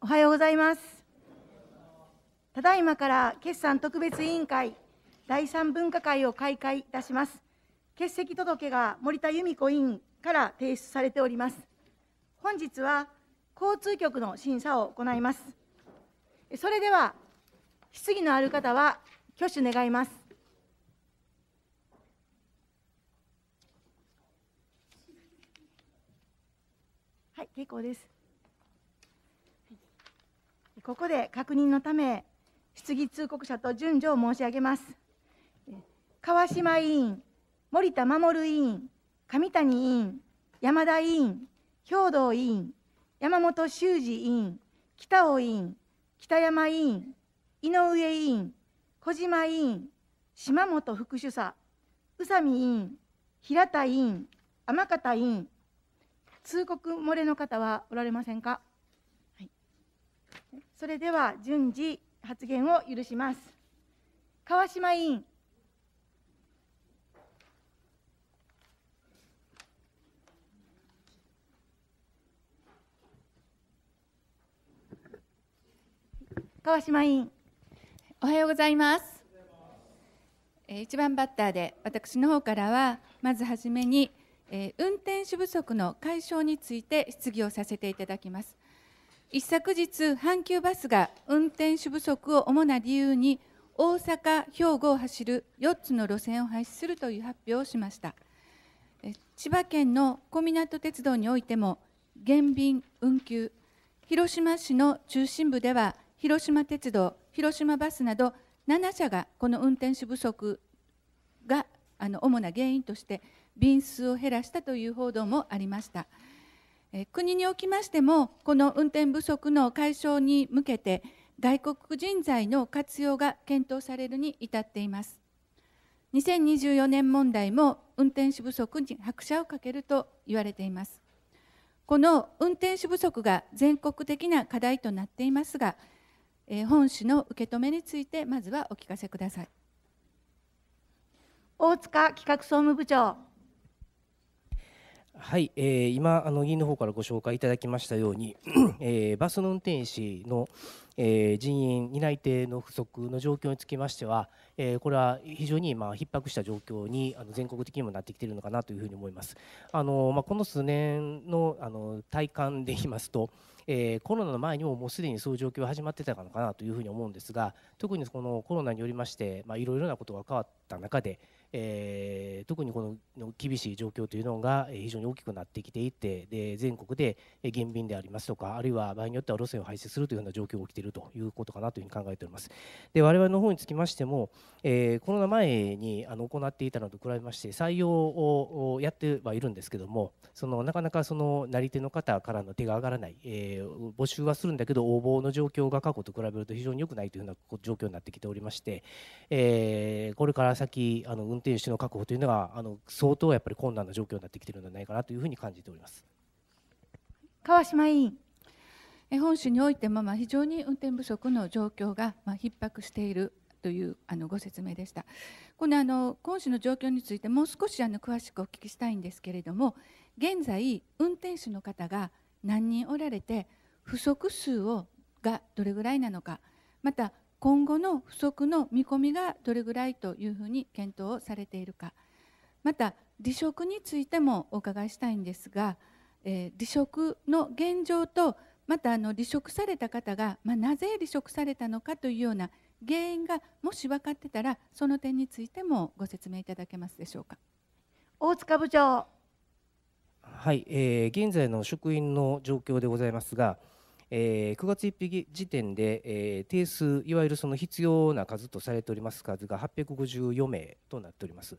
おはようございますただいまから決算特別委員会第3分科会を開会いたします欠席届が森田由美子委員から提出されております本日は交通局の審査を行いますそれでは質疑のある方は挙手願いますはい結構ですここで確認のため、質疑通告者と順序を申し上げます。川島委員、森田守委員、上谷委員、山田委員、兵藤委員、山本修二委員、北尾委員、北山委員、井上委員、小島委員、島本副主査、宇佐美委員、平田委員、天方委員、通告漏れの方はおられませんか。それでは順次発言を許します川島委員川島委員おはようございます一番バッターで私の方からはまずはじめに運転手不足の解消について質疑をさせていただきます一昨日、阪急バスが運転手不足を主な理由に大阪、兵庫を走る4つの路線を廃止するという発表をしました。千葉県の小湊鉄道においても減便運休広島市の中心部では広島鉄道広島バスなど7社がこの運転手不足があの主な原因として便数を減らしたという報道もありました。国におきましてもこの運転不足の解消に向けて外国人材の活用が検討されるに至っています2024年問題も運転手不足に拍車をかけると言われていますこの運転手不足が全国的な課題となっていますが本市の受け止めについてまずはお聞かせください大塚企画総務部長はい、えー、今あの議員の方からご紹介いただきましたように、えー、バスの運転士の、えー、人員担い手の不足の状況につきましては、えー、これは非常にま逼迫した状況にあの全国的にもなってきているのかなというふうに思います。あのまあこの数年のあの体感で言いますと。えー、コロナの前にももうすでにそういう状況が始まってたのかなというふうに思うんですが特にこのコロナによりましていろいろなことが変わった中で、えー、特にこの厳しい状況というのが非常に大きくなってきていてで全国で減便でありますとかあるいは場合によっては路線を廃止するというような状況が起きているということかなというふうに考えておりますで我々の方につきましても、えー、コロナ前にあの行っていたのと比べまして採用をやってはいるんですけどもそのなかなかそのなり手の方からの手が上がらない、えー、募集はするんだけど応募の状況が過去と比べると非常に良くないというような状況になってきておりまして、えー、これから先あの運運転手の確保というのがあの相当やっぱり困難な状況になってきているのではないかなというふうに感じております川島委員本州においてもまあ非常に運転不足の状況がま逼迫しているというあのご説明でした。このあの今週の状況についてもう少しあの詳しくお聞きしたいんですけれども、現在運転手の方が何人おられて不足数をがどれぐらいなのか、また今後の不足の見込みがどれぐらいというふうに検討をされているかまた離職についてもお伺いしたいんですが、えー、離職の現状とまたあの離職された方が、まあ、なぜ離職されたのかというような原因がもし分かってたらその点についてもご説明いただけますでしょうか大塚部長はい、えー、現在の職員の状況でございますが、えー、9月1日時点で、えー、定数、いわゆるその必要な数とされております数が854名となっております。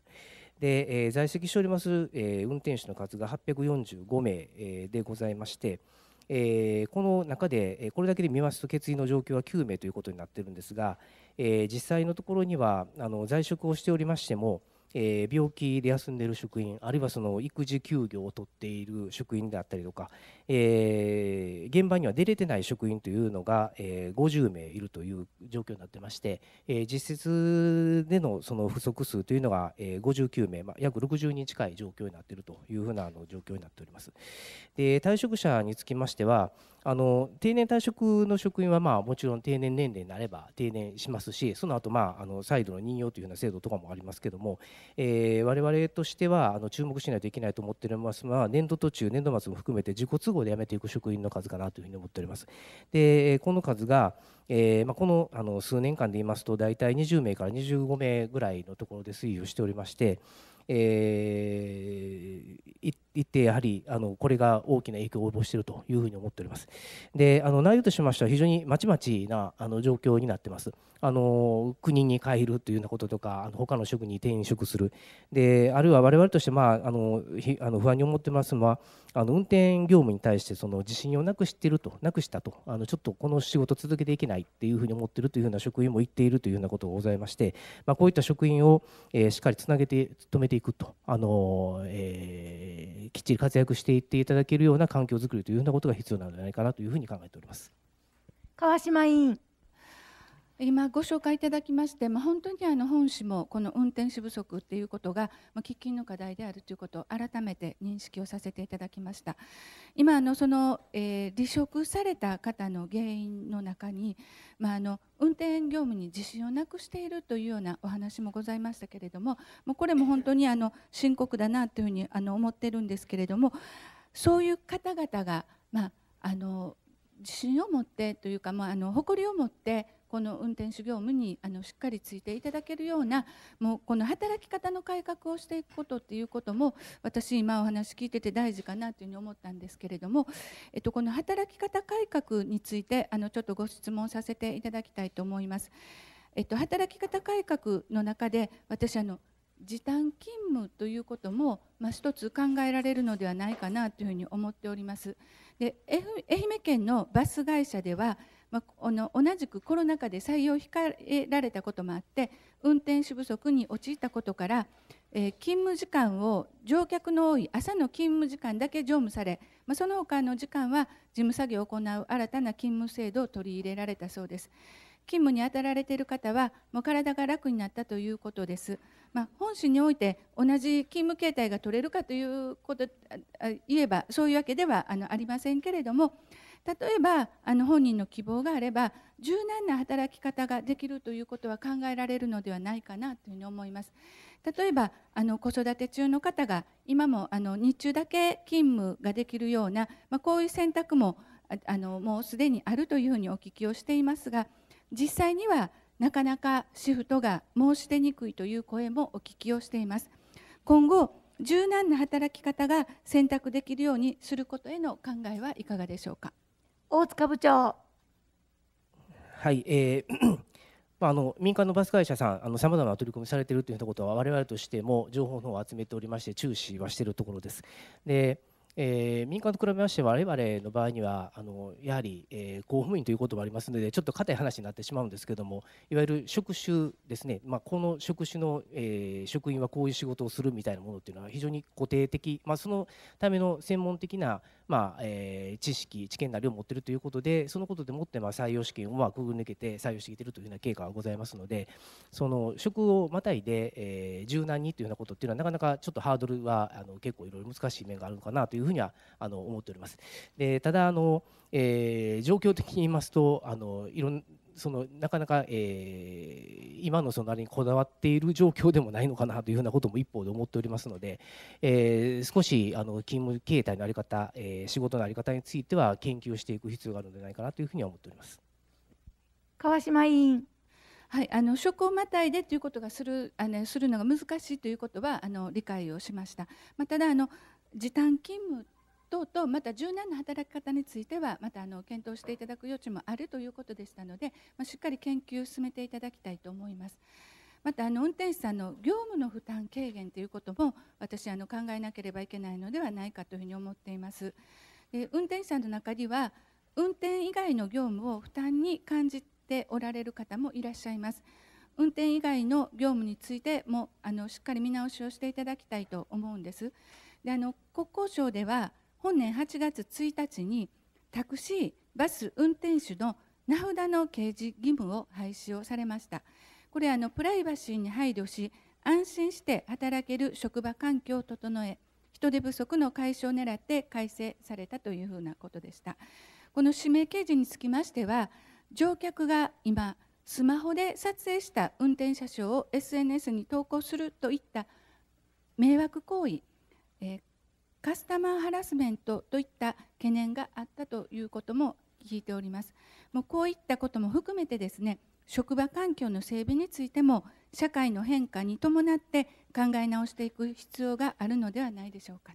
で、えー、在籍しております、えー、運転手の数が845名、えー、でございまして、えー、この中で、えこれだけで見ますと、決意の状況は9名ということになっているんですが、え実際のところにはあの在職をしておりましても、えー、病気で休んでいる職員あるいはその育児休業を取っている職員であったりとか、えー、現場には出れてない職員というのが、えー、50名いるという状況になってまして、え実質でのその不足数というのが、え59名、まあ、約60人近い状況になっているというふうなあの状況になっております。で退職者につきましては、あの定年退職の職員はまあもちろん定年年齢になれば定年しますしその後まああの再度の任用というような制度とかもありますけども、えー、我々としてはあの注目しないといけないと思っておりますの年度途中年度末も含めて自己都合で辞めていく職員の数かなというふうに思っております。でこの数がえーまあ、このあの数年間で言いますと大体20名から25名ぐらいのところで推移をしておりまして、えー、いってやはりあのこれが大きな影響を及ぼしているというふうに思っております。であの内容としましては非常にまちまちなあの状況になってます。あの国に帰るというようなこととかあの他の職に転職するであるいは我々として、まあ、あのあの不安に思ってますのはあの運転業務に対してその自信をなくしているとなくしたとあのちょっとこの仕事続けていけないっていうふうに思っているというような職員も言っているというようなことがございまして、まあ、こういった職員を、えー、しっかりつなげて勤めていくとあの、えーきっちり活躍していっていただけるような環境づくりというようなことが必要なのではないかなというふうに考えております川島委員。今ご紹介いただきまして、まあ、本当にあの本市もこの運転手不足っていうことが、まあ、喫緊の課題であるということを改めて認識をさせていただきました今あのその、えー、離職された方の原因の中に、まあ、あの運転業務に自信をなくしているというようなお話もございましたけれどももうこれも本当にあの深刻だなというふうにあの思ってるんですけれどもそういう方々が、まあ、あの自信を持ってというか、まあ、あの誇りを持ってこの運転手業務にあのしっかりついていただけるようなもうこの働き方の改革をしていくことっていうことも私今お話聞いてて大事かなというふうに思ったんですけれども、えっと、この働き方改革についてあのちょっとご質問させていただきたいと思います。えっと、働き方改革の中で私あの時短勤務ということも、まあ、一つ考えられるのではないかなというふうに思っております。で愛媛県のバス会社ではまあ、あの同じくコロナ禍で採用を控えられたこともあって運転手不足に陥ったことから、えー、勤務時間を乗客の多い朝の勤務時間だけ乗務され、まあ、その他の時間は事務作業を行う新たな勤務制度を取り入れられたそうです。勤務に当たられている方はもう体が楽になったということです、まあ、本市において同じ勤務形態が取れるかということ言えばそういうわけではあのありませんけれども例えばあの本人の希望があれば柔軟な働き方ができるということは考えられるのではないかなというふうに思います。例えばあの子育て中の方が今もあの日中だけ勤務ができるような、まあ、こういう選択もあのもうすでにあるというふうにお聞きをしていますが実際にはなかなかシフトが申し出にくいという声もお聞きをしています。今後柔軟な働き方が選択できるようにすることへの考えはいかがでしょうか。大塚部長。はい、えー まあ、あの民間のバス会社さんさまざまな取り組みされているということは我々としても情報の方を集めておりまして注視はしているところです。でえー、民間と比べまして我々の場合にはあのやはり、えー、公務員ということもありますのでちょっと硬い話になってしまうんですけどもいわゆる職種ですね、まあ、この職種の、えー、職員はこういう仕事をするみたいなものっていうのは非常に固定的、まあ、そのための専門的な、まあえー、知識知見なりを持っているということでそのことでもって、まあ、採用試験をまあくぐ抜けて採用してきているというような経過がございますのでその職をまたいで、えー、柔軟にというようなことっていうのはなかなかちょっとハードルはあの結構いろいろ難しい面があるのかなというふうにふうにはあの思っております。でただあの、えー、状況的に言いますとあのいろんそのなかなか、えー、今のそのあれにこだわっている状況でもないのかなというふうなことも一方で思っておりますので、えー、少しあの勤務形態の在り方、えー、仕事の在り方については研究していく必要があるのではないかなというふうには思っております。川島委員はい、あの職をまたいでということがするあのするのが難しいということはあの理解をしました。まあ、ただあの時短勤務等とまた柔軟な働き方についてはまたあの検討していただく余地もあるということでしたので、まあ、しっかり研究を進めていただきたいと思います。またあの運転手さんの業務の負担軽減ということも私あの考えなければいけないのではないかというふうに思っています。で運転手さんの中には運転以外の業務を負担に感じておられる方もいらっしゃいます。運転以外の業務についてもあのしっかり見直しをしていただきたいと思うんです。であの国交省では本年8月1日にタクシーバス運転手の名札の掲示義務を廃止をされましたこれあのプライバシーに配慮し安心して働ける職場環境を整え人手不足の解消を狙って改正されたというふうなことでしたこの指名掲示につきましては乗客が今スマホで撮影した運転車掌を SNS に投稿するといった迷惑行為えカスタマーハラスメントといった懸念があったということも聞いておりますもうこういったことも含めてですね職場環境の整備についても社会の変化に伴って考え直していく必要があるのではないでしょうか。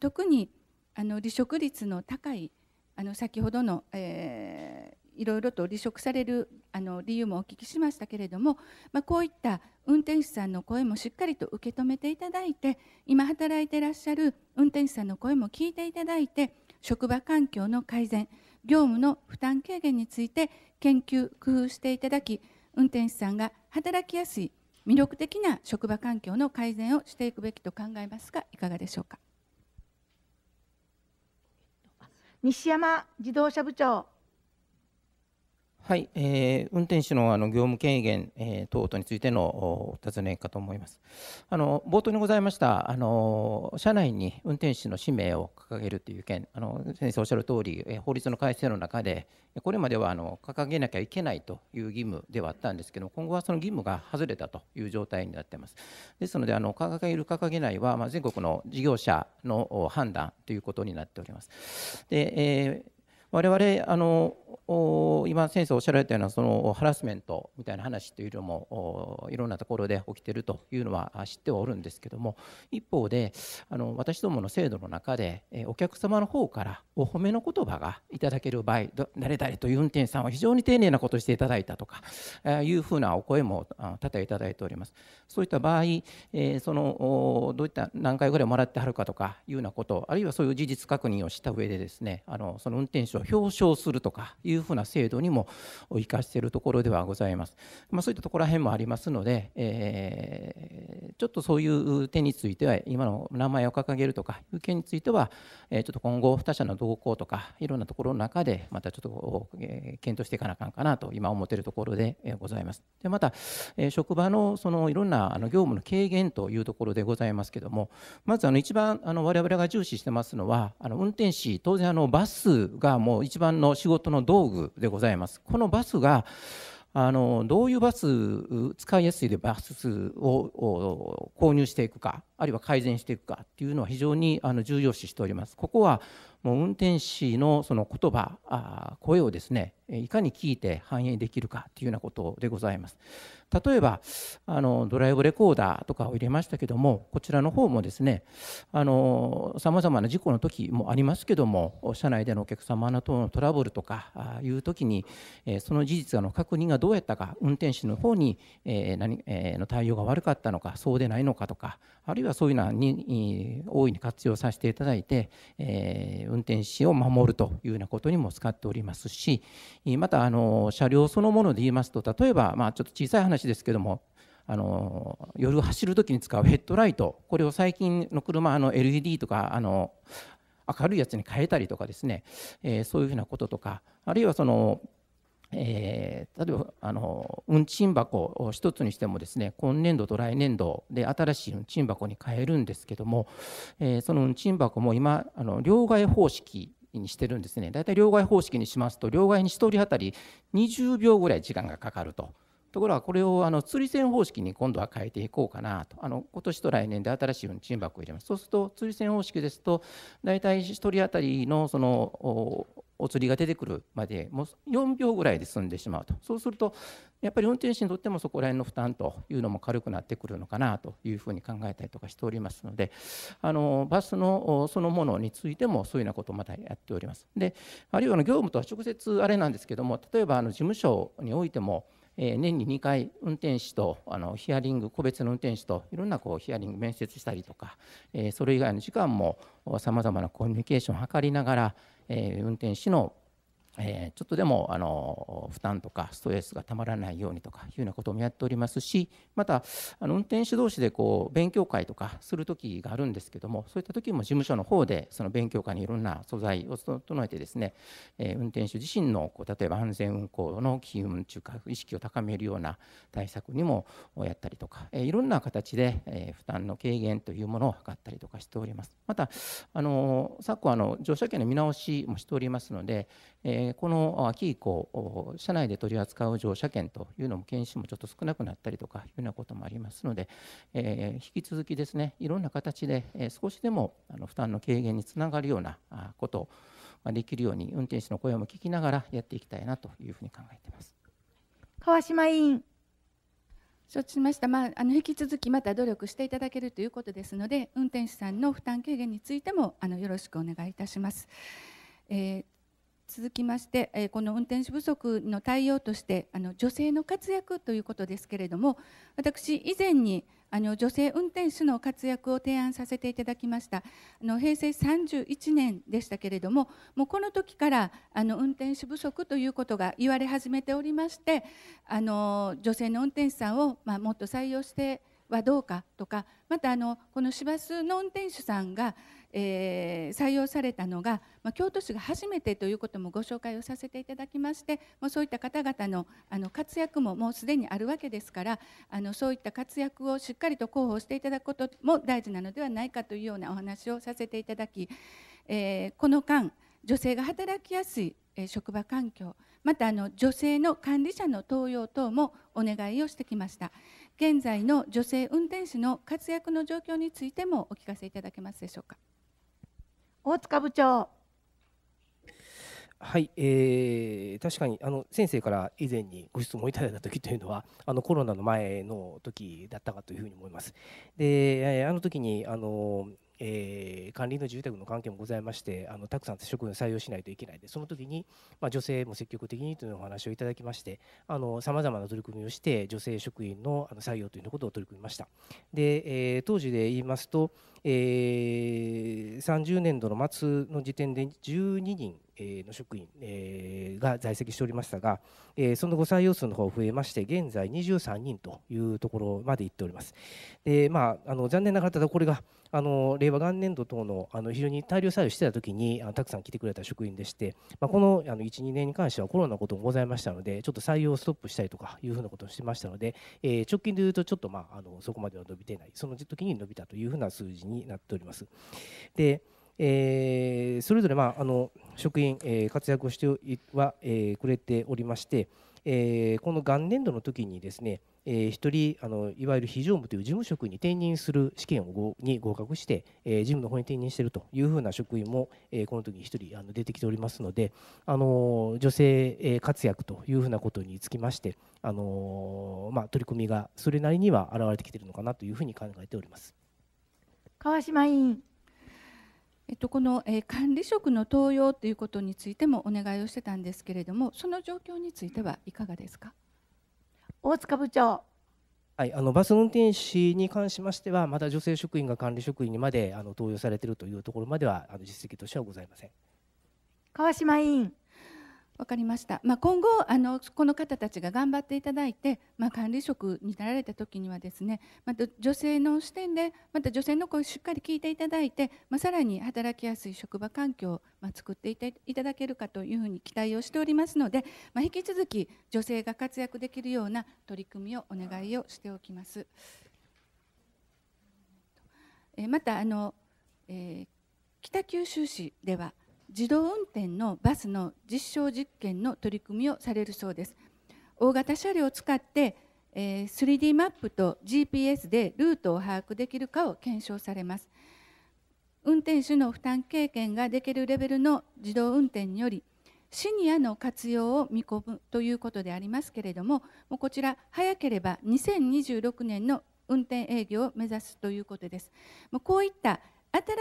特にあの離職率の高いあの先ほどの、えー、いろいろと離職されるあの理由もお聞きしましたけれども、まあ、こういった運転手さんの声もしっかりと受け止めていただいて今働いていらっしゃる運転手さんの声も聞いていただいて職場環境の改善業務の負担軽減について研究工夫していただき運転手さんが働きやすい魅力的な職場環境の改善をしていくべきと考えますがいかがでしょうか西山自動車部長はい、えー、運転手のあの業務権限、えー、等々についてのお尋ねかと思います。あの冒頭にございましたあの社内に運転手の氏名を掲げるという件、あの先生おっしゃる通り、えー、法律の改正の中でこれまではあの掲げなきゃいけないという義務ではあったんですけども、今後はその義務が外れたという状態になっています。ですのであの掲げる掲げないはまあ全国の事業者の判断ということになっております。で、えー我々あの今先生おっしゃられたようなそのハラスメントみたいな話というのもいろんなところで起きてるというのは知ってはおるんですけども一方であの私どもの制度の中でお客様の方からお褒めの言葉がいただける場合誰々という運転手さんは非常に丁寧なことをしていただいたとかいうふうなお声も多々いただいておりますそういった場合そのどういった何回ぐらいもらってはるかとかいうようなことあるいはそういう事実確認をした上でですねあのその運転手を表彰するとかいうふうな制度にも生かしているところではございます。まあ、そういったところら辺もありますので、えー、ちょっとそういう点については、今の名前を掲げるとかいう件については、えー、ちょっと今後、他社の動向とか、いろんなところの中で、またちょっと、えー、検討していかなあかんかなと、今思っているところでございます。でまた、えー、職場のそのいろんなあの業務の軽減というところでございますけども、まずあの一番あの我々が重視してますのは、あの運転士、当然あのバスがも一番の仕事の道具でございます。このバスがあのどういうバス使いやすいでバスを購入していくかあるいは改善していくかっていうのは非常にあの重要視しております。ここはもう運転士のその言葉声をですねいかに聞いて反映できるかというようなことでございます。例えばあのドライブレコーダーとかを入れましたけどもこちらの方もですねさまざまな事故の時もありますけども車内でのお客様の等のトラブルとかいう時にその事実の確認がどうやったか運転手の方に何の対応が悪かったのかそうでないのかとかあるいはそういうのに大いに活用させていただいて、えー、運転士を守るというようなことにも使っておりますしまたあの車両そのもので言いますと例えば、まあ、ちょっと小さい話ですけどもあの夜走る時に使うヘッドライトこれを最近の車あの LED とかあの明るいやつに変えたりとかですね、えー、そういうふうなこととかあるいはそのえー、例えばあの運賃箱を1つにしてもですね今年度と来年度で新しい運賃箱に変えるんですけども、えー、その運賃箱も今あの両替方式にしてるんですね大体両替方式にしますと両替に1人当たり20秒ぐらい時間がかかると。ところがこれをあの釣り銭方式に今度は変えていこうかなとあの今年と来年で新しい運賃箱を入れますそうすると釣り銭方式ですと大体1人当たりのそのお釣りが出てくるまでもう4秒ぐらいで済んでしまうとそうするとやっぱり運転手にとってもそこら辺の負担というのも軽くなってくるのかなというふうに考えたりとかしておりますのであのバスのそのものについてもそういうようなことをまたやっております。であるいはの業務とは直接あれなんですけども例えばあの事務所においても年に2回運転手とあのヒアリング個別の運転手といろんなこうヒアリング面接したりとか、えそれ以外の時間もさまざまなコミュニケーションを図りながらえ運転士のえー、ちょっとでもあの負担とかストレスがたまらないようにとかいうようなこともやっておりますしまたあの運転手同士でこう勉強会とかする時があるんですけどもそういった時も事務所の方でその勉強会にいろんな素材を整えてですね、えー、運転手自身のこう例えば安全運行の機運中か意識を高めるような対策にもやったりとか、えー、いろんな形で、えー、負担の軽減というものを図ったりとかしておりますまたあの昨今あの乗車券の見直しもしておりますので、えこの秋以降、社内で取り扱う乗車券というのも、検診もちょっと少なくなったりとかいうようなこともありますので、え引き続きですね、いろんな形で、え少しでもあの負担の軽減につながるようなことを、まできるように、運転手の声も聞きながらやっていきたいなというふうに考えています。川島委員承知しました、まあ、あの引き続きまた努力していただけるということですので運転手さんの負担軽減についてもあのよろしくお願いいたします。えー、続きまして、えこの運転手不足の対応としてあの女性の活躍ということですけれども私以前にあの女性運転手の活躍を提案させていただきましたあの平成31年でしたけれどももうこの時からあの運転手不足ということが言われ始めておりましてあの女性の運転手さんを、まあ、もっと採用してはどうかとかまたあのこの市バスの運転手さんが、えー、採用されたのが、まあ、京都市が初めてということもご紹介をさせていただきましてもうそういった方々のあの活躍ももうすでにあるわけですからあのそういった活躍をしっかりと広報していただくことも大事なのではないかというようなお話をさせていただき、えー、この間女性が働きやすい職場環境またあの女性の管理者の登用等もお願いをしてきました。現在の女性運転手の活躍の状況についてもお聞かせいただけますでしょうか。大塚部長はい、えー、確かにあの先生から以前にご質問いただいた時というのはあのコロナの前の時だったかというふうに思います。であの時にあのえー、管理の住宅の関係もございましてあのたくさん職員を採用しないといけないでその時に、まあ、女性も積極的にというお話をいただきましてさまざまな取り組みをして女性職員のあの採用ということを取り組みましたで、えー、当時で言いますと、えー、30年度の末の時点で12人の職員が在籍しておりましたが、その後採用数の方増えまして、現在23人というところまでいっております。でまあ、あの残念ながら、ただこれがあの令和元年度等のあの非常に大量採用してた時にあのたくさん来てくれた職員でして、まあ、この12年に関してはコロナのこともございましたのでちょっと採用をストップしたりとかいうふうなことをしてましたので、えー、直近でいうとちょっと、まあ、あのそこまでは伸びてないその時に伸びたというふうな数字になっております。でえー、それぞれ、まあ、あの職員、えー、活躍をしては、えー、くれておりまして、えー、この元年度の時にですねえー、1人あのいわゆる非常務という事務職に転任する試験をごに合格して、えー、事務の方に転任しているというふうな職員も、えー、この時に1人あの出てきておりますので、あの女性活躍というふうなことにつきまして、あのまあ、取り組みがそれなりには現れてきているのかなというふうに考えております川島委員。えっと、この、え管理職の登用ということについてもお願いをしてたんですけれども、その状況についてはいかがですか。大塚部長はい、あのバス運転士に関しましては、まだ女性職員が管理職員にまであの登用されているというところまでは、あの実績としてはございません川島委員。わかりました、まあ、今後あのこの方たちが頑張っていただいて、まあ、管理職になられたときにはですねまた女性の視点でまた女性の声をしっかり聞いていただいて、まあ、さらに働きやすい職場環境を、ま作っていただけるかというふうに期待をしておりますので、ま引き続き女性が活躍できるような取り組みをお願いをしておきます。えまたあの、えー、北九州市では自動運転のバスの実証実験の取り組みをされるそうです大型車両を使って 3D マップと GPS でルートを把握できるかを検証されます運転手の負担経験ができるレベルの自動運転によりシニアの活用を見込むということでありますけれどももうこちら早ければ2026年の運転営業を目指すということですこういった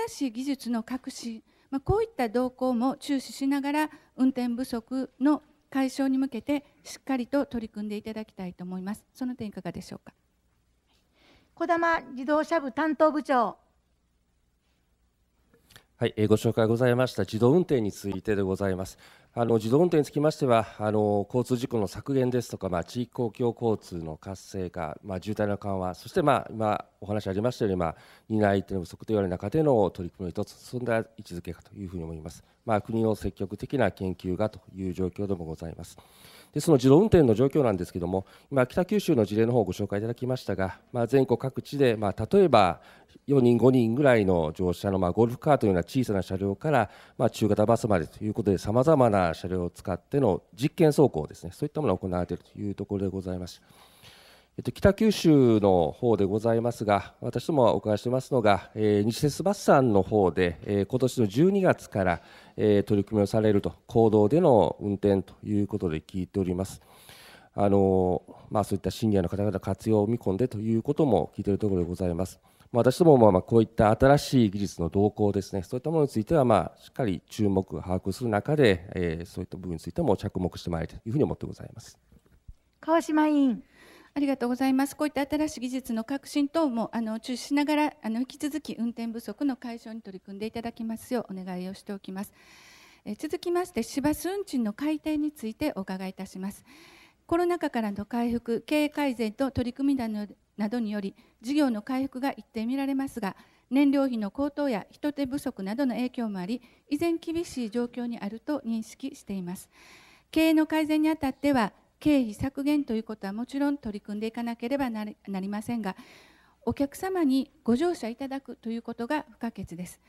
新しい技術の革新まあ、こういった動向も注視しながら運転不足の解消に向けてしっかりと取り組んでいただきたいと思います。その点いかがでしょうか。児玉自動車部担当部長。はい、えー、ご紹介ございました自動運転についてでございます。あの自動運転につきましてはあの交通事故の削減ですとか、まあ、地域公共交通の活性化、まあ、渋滞の緩和そして、まあ、今お話ありましたように、まあ、担い手の不足といわれる中での取り組みの一つ進んだ位置づけかというふうに思います。まあ、国の積極的な研究がという状況でもございます。でその自動運転の状況なんですけども、今、北九州の事例の方をご紹介いただきましたが、まあ、全国各地で、まあ、例えば4人、5人ぐらいの乗車の、まあ、ゴルフカーいうような小さな車両から、まあ、中型バスまでということで、さまざまな車両を使っての実験走行ですね、そういったものが行われているというところでございます。えっと、北九州の方でございますが、私どもお伺いしていますのが、えー、西鉄バスさんの方で、えー、今年の12月から、えー、取り組みをされると、公道での運転ということで聞いております。あのまあ、そういったシニアの方々活用を見込んでということも聞いているところでございます。まあ、私どももまあこういった新しい技術の動向ですね、そういったものについてはまあしっかり注目、把握する中で、えー、そういった部分についても着目してまいりたいというふうに思ってございます。川島委員ありがとうございます。こういった新しい技術の革新等もあの注視しながらあの引き続き運転不足の解消に取り組んでいただきますようお願いをしておきます。え続きまして市バス運賃の改定についてお伺いいたします。コロナ禍からの回復、経営改善と取り組みなどにより事業の回復が一定見られますが、燃料費の高騰や人手不足などの影響もあり、依然厳しい状況にあると認識しています。経営の改善にあたっては経費削減ということはもちろん取り組んでいかなければなりませんがお客様にご乗車いただくということが不可欠です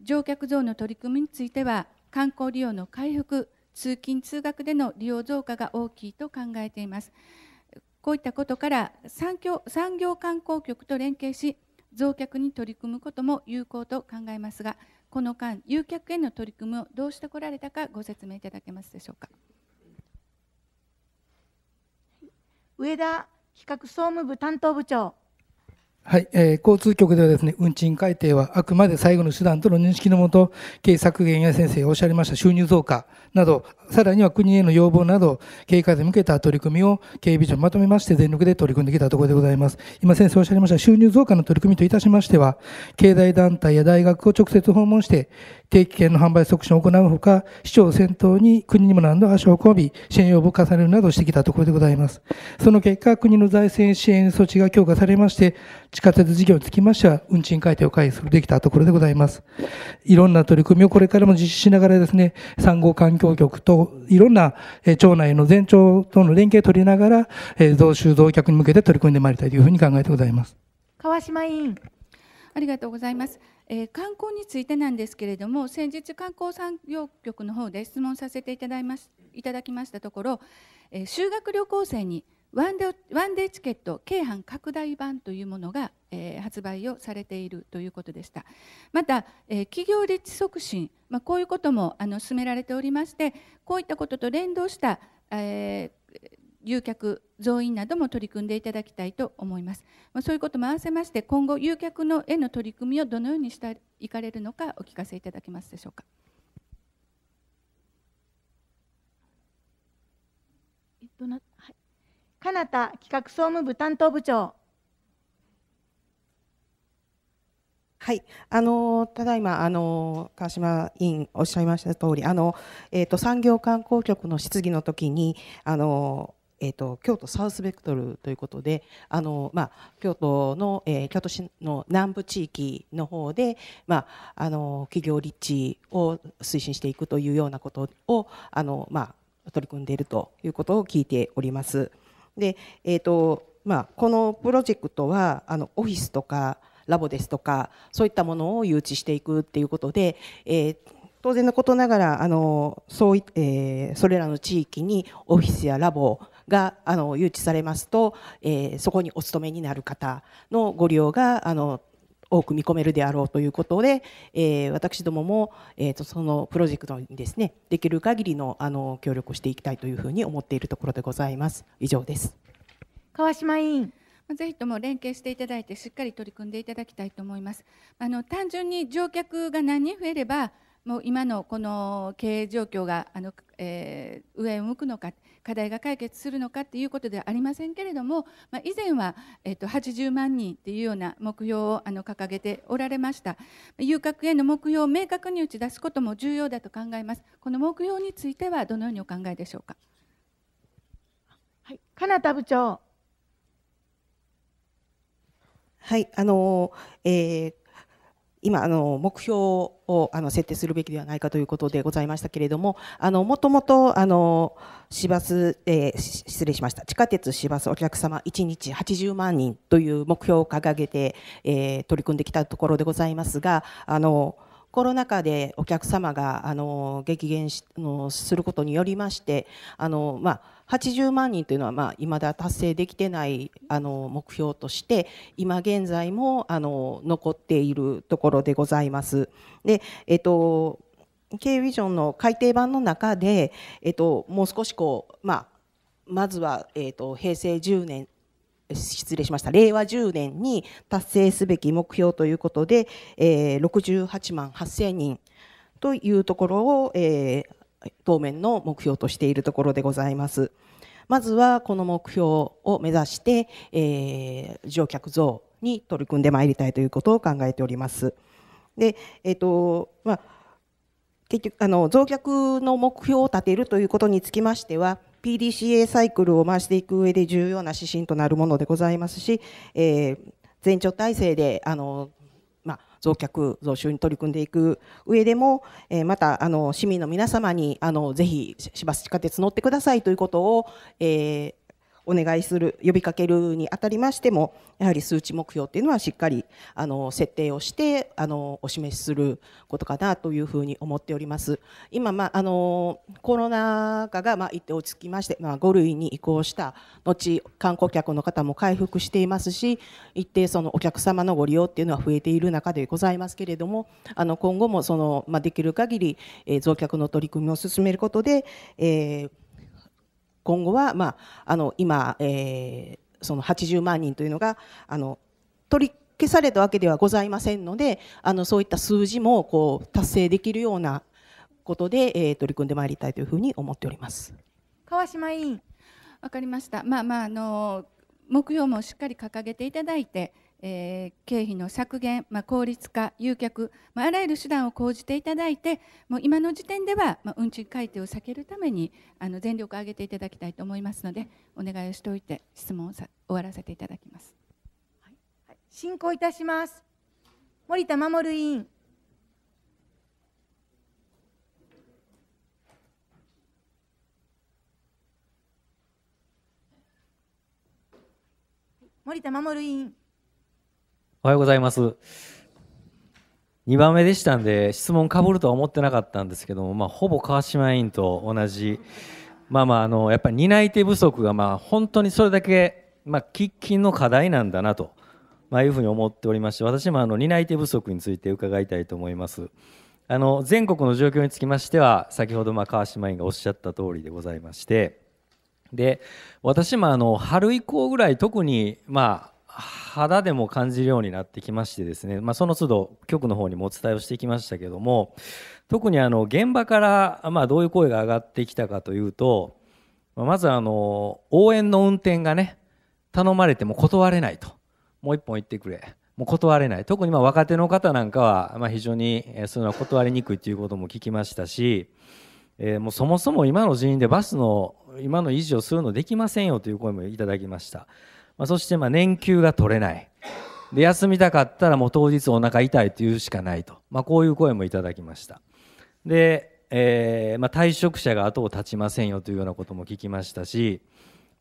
乗客増の取り組みについては観光利用の回復通勤通学での利用増加が大きいと考えていますこういったことから産業産業観光局と連携し増客に取り組むことも有効と考えますがこの間誘客への取り組みをどうしてこられたかご説明いただけますでしょうか上田企画総務部担当部長。はい、えー、交通局ではですね、運賃改定はあくまで最後の手段との認識のもと、経営削減や先生がおっしゃりました収入増加など、さらには国への要望など、経営改善に向けた取り組みを経営ビジョンまとめまして全力で取り組んできたところでございます。今先生おっしゃりました収入増加の取り組みといたしましては、経済団体や大学を直接訪問して、定期券の販売促進を行うほか、市長を先頭に国にも何度足を運び、支援要望を重ねるなどしてきたところでございます。その結果、国の財政支援措置が強化されまして、地下鉄事業につきましては、運賃改定を開始するできたところでございます。いろんな取り組みをこれからも実施しながらですね、産後環境局といろんな町内の全町との連携を取りながら、増収増客に向けて取り組んでまいりたいというふうに考えてございます。川島委員ありがとうございます。えー、観光についてなんですけれども先日観光産業局の方で質問させていただいますいただきましたところ、えー、修学旅行生にワンデワンデーチケット京阪拡大版というものが、えー、発売をされているということでしたまた、えー、企業立地促進、まあ、こういうこともあの進められておりましてこういったことと連動した、えー、誘客、増員なども取り組んでいただきたいと思います。まそういうことも合わせまして、今後、誘客のへの取り組みをどのようにしていかれるのか、お聞かせいただけますでしょうか。えっとなはい、かな企画総務部担当部長。はい、あのただいまあの川島委員おっしゃいました通り、あのえっ、ー、と産業観光局の質疑の時にあのえーと、京都サウスベクトルということであの、まあ、京都の、えー、京都市の南部地域の方で、まあ、あの企業立地を推進していくというようなことをあの、まあ、取り組んでいるということを聞いております。でえーとまあ、このプロジェクトはあのオフィスとかラボですとかそういったものを誘致していくっていうことで、えー、当然のことながらあのそうえー、それらの地域にオフィスやラボがあの誘致されますと、えー、そこにお勤めになる方のご利用があの多く見込めるであろうということで、えー、私どもも、えーと、そのプロジェクトにですねできる限りのあの協力をしていきたいというふうに思っているところでございます以上です川島委員ぜひとも連携していただいてしっかり取り組んでいただきたいと思いますあの単純に乗客が何人増えればもう今のこの経営状況があの、えー、上を向くのか課題が解決するのかっていうことではありませんけれども、まあ、以前は、えー、と80万人っていうような目標をあの掲げておられました遊郭への目標を明確に打ち出すことも重要だと考えますこの目標についてはどのようにお考えでしょうか。はい、かな部長はいあのえー今あの目標をあの設定するべきではないかということでございましたけれどもあのもともとあの市バス、えー、失礼しました地下鉄市バスお客様1日80万人という目標を掲げて、えー、取り組んできたところでございますがあのコロナ禍でお客様があの激減しのすることによりましてあのまあ80万人というのは、まあ、未だ達成できてないあの目標として今現在もあの残っているところでございます。でえっとビジョンの改訂版の中で、えっと、もう少しこう、まあ、まずは、えっと、平成10年失礼しました令和10年に達成すべき目標ということで、えー、68万8000人というところを、えー、当面の目標としているところでございます。まずはこの目標を目指して、えー、乗客増に取り組んでまいりたいということを考えております。で、えっ、ー、と、まあ、結局、あの、増客の目標を立てるということにつきましては、PDCA サイクルを回していく上で重要な指針となるものでございますし、えー、全庁体制であの増客増収に取り組んでいく上でも、えー、またあの市民の皆様にあのぜひ市バス地下鉄乗ってくださいということを、えー、お願いする呼びかけるにあたりましてもやはり数値目標っていうのはしっかりあの設定をしてあのお示しすることかなというふうに思っております。今、まあ、あのコロナ禍が、まあ、一定落ち着きまして、まあ、5類に移行した後観光客の方も回復していますし一定そのお客様のご利用っていうのは増えている中でございますけれどもあの今後もその、まあ、できる限り、え増客の取り組みを進めることで、えー今後は、まあ、あの今、えー、その80万人というのがあの取り消されたわけではございませんのであのそういった数字もこう達成できるようなことで、えー、取り組んでまいりたいというふうに思っております川島委員、わかりました、まあまあ、あの目標もしっかり掲げていただいてえー、経費の削減、まあ、効率化、誘客、まあ、あらゆる手段を講じていただいて、もう今の時点では、まあ、運賃改定を避けるためにあの全力を挙げていただきたいと思いますので、お願いをしておいて、質問をさ終わらせていただきます。はいはい、進行いたします。森田守委員。森田守委員。おはようございます。2番目でしたんで質問かぶるとは思ってなかったんですけども、まあ、ほぼ川島委員と同じ、まあまあ、あのやっぱり担い手不足が、まあ、本当にそれだけ、まあ、喫緊の課題なんだなと、まあ、いうふうに思っておりまして私もあの担い手不足について伺いたいと思います。あの全国の状況につきましては先ほどまあ川島委員がおっしゃった通りでございましてで私もあの春以降ぐらい特にまあ肌でも感じるようになってきましてですね、まあ、その都度局の方にもお伝えをしてきましたけども特にあの現場からまどういう声が上がってきたかというとまずあの応援の運転がね頼まれても断れないともう一本言ってくれもう断れない特にま若手の方なんかはま非常にそういうのは断りにくいということも聞きましたし、えー、もうそもそも今の人員でバスの今の維持をするのできませんよという声もいただきました。まあ、そしてま年休が取れないで休みたかったらもう当日お腹痛いというしかないと、まあ、こういう声もいただきましたで、えー、ま退職者が後を絶ちませんよというようなことも聞きましたし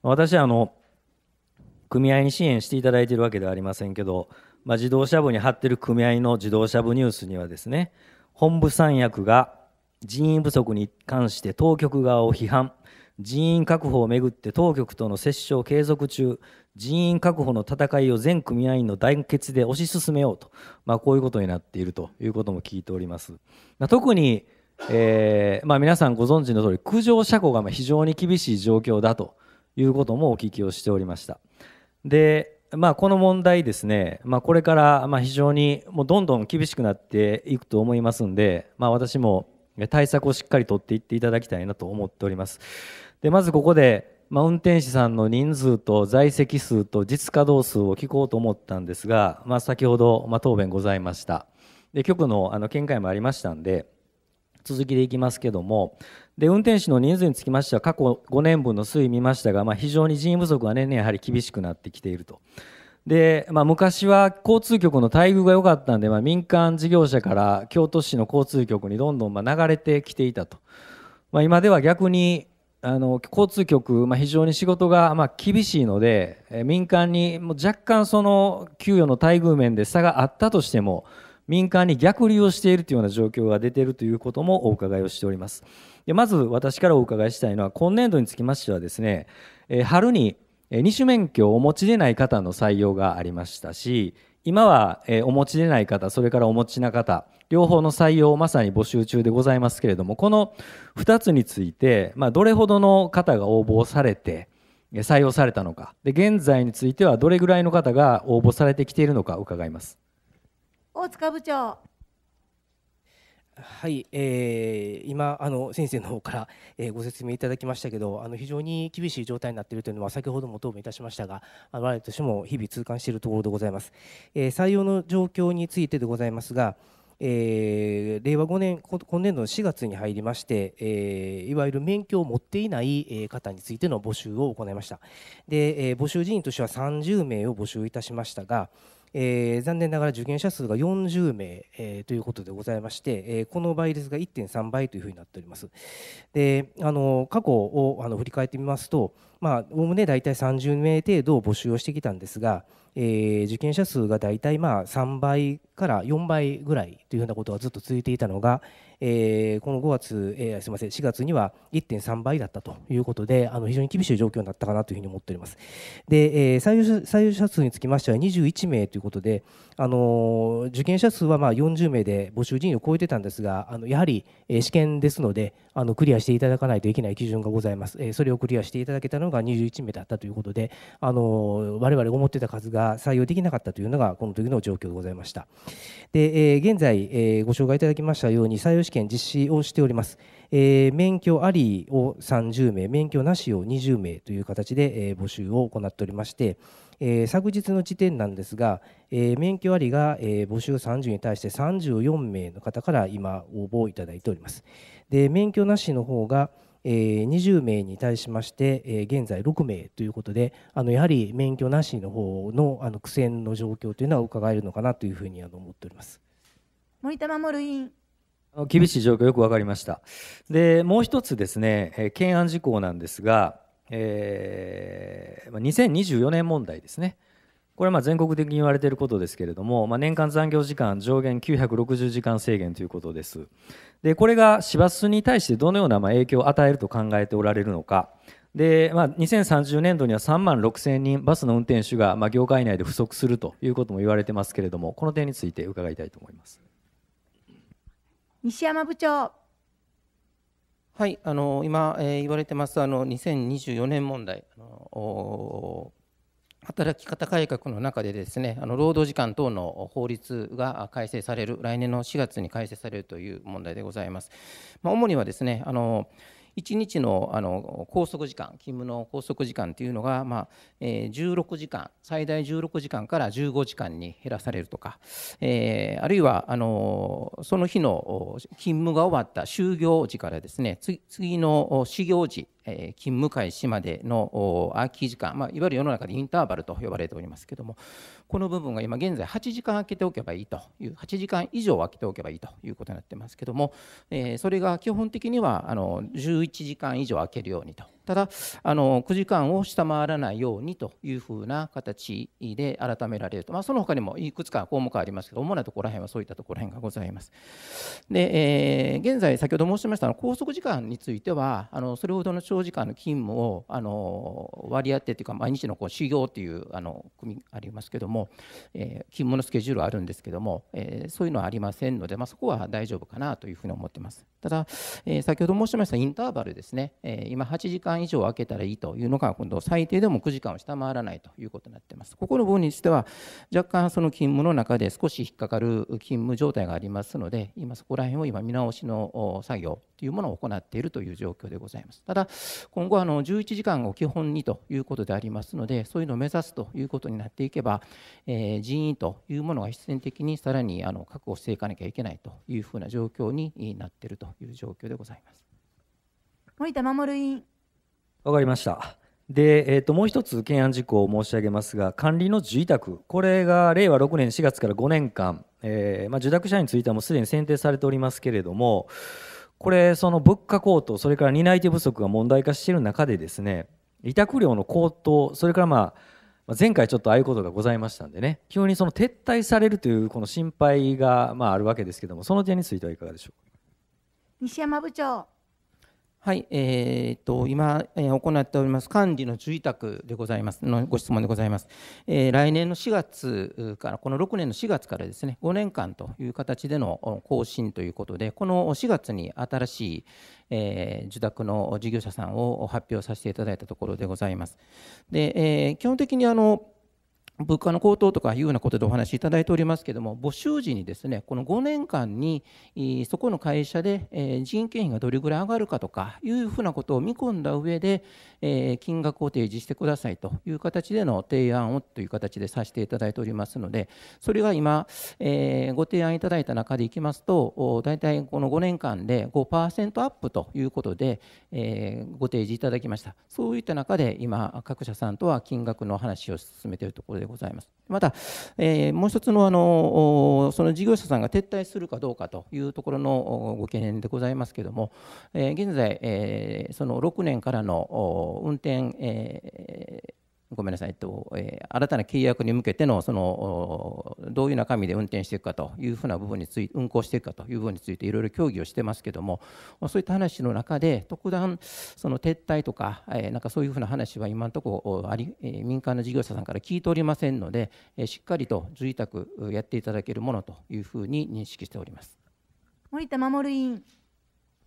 私はあの組合に支援していただいているわけではありませんけど、まあ、自動車部に貼ってる組合の自動車部ニュースにはですね本部三役が人員不足に関して当局側を批判人員確保をめぐって当局との折衝継続中人員確保の戦いを全組合員の団結で推し進めようと、まあ、こういうことになっているということも聞いております。まあ、特に、えー、まあ、皆さんご存知の通り苦情車庫が非常に厳しい状況だということもお聞きをしておりました。でまあ、この問題ですね、まあ、これからま非常にもうどんどん厳しくなっていくと思いますんで、まあ、私も対策をしっかりとっていっていただきたいなと思っております。でまずここで、まあ、運転手さんの人数と在籍数と実稼働数を聞こうと思ったんですが、まあ、先ほど、まあ、答弁ございましたで局のあの見解もありましたんで続きでいきますけどもで運転手の人数につきましては過去5年分の推移見ましたが、まあ、非常に人員不足が年々やはり厳しくなってきていると。で、まあ、昔は交通局の待遇が良かったんで、まあ、民間事業者から京都市の交通局にどんどんま流れてきていたと、まあ、今では逆にあの交通局、まあ、非常に仕事がまあ厳しいので、え民間にもう若干その給与の待遇面で差があったとしても民間に逆流をしているというような状況が出ているということもお伺いをしておりますでまず私からお伺いしたいのは今年度につきましてはですね、え春に二種免許をお持ちでない方の採用がありましたし今はお持ちでない方それからお持ちな方両方の採用をまさに募集中でございますけれども、この2つについて、まあ、どれほどの方が応募されて、採用されたのかで、現在についてはどれぐらいの方が応募されてきているのか伺います。大塚部長はい、えー、今あの先生の方から、えー、ご説明いただきましたけどあの非常に厳しい状態になっているというのは先ほども答弁いたしましたが我々としても日々痛感しているところでございます、えー、採用の状況についてでございますが、えー、令和5年今年度の4月に入りまして、えー、いわゆる免許を持っていない方についての募集を行いましたで、えー、募集人員としては30名を募集いたしましたが、えー、残念ながら受験者数が40名、えー、ということでございまして、えー、この倍率が1.3倍というふうになっております。であの過去をあの振り返ってみますとおおむね大体30名程度募集をしてきたんですが、えー、受験者数が大体まあ3倍から4倍ぐらいというようなことがずっと続いていたのが、えー、この5月、えー、すみません、4月には1.3倍だったということで、あの非常に厳しい状況になったかなというふうに思っております。で、えー、採用採用者数につきましては21名ということで、あの受験者数はまあ40名で募集人員を超えてたんですが、あのやはり試験ですので、あのクリアしていただかないといけない基準がございます。えー、それをクリアしていただけたのが21名だったということで、あの我々思ってた数が採用できなかったというのがこの時の状況でございました。で、えー、現在、えー、ご紹介いただきましたように採用試験実施をしております。えー、免許ありを30名、免許なしを20名という形で、えー、募集を行っておりまして、えー、昨日の時点なんですが、えー、免許ありが、えー、募集30に対して34名の方から今応募をいただいております。で免許なしの方が、え20名に対しまして、え現在6名ということであのやはり免許なしの方のあの苦戦の状況というのは伺えるのかなというふうにあの思っております。森田守委員厳しい状況よく分かりました。で、もう一つですね、懸案事項なんですが、えー、2024年問題ですね。これはま全国的に言われていることですけれども、まあ、年間残業時間上限960時間制限ということです。で、これが市バスに対してどのような影響を与えると考えておられるのか。で、まあ、2030年度には3万6000人バスの運転手がま業界内で不足するということも言われてますけれども、この点について伺いたいと思います。西山部長。はい、あの今、えー、言われてますあの2024年問題あの働き方改革の中でですねあの労働時間等の法律が改正される来年の4月に改正されるという問題でございます。まあ、主にはですねあの1日のあの拘束時間勤務の拘束時間というのが、まあえー、16時間最大16時間から15時間に減らされるとか、えー、あるいはあのその日の勤務が終わった就業時からですね次の始業時え勤務開始までの空き時間、まあ、いわゆる世の中でインターバルと呼ばれておりますけどもこの部分が今現在8時間空けておけばいいという8時間以上空けておけばいいということになってますけども、えそれが基本的にはあの11時間以上空けるようにとただあの9時間を下回らないようにというふうな形で改められると、まあ、その他にもいくつか項目ありますけど主なところら辺はそういったところら辺がございますで、えー、現在先ほど申しましたの拘束時間についてはあのそれほどの長時間の勤務をあの割り当てというか毎日のこう修行というあの組ありますけども、えー、勤務のスケジュールはあるんですけども、えー、そういうのはありませんので、まあ、そこは大丈夫かなというふうに思ってますただ、えー、先ほど申しましたインターバルですね、え今8時間間以上空けたらいいというのが、今度、最低でも9時間を下回らないということになっています。ここの分にしては、若干その勤務の中で少し引っかかる勤務状態がありますので、今、そこら辺を今、見直しの作業というものを行っているという状況でございます。ただ、今後、11時間を基本にということでありますので、そういうのを目指すということになっていけば、えー、人員というものが必然的にさらにあの確保していかなきゃいけないというふうな状況になっているという状況でございます。森田守委員わかりました。で、えー、ともう一つ懸案事項を申し上げますが、管理の受委託、これが令和6年4月から5年間、えー、まあ、受託者についてはもうすでに選定されておりますけれども、これ、その物価高騰、それから担い手不足が問題化している中で、ですね委託料の高騰、それから、まあ、前回ちょっとああいうことがございましたんでね、急にその撤退されるというこの心配が、まあ、あるわけですけども、その点についてはいかがでしょうか。西山部長はい、えーと、今、えー、行っております管理の住宅でございますのご質問でございます、えー、来年の4月からこの6年の4月からですね5年間という形での更新ということでこの4月に新しい、えー、受託の事業者さんを発表させていただいたところでございますで、えー、基本的にあの物価の高騰とかいうようなことでお話しいただいておりますけれども、募集時にですね、この5年間にそこの会社で人件費がどれぐらい上がるかとかいうふうなことを見込んだ上で、金額を提示してくださいという形での提案をという形でさせていただいておりますので、それが今、ご提案いただいた中でいきますと、大体この5年間で5%アップということで、ご提示いただきました。そういった中で今、各社さんとは金額の話を進めているところでございます。また、えー、もう一つのあのその事業者さんが撤退するかどうかというところのご懸念でございますけれども、えー、現在、えー、その6年からの運転、えーごめんなさい、えっとえー、新たな契約に向けてのそのどういう中身で運転していくかというふうな部分について、運行していくかという部分について、いろいろ協議をしてますけども、そういった話の中で、特段その撤退とか、えー、なんかそういうふうな話は今のところあり、えー、民間の事業者さんから聞いておりませんので、えー、しっかりと随託やっていただけるものというふうに認識しております森田守委員。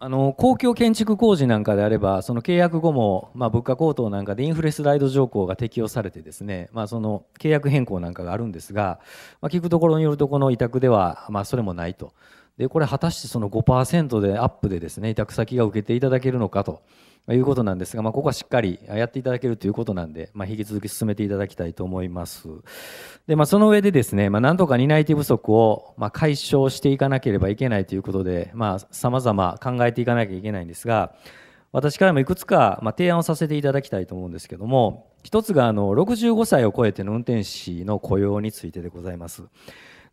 あの公共建築工事なんかであればその契約後も、まあ、物価高騰なんかでインフレスライド条項が適用されてですね、まあ、その契約変更なんかがあるんですが、まあ、聞くところによるとこの委託では、まあ、それもないと。でこれ果たしてその5%でアップでですね委託先が受けていただけるのかということなんですが、まあ、ここはしっかりやっていただけるということなんで、まあ、引き続き進めていただきたいと思います。で、まあ、その上でですね、まあ、なんとか担い手不足をま解消していかなければいけないということで、まあ、様々考えていかなきゃいけないんですが、私からもいくつか、ま提案をさせていただきたいと思うんですけども、1つがあの65歳を超えての運転士の雇用についてでございます。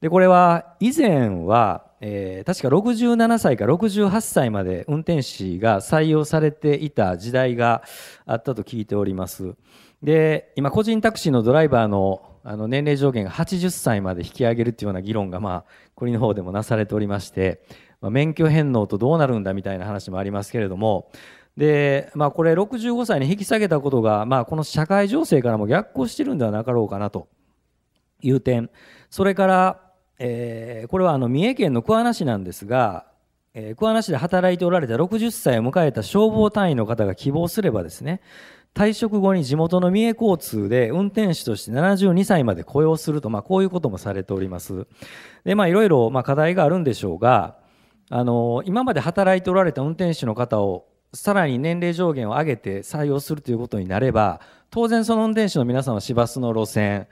でこれは以前は、えー、確か67歳か68歳まで運転士が採用されていた時代があったと聞いておりますで今個人タクシーのドライバーのあの年齢上限が80歳まで引き上げるというような議論が、まあ、国の方でもなされておりまして、まあ、免許返納とどうなるんだみたいな話もありますけれどもで、まあ、これ65歳に引き下げたことが、まあ、この社会情勢からも逆行してるんではなかろうかなという点それからえー、これはあの三重県の桑名市なんですが、えー、桑名市で働いておられた60歳を迎えた消防隊員の方が希望すればですね退職後に地元の三重交通で運転手として72歳まで雇用すると、まあ、こういうこともされております。でまあいろいろま課題があるんでしょうがあの今まで働いておられた運転手の方をさらに年齢上限を上げて採用するということになれば当然その運転手の皆さんは市バスの路線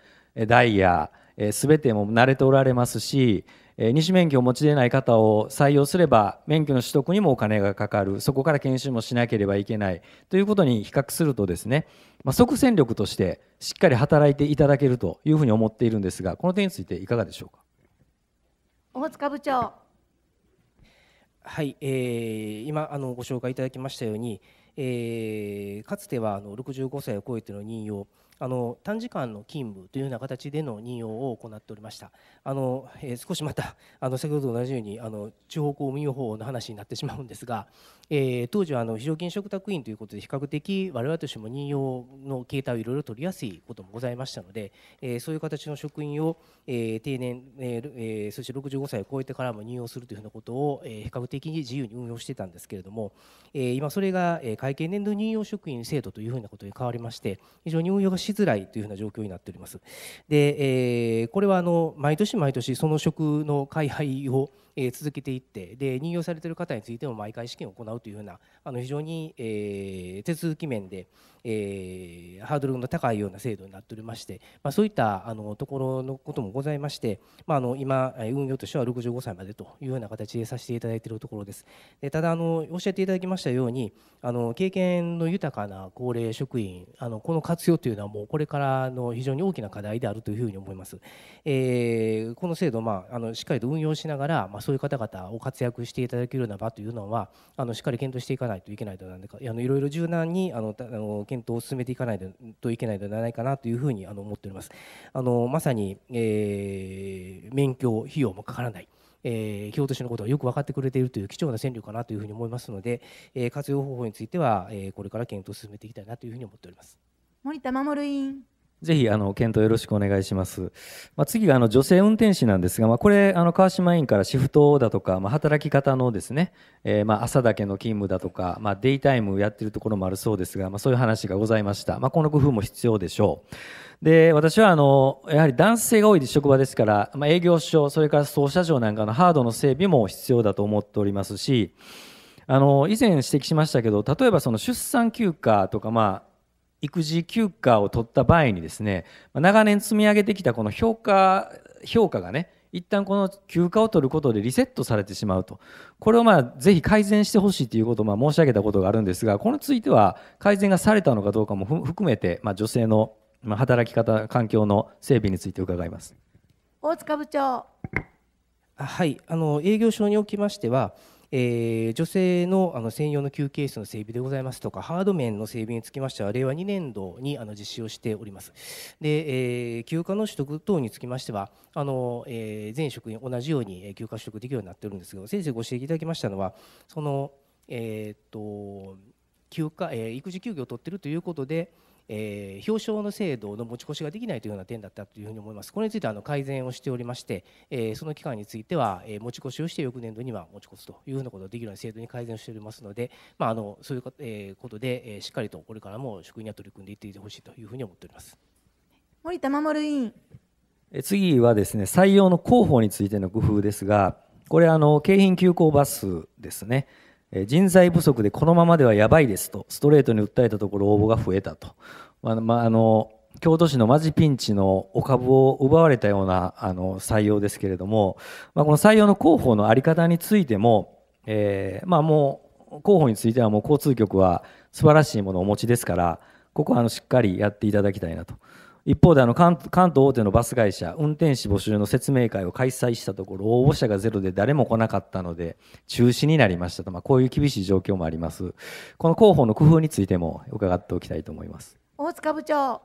ダイヤえべても慣れておられますし、え二種免許を持ちでない方を採用すれば免許の取得にもお金がかかるそこから研修もしなければいけないということに比較するとですね、まあ、即戦力としてしっかり働いていただけるというふうに思っているんですがこの点についていかがでしょうか大塚部長はい、えー、今あのご紹介いただきましたように、えー、かつてはあの65歳を超えての任用あの短時間の勤務というような形での任用を行っておりましたあの、えー、少しまたあの先ほどと同じようにあの地方公務員法の話になってしまうんですがえー、当時はあの非常勤嘱託員ということで比較的我々としても任用の形態をいろいろ取りやすいこともございましたので、えー、そういう形の職員を、えー、定年、えー、そして65歳を超えてからも任用するというふうなことを、えー、比較的に自由に運用してたんですけれども、えー、今それが会計年度任用職員制度というふうなことに変わりまして非常に運用がしづらいというふうな状況になっております。で、えー、これはあの毎年毎年その職の開廃をえ続けていってで任用されている方についても毎回試験を行うというようなあの非常に、え手続き面で、えー、ハードルの高いような制度になっておりまして、まあ、そういったあのところのこともございまして、まあ、あの今運用としては65歳までというような形でさせていただいているところですでただあのおっしゃっていただきましたようにあの経験の豊かな高齢職員あのこの活用というのはもうこれからの非常に大きな課題であるというふうに思います、えー、この制度、まあ、あのしっかりと運用しながら、まあ、そういう方々を活躍していただけるような場というのはあのしっかり検討していかないといけないとなんでかあのいろいろ柔軟にあのあの検検討を進めていかないといけないのではないかなというふうにあの思っております。あのまさに、えー、免許費用もかからない。えー、京都市のことはよく分かってくれているという貴重な線量かなというふうに思いますので、えー、活用方法については、えー、これから検討を進めていきたいなというふうに思っております森田守委員。ぜひあの検討よろしくお願いします。まあ、次があの女性運転士なんですが、まあ、これあの川島委員からシフトだとか、まあ、働き方のですね、えー、まあ朝だけの勤務だとか、まあ、デイタイムやってるところもあるそうですが、まあ、そういう話がございました。まあ、この工夫も必要でしょう。で私はあのやはり男性が多い職場ですから、まあ、営業所それから総社長なんかのハードの整備も必要だと思っておりますしあの以前指摘しましたけど例えばその出産休暇とか、まあ育児休暇を取った場合にですね長年積み上げてきたこの評価評価がね一旦この休暇を取ることでリセットされてしまうとこれをまあぜひ改善してほしいということをまあ申し上げたことがあるんですがこのについては改善がされたのかどうかも含めて、まあ、女性の働き方環境の整備について伺います大塚部長はいあの営業所におきましてはえー、女性のあの専用の休憩室の整備でございますとかハード面の整備につきましては令和2年度にあの実施をしておりますで、えー、休暇の取得等につきましてはあの、えー、全職員同じように休暇取得できるようになっているんですけど先生ご指摘いただきましたのはそのえっと休暇、え育児休業を取っているということで、えー、表彰の制度の持ち越しができないというような点だったというふうに思います。これについてあの改善をしておりまして、えー、その期間については、えー、持ち越しをして翌年度には持ち越すというふうなことができるような制度に改善をしておりますので、まあ、あのそういうか、えー、ことで、えー、しっかりとこれからも職員には取り組んでいってほしいというふうに思っております。森田守委員次はですね採用の広報についての工夫ですがこれあの京浜急行バスですね人材不足でこのままではやばいですとストレートに訴えたところ応募が増えたと、まあまあ、あの京都市のマジピンチのお株を奪われたようなあの採用ですけれども、まあ、この採用の広報の在り方についても、えー、まあ、もう広報についてはもう交通局は素晴らしいものをお持ちですからここはあのしっかりやっていただきたいなと。一方であの関東大手のバス会社運転士募集の説明会を開催したところ応募者がゼロで誰も来なかったので中止になりましたと、まあ、こういう厳しい状況もありますこの広報の工夫についても伺っておきたいと思います大塚部長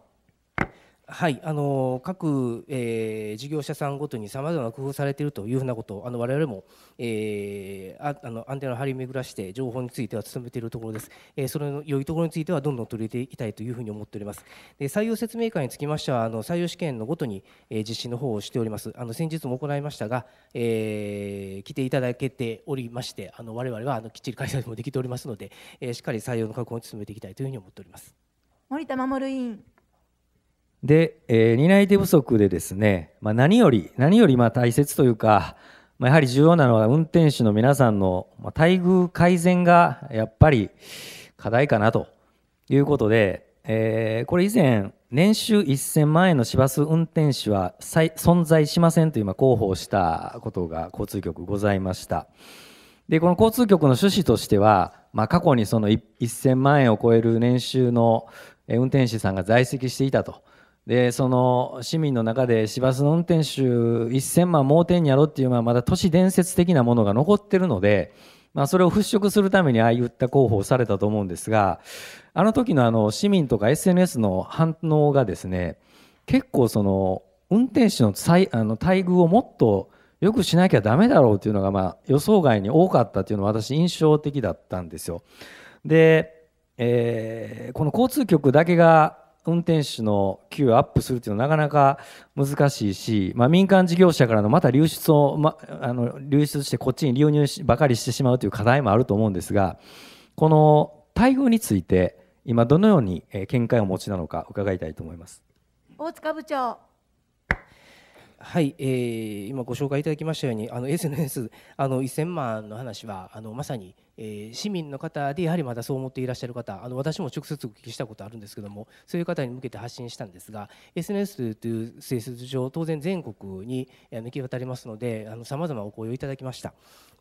はい、あの各、えー、事業者さんごとにさまざまな工夫されているというふうなことをあの我々も、えー、ああのアンテナを張り巡らして情報については努めているところです、えー、それの良いところについてはどんどん取り入れていきたいというふうに思っておりますで採用説明会につきましてはあの採用試験のごとに、えー、実施の方をしておりますあの先日も行いましたが、えー、来ていただけておりましてあの我々はあのきっちり開催もできておりますので、えー、しっかり採用の確保に努めていきたいというふうに思っております森田守委員で、えー、担い手不足でですね、まあ、何より、何よりまあ大切というか、まあ、やはり重要なのは運転手の皆さんの待遇改善がやっぱり課題かなということで、えー、これ以前、年収1000万円の市バス運転手は存在しませんと今広報したことが交通局ございました。で、この交通局の趣旨としては、まあ、過去にその1000万円を超える年収の運転手さんが在籍していたと。でその市民の中で市バスの運転手1000万盲点やろっていう、まあ、まだ都市伝説的なものが残ってるので、まあ、それを払拭するためにああいった広報をされたと思うんですがあの時のあの市民とか SNS の反応がですね結構その運転手のあの待遇をもっとよくしなきゃだめだろうというのが、まあ、予想外に多かったというのは私印象的だったんですよ。で、えー、この交通局だけが運転手の給与アップするっていうのはなかなか難しいし、まあ、民間事業者からのまた流出を、ま、あの流出してこっちに流入ばかりしてしまうという課題もあると思うんですがこの待遇について今どのように見解をお持ちなのか伺いたいと思います。大塚部長はい、えー、今ご紹介いただきましたようにあの SNS あの1000万の話はあのまさに、えー、市民の方でやはりまだそう思っていらっしゃる方あの私も直接お聞きしたことあるんですけどもそういう方に向けて発信したんですが SNS という性質上当然全国に行き渡りますのでさまざまお声をいただきました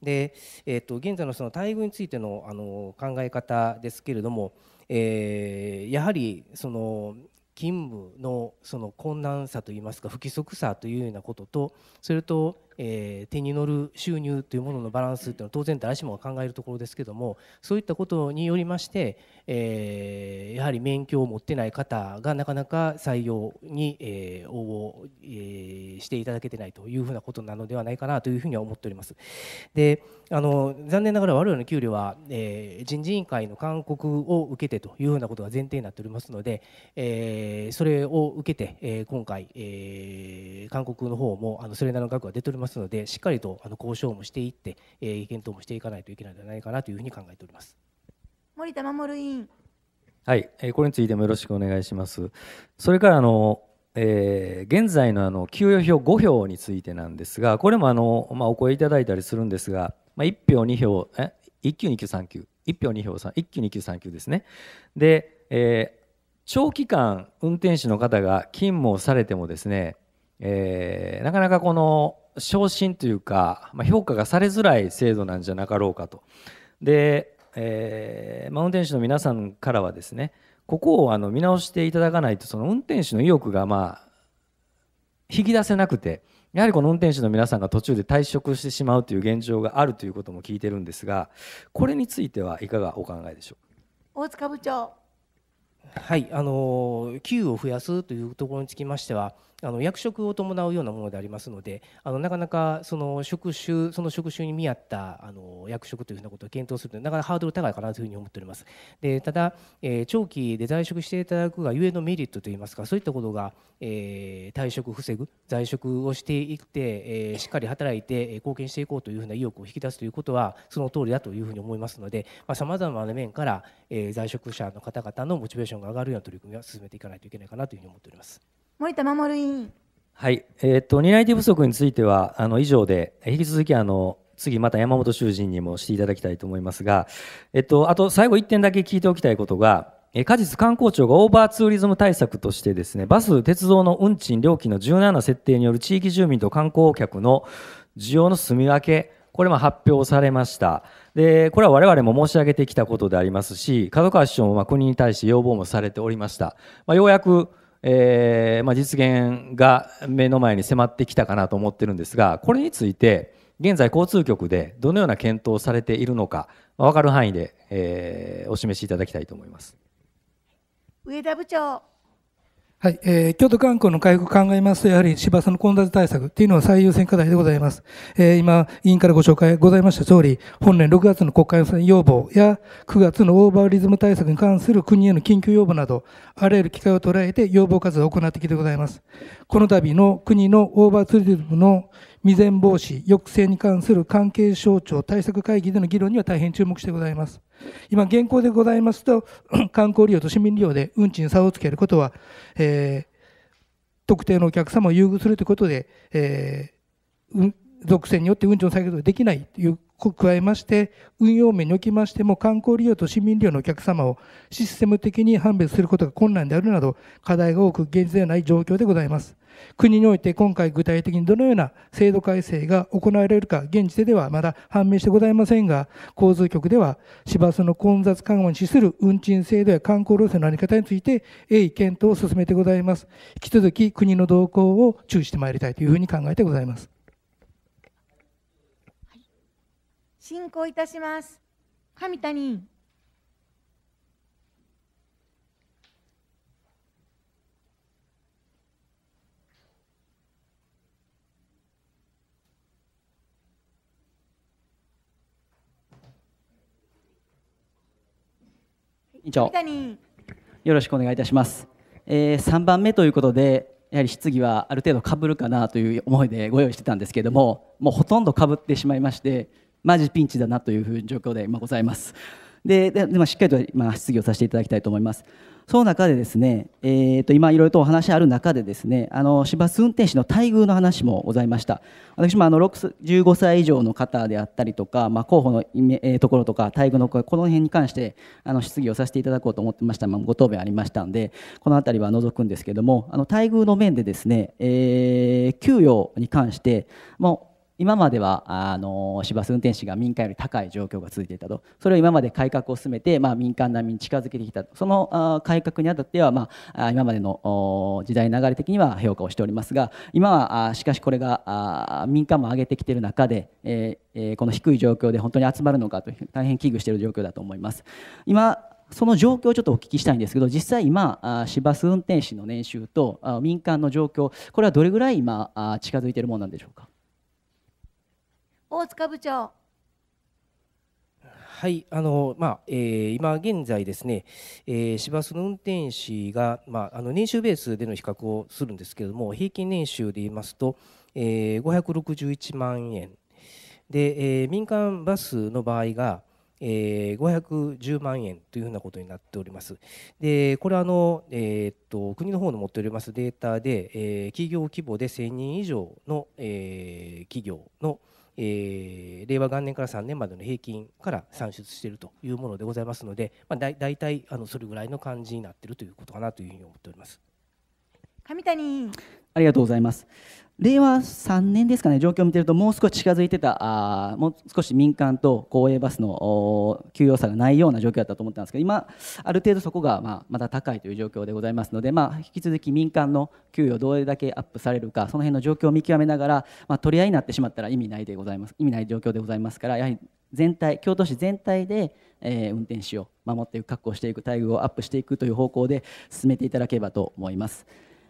で、えーと、現在のその待遇についてのあの考え方ですけれども、えー、やはりその勤務のその困難さといいますか不規則さというようなこととそれとえー、手に乗る収入というもののバランスというのは当然誰しもが考えるところですけどもそういったことによりまして、えー、やはり免許を持ってない方がなかなか採用に、えー、応募、えー、していただけてないというふうなことなのではないかなというふうには思っております。であの残念ながら我々の給料は、えー、人事委員会の勧告を受けてというふうなことが前提になっておりますので、えー、それを受けて、えー、今回、えー、勧告の方もあのそれなりの額は出ておりますますので、しっかりとあの交渉もしていって、えー、検討もしていかないといけないんじゃないかなというふうに考えております森田守委員。はい、えー、これについてもよろしくお願いします。それからあのえー、現在のあの給与表5票についてなんですが、これもあの、まあ、お声いただいたりするんですが、まあ、1票、2票、え1級、2級、3級、1票、2票、1級、2級、3級ですね。で、えー、長期間運転手の方が勤務をされてもですね、えー、なかなかこの昇進というか、まあ、評価がされづらい制度なんじゃなかろうかと。で、えー、まあ、運転手の皆さんからはですねここをあの見直していただかないとその運転手の意欲がまあ引き出せなくてやはりこの運転手の皆さんが途中で退職してしまうという現状があるということも聞いてるんですがこれについてはいかがお考えでしょう大塚部長はいあの給を増やすというところにつきましてはあの役職を伴うようなものでありますのであのなかなかその職種その職種に見合ったあの役職というふうなことを検討するというのはなかなかハードル高いかなというふうに思っておりますでただ、えー、長期で在職していただくがゆえのメリットといいますかそういったことが、えー、退職を防ぐ在職をしていって、えー、しっかり働いて貢献していこうというふうな意欲を引き出すということはその通りだというふうに思いますのでさまざ、あ、まな面から、え在職者の方々のモチベーションが上がるような取り組みは進めていかないといけないかなというふうに思っております。森田守委員。はい、えーと、と担い手不足についてはあの以上で引き続きあの次また山本囚人にもしていただきたいと思いますが、えっと、あと最後1点だけ聞いておきたいことが、え果実観光庁がオーバーツーリズム対策としてですねバス鉄道の運賃料金の柔軟な設定による地域住民と観光客の需要の住み分けこれも発表されました。で、これは我々も申し上げてきたことでありますし、角川市長もま国に対して要望もされておりました。まあ、ようやくえー、まあ、実現が目の前に迫ってきたかなと思ってるんですがこれについて現在交通局でどのような検討をされているのか分かる範囲で、えー、お示しいただきたいと思います上田部長はい、えー、京都観光の回復を考えますと、やはり芝さんの混雑対策というのは最優先課題でございます。えー、今、委員からご紹介ございました通り、本年6月の国会予算要望や9月のオーバーリズム対策に関する国への緊急要望など、あらゆる機会を捉えて要望活動を行ってきてございます。この度の国のオーバーツーリズムの未然防止、抑制に関する関係省庁対策会議での議論には大変注目してございます。今、現行でございますと、観光利用と市民利用で運賃差をつけることは、えー、特定のお客様を優遇するということで、えー、属性によって運賃を下げることができないという加えまして、運用面におきましても、観光利用と市民利用のお客様をシステム的に判別することが困難であるなど、課題が多く現実ではない状況でございます。国において今回具体的にどのような制度改正が行われるか、現時点ではまだ判明してございませんが、交通局では、市バスの混雑緩和に資する運賃制度や観光路線の在り方について、鋭意検討を進めてございます。引き続き国の動向を注視してまいりたいというふうに考えてございます。信仰いたします神谷委員長よろしくお願いいたします、えー、3番目ということでやはり質疑はある程度かぶるかなという思いでご用意してたんですけれどももうほとんどかぶってしまいましてマジピンチだなというふう状況で今ございます。でででしっかりと今質疑をさせていただきたいと思います。その中でですね、えー、と今いろいろとお話ある中でですね、あの市バス運転手の待遇の話もございました。私もあの15歳以上の方であったりとか、まあ、候補の、えところとか待遇のこの辺に関してあの質疑をさせていただこうと思ってました。まあ、ご答弁ありましたんで、この辺りは除くんですけども、あの待遇の面でですね、えー、給与に関して、まあ今まではあの市バス運転士が民間より高い状況が続いていたとそれを今まで改革を進めて、まあ、民間並みに近づけてきたその改革にあたっては、まあ、今までの時代流れ的には評価をしておりますが今はしかしこれが民間も上げてきている中で、えー、この低い状況で本当に集まるのかという大変危惧している状況だと思います。今その状況をちょっとお聞きしたいんですけど実際今市バス運転士の年収と民間の状況これはどれぐらい今近づいているものなんでしょうか大塚部長はいあのまあえー、今現在ですね、えー、市バスの運転士が、まあ、あの年収ベースでの比較をするんですけれども平均年収で言いますと、えー、561万円で、えー、民間バスの場合が、えー、510万円というふうなことになっております。でこれはあの、えー、っと国の方の持っておりますデータで、えー、企業規模で1000人以上の、えー、企業の、えー、令和元年から3年までの平均から算出しているというものでございますので、まあ、だ大体あのそれぐらいの感じになっているということかなというふうに思っております。上谷ありがとうございます。令和3年ですかね、状況を見てると、もう少し近づいてた、あもう少し民間と公営バスの給与差がないような状況だったと思ったんですけど、今、ある程度そこが、まあ、まだ高いという状況でございますので、まあ、引き続き民間の給与、どれだけアップされるか、その辺の状況を見極めながら、まあ、取り合いになってしまったら意味ないでございます、意味ない状況でございますから、やはり全体、京都市全体で、えー、運転士を守っていく、確保していく、待遇をアップしていくという方向で進めていただければと思います。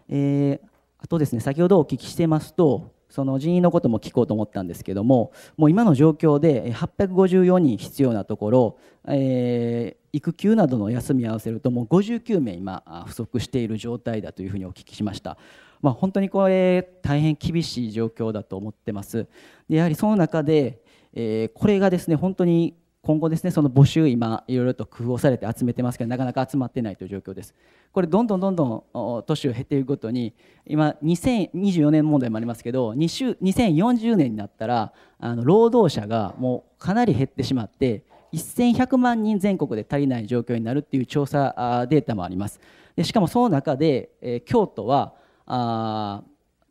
えーあとですね先ほどお聞きしてますとその人員のことも聞こうと思ったんですけどももう今の状況で854人必要なところ、えー、育休などの休み合わせるともう59名今不足している状態だというふうにお聞きしました。まあ、本当にこれ大変厳しい状況だと思ってます。でやはりその中で、えー、これがですね本当に今後ですねその募集今いろいろと工夫をされて集めてますけどなかなか集まってないという状況ですこれどんどんどんどん年を減っていくごとに今2024年問題もありますけど2040年になったらあの労働者がもうかなり減ってしまって1100万人全国で足りない状況になるっていう調査データもありますでしかもその中で、え京都はあ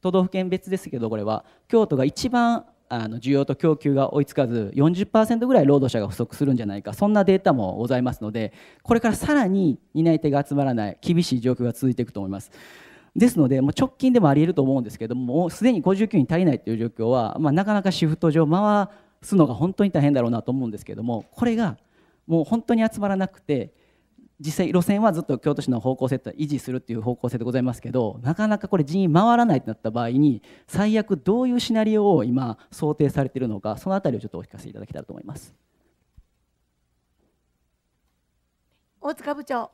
都道府県別ですけどこれは京都が一番あの需要と供給が追いつかず40%ぐらい労働者が不足するんじゃないかそんなデータもございますのでこれからさらに担い手が集まらない厳しい状況が続いていくと思います。ですのでもう直近でもありえると思うんですけどももうすでに59人足りないという状況は、まあ、なかなかシフト上回すのが本当に大変だろうなと思うんですけどもこれがもう本当に集まらなくて実際路線はずっと京都市の方向性と維持するっていう方向性でございますけどなかなかこれ人員回らないとなった場合に最悪どういうシナリオを今想定されているのかそのあたりをちょっとお聞かせいただけたらと思います大塚部長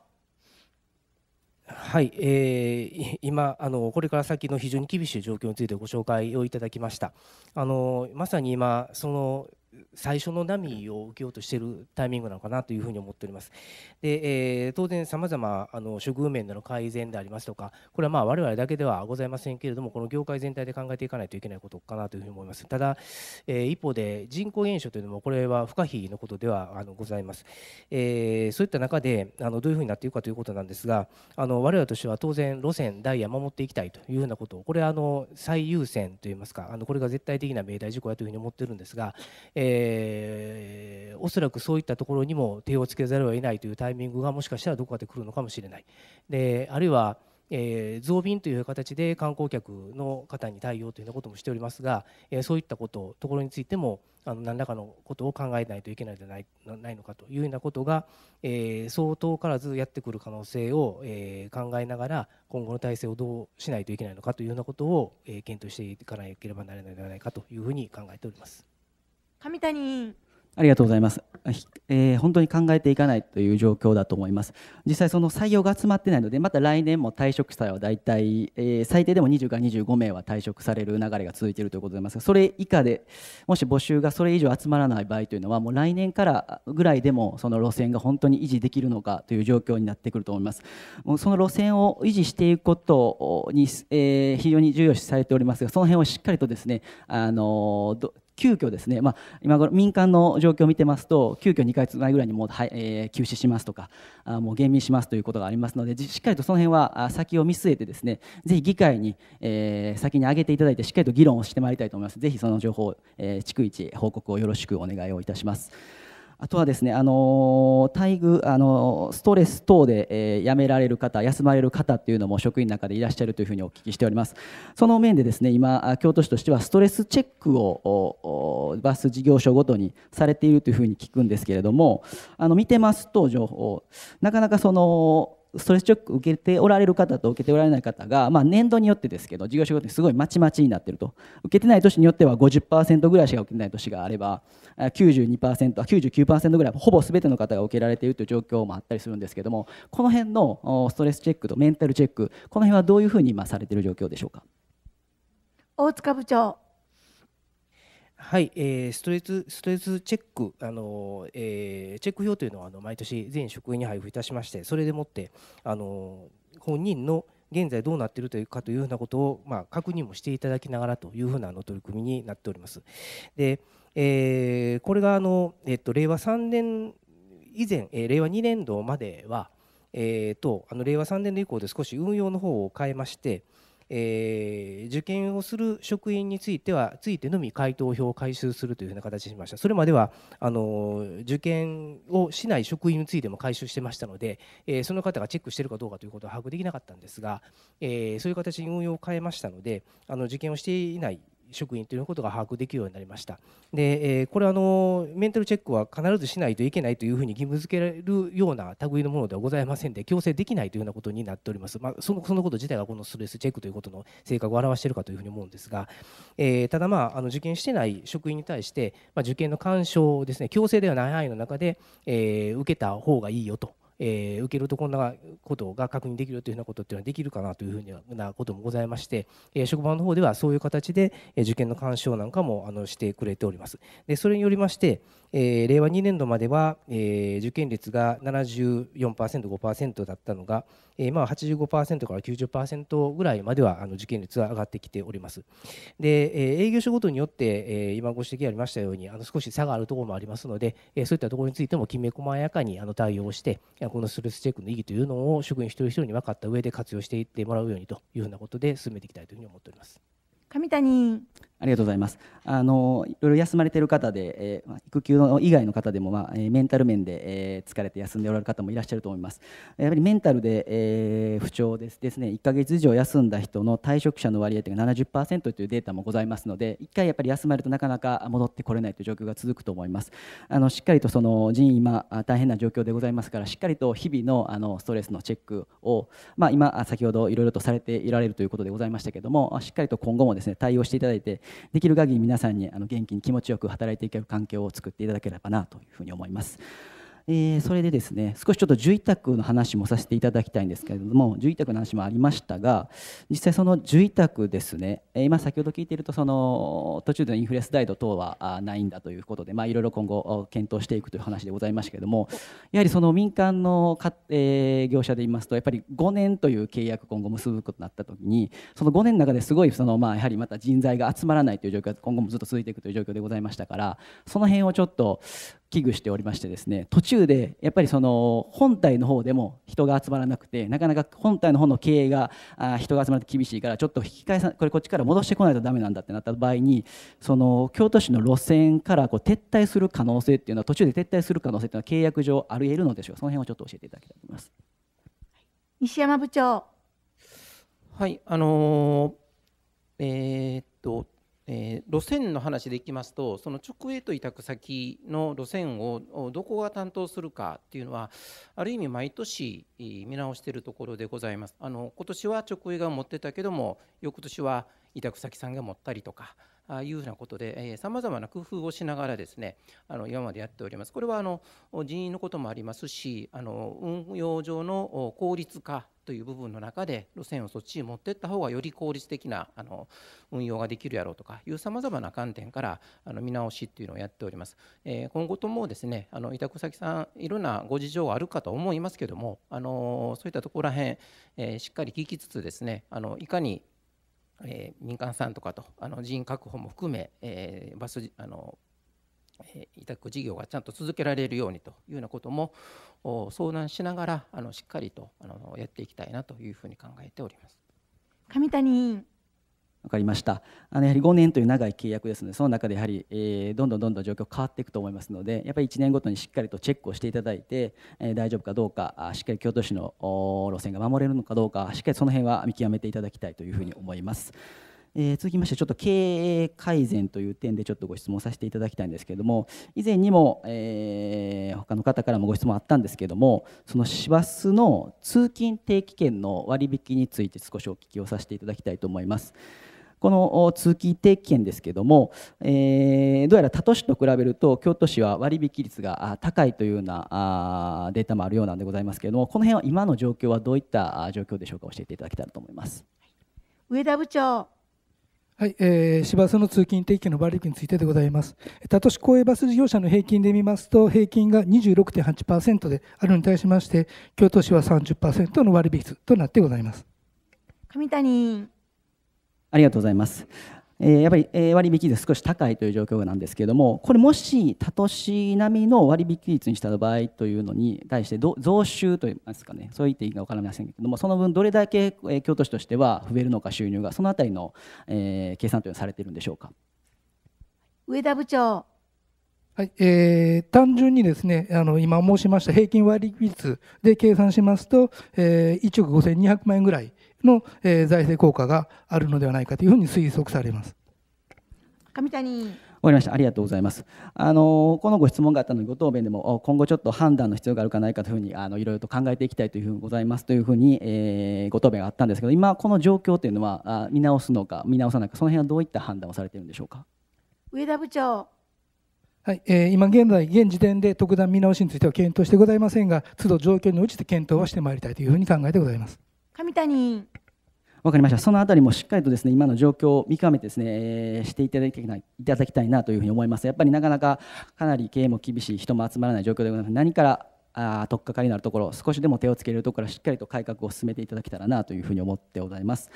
はい、えー、今あのこれから先の非常に厳しい状況についてご紹介をいただきましたあのまさに今その最初の波を受けようとしているタイミングなのかなというふうに思っております。で、えー、当然さまざまあの処遇面での改善でありますとか、これはまあ我々だけではございませんけれども、この業界全体で考えていかないといけないことかなというふうに思います。ただ、えー、一方で人口減少というのもこれは不可避のことではあのございます。えー、そういった中であのどういうふうになっていくかということなんですが、あの我々としては当然路線ダイヤ守っていきたいというふうなことをこれはあの最優先といいますか、あのこれが絶対的な命題事項やというふうに思っているんですが。ええー、おそらくそういったところにも手をつけざるを得ないというタイミングがもしかしたらどこかで来るのかもしれない。であるいはえー、増便という形で観光客の方に対応というようなこともしておりますが、えー、そういったことところについてもあの何らかのことを考えないといけないのではないないのかというようなことが、えー、相当からずやってくる可能性を、えー、考えながら今後の体制をどうしないといけないのかというようなことを、えー、検討していかなければならないのではないかというふうに考えております。上谷ありがとうございます、えー、本当に考えていかないという状況だと思います。実際その採用が集まってないので、また来年も退職者は大いえー、最低でも20か25名は退職される流れが続いているということでございますが、それ以下でもし募集がそれ以上集まらない場合というのは、もう来年からぐらいでもその路線が本当に維持できるのかという状況になってくると思います。もうその路線を維持していくことに、えー、非常に重要視されておりますが、その辺をしっかりとですね、あの急遽ですね、まあ、今頃民間の状況を見てますと急遽2か月前ぐらいにもう、はいえー、休止しますとかあもう減免しますということがありますのでしっかりとその辺は先を見据えてですねぜひ議会に、えー、先に挙げていただいてしっかりと議論をしてまいりたいと思いますぜひその情報、えー、逐一報告をよろしくお願いをいたします。あとはですね、あの待遇あのストレス等で、えー、辞められる方、休まれる方っていうのも職員の中でいらっしゃるというふうにお聞きしております。その面でですね、今京都市としてはストレスチェックをバス事業所ごとにされているというふうに聞くんですけれども、あの見てますと情報、なかなかそのストレスチョック受けておられる方と受けておられない方が、まあ、年度によってですけど事業仕事にすごいまちまちになってると受けてない年によっては50%ぐらいしか受けてない年があれば92%、99%ぐらいほぼ全ての方が受けられているという状況もあったりするんですけどもこの辺のストレスチェックとメンタルチェックこの辺はどういうふうに今されている状況でしょうか大塚部長はい、えー、ストレスストレスチェック、あのえー、チェック表というのはあの毎年全職員に配布いたしましてそれでもって、あの本人の現在どうなっているというかというふうなことを、まあ、確認もしていただきながらというふうなあの取り組みになっております。でえー、これがあの、えっと、令和3年以前、えー、令和2年度までは、えーと、とあの令和3年度以降で少し運用の方を変えまして、えー、受験をする職員についてはついてのみ回答表を回収するというふうな形にしましたそれまではあの受験をしない職員についても回収してましたので、えー、その方がチェックしているかどうかということは把握できなかったんですが、えー、そういう形に運用を変えましたのであの受験をしていない職員ということが把握できるようになりました。で、えー、これあのメンタルチェックは必ずしないといけないというふうに義務付けられるような類のものではございませんで、強制できないというようなことになっております。まあ、そのそのこと自体がこのストレスチェックということの性格を表しているかというふうに思うんですが、えー、ただまああの受験してない職員に対して、まあ、受験の干渉ですね、強制ではない範囲の中で、えー、受けた方がいいよと。えー、受けるとこんなことが確認できるというようなことっていうのはできるかなというふうなこともございまして、え職場の方ではそういう形で受験の鑑賞なんかもあのしてくれております。でそれによりまして、えー、令和2年度までは、えー、受験率が74%、5%だったのが、えー、まあ85%から90%ぐらいまではあの受験率が上がってきております。で、えー、営業所ごとによって、えー、今ご指摘ありましたように、あの少し差があるところもありますので、えー、そういったところについてもきめ細やかにあの対応して、このストレスチェックの意義というのを職員一人一人に分かった上で活用していってもらうようにというふうなことで進めていきたいというふうに思っております。上谷ありがとうございます。あのいろいろ休まれている方で、えー、育休の以外の方でも、まあ、メンタル面で、えー、疲れて休んでおられる方もいらっしゃると思います。やはりメンタルで、えー、不調ですですね、1ヶ月以上休んだ人の退職者の割合が70%というデータもございますので、1回やっぱり休まれるとなかなか戻ってこれないという状況が続くと思います。あのしっかりとその人員今大変な状況でございますから、しっかりと日々のあのストレスのチェックを、まあ、今先ほどいろいろとされていられるということでございましたけれども、しっかりと今後もですね対応していただいて。できる限り皆さんにあの元気に気持ちよく働いていける環境を作っていただければなというふうに思います。えー、それでですね少しちょっと1委託の話もさせていただきたいんですけれども1委託の話もありましたが実際その1委託ですね、えー、今先ほど聞いているとその途中でのインフレスライド等はないんだということで、まあ、いろいろ今後検討していくという話でございましたけれどもやはりその民間のえー、業者で言いますとやっぱり5年という契約今後結ぶことになった時にその5年の中ですごいその、まあ、やはりまた人材が集まらないという状況が今後もずっと続いていくという状況でございましたからその辺をちょっと危惧しておりましてですね途中でやっぱりその本体の方でも人が集まらなくてなかなか本体の方の経営が人が集まって厳しいからちょっと引き返さこれこっちから戻してこないとダメなんだってなった場合にその京都市の路線からこう撤退する可能性っていうのは途中で撤退する可能性っていうのは契約上あり得るのでしょうかその辺をちょっと教えていただきたいと思います西山部長はいあのー、えー、っとえー、路線の話でいきますとその直営と委託先の路線をどこが担当するかっていうのはある意味毎年見直しているところでございます。あの今年は直営が持ってたけども翌年は委託先さんが持ったりとかあいうふうなことで、さまざまな工夫をしながらですね、あの今までやっております。これはあの人員のこともありますし、あの運用上の効率化という部分の中で路線をそっちに持っていった方がより効率的なあの運用ができるやろうとかいうさまざまな観点からあの見直しっていうのをやっております。えー、今後ともですねあの委託先さんいろんなご事情があるかと思いますけどもあのそういったところらへん、えー、しっかり聞きつつですねあのいかにえー、民間さんとかとあの人員確保も含め、えー、バスあの、えー、委託事業がちゃんと続けられるようにというようなことも相談しながらあのしっかりとあのやっていきたいなというふうに考えております上谷委員分かりましたあのやはり5年という長い契約ですのでその中でやはり、えどんどんどんどん状況変わっていくと思いますのでやっぱり1年ごとにしっかりとチェックをしていただいて、え大丈夫かどうかしっかり京都市の路線が守れるのかどうかしっかりその辺は見極めていただきたいというふうに思います。え続きましてちょっと経営改善という点でちょっとご質問させていただきたいんですけれども以前にも、え他の方からもご質問あったんですけれどもその市バスの通勤定期券の割引について少しお聞きをさせていただきたいと思います。この通勤定期券ですけども、えー、どうやら他都市と比べると京都市は割引率が高いというようなデータもあるようなんでございますけれどもこの辺は今の状況はどういった状況でしょうか教えていただけたらと思います。上田部長はい、えー、市バスの通勤定期の割引についてでございます。他都市公営バス事業者の平均で見ますと、平均が26.8%であるに対しまして、京都市は30%の割引率となってございます。上谷ありがとうございます。えやっぱり、え割引率少し高いという状況なんですけれども、これもし、他都市並みの割引率にした場合というのに対してど、増収といいますかね、そう言っていいか分かりませんけれども、その分、どれだけ、え京都市としては増えるのか、収入が、そのあたりの、え計算というのはされているんでしょうか。上田部長はいえー、単純にですねあの今申しました平均割引率で計算しますと、えー、1億5200万円ぐらいの、え財政効果があるのではないかというふうに推測されます。上谷わかりました。ありがとうございます。あのこのご質問があったのにご答弁でも今後ちょっと判断の必要があるかないかというふうにあのいろいろと考えていきたいというふうにございますというふうに、えー、ご答弁があったんですけど、今この状況というのは見直すのか見直さないかその辺はどういった判断をされているんでしょうか。上田部長。はい、えー、今現在現時点で特段見直しについては検討してございませんが、都度状況に応じて検討はしてまいりたいというふうに考えてございます。神谷わかりました。そのあたりもしっかりとですね、今の状況を見かめてですね、えー、していただきたいいただきたいなというふうに思います。やっぱりなかなかかなり経営も厳しい、人も集まらない状況でございます。何からあ取っかかりのあるところ、少しでも手をつけるところからしっかりと改革を進めていただけたらなというふうに思ってございます。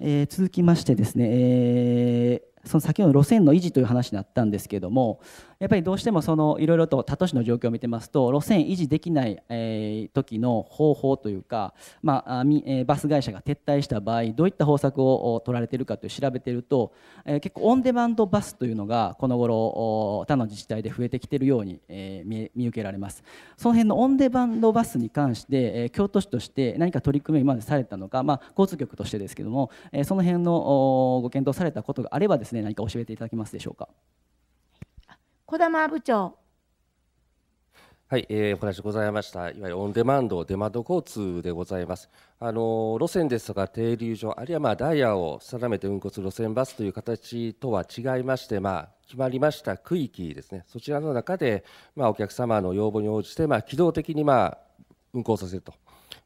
えー、続きましてですね、えー、その先ほど路線の維持という話になったんですけども、やっぱりどうしてもそのいろいろと他都市の状況を見てますと路線維持できない、え時の方法というか、まあえバス会社が撤退した場合どういった方策を取られているかという調べていると、え結構オンデマンドバスというのがこの頃他の自治体で増えてきているように、え見受けられますその辺のオンデマンドバスに関して、え京都市として何か取り組み今までされたのか、まあ、交通局としてですけども、えその辺のご検討されたことがあればですね何か教えていただけますでしょうか。児玉部長。はい、えー、お話ございました。いわゆるオンデマンド、デマド交通でございます。あの路線ですとか停留所、あるいはまあダイヤを定めて運行する路線バスという形とは違いまして、まあ決まりました区域ですね。そちらの中でまあお客様の要望に応じてまあ機動的にまあ運行させると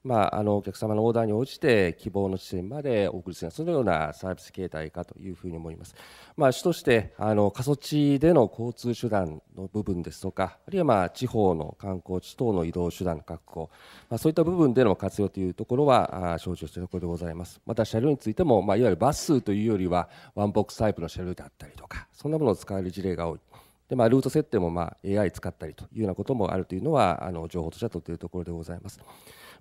まあ、あのお客様のオーダーに応じて希望の地点までお送りするそのようなサービス形態かというふうに思います。まあ、主としてあの過疎地での交通手段の部分ですとか、あるいはまあ地方の観光地等の移動手段の確保、まあ、そういった部分での活用というところは承知をしているところでございます。また車両についても、まあ、いわゆるバスというよりはワンボックスタイプの車両であったりとか、そんなものを使える事例が多い。でまあ、ルート設定もまあ AI 使ったりというようなこともあるというのはあの情報としては取っているところでございます。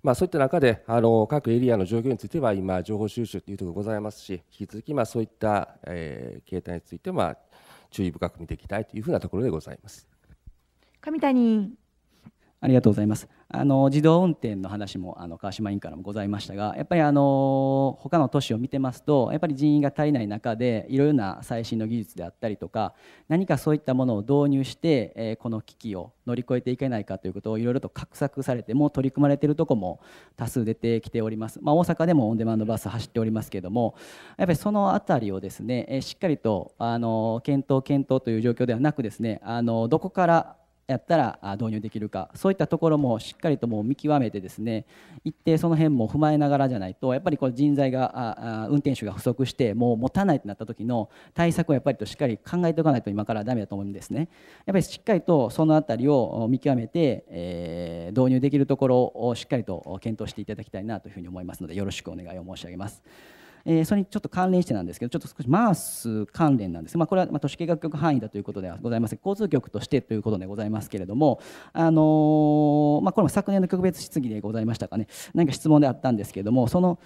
まあ、そういった中であの各エリアの状況については今、情報収集というところございますし、引き続きまあそういった、えー、形態についてあ注意深く見ていきたいというふうなところでございます。上谷ありがとうございますあの自動運転の話もあの川島委員からもございましたがやっぱりあの他の都市を見てますとやっぱり人員が足りない中でいろいろな最新の技術であったりとか何かそういったものを導入して、えこの危機を乗り越えていけないかということをいろいろと画策されても取り組まれているとこも多数出てきております、まあ、大阪でもオンデマンドバス走っておりますけれどもやっぱりその辺りをですね、えしっかりとあの検討検討という状況ではなくですねあのどこからやったら導入できるかそういったところもしっかりとも見極めてですね一定その辺も踏まえながらじゃないとやっぱりこう人材が運転手が不足してもう持たないとなった時の対策をやっぱりとしっかり考えておかないと今からダメだと思うんですねやっぱりしっかりとその辺りを見極めて、えー、導入できるところをしっかりと検討していただきたいなというふうに思いますのでよろしくお願いを申し上げます。えー、それにちょっと関連してなんですけどちょっと少しマース関連なんですまあ、これはま都市計画局範囲だということではございません交通局としてということでございますけれどもあのー、まあ、これも昨年の特別質疑でございましたかね何か質問であったんですけれどもその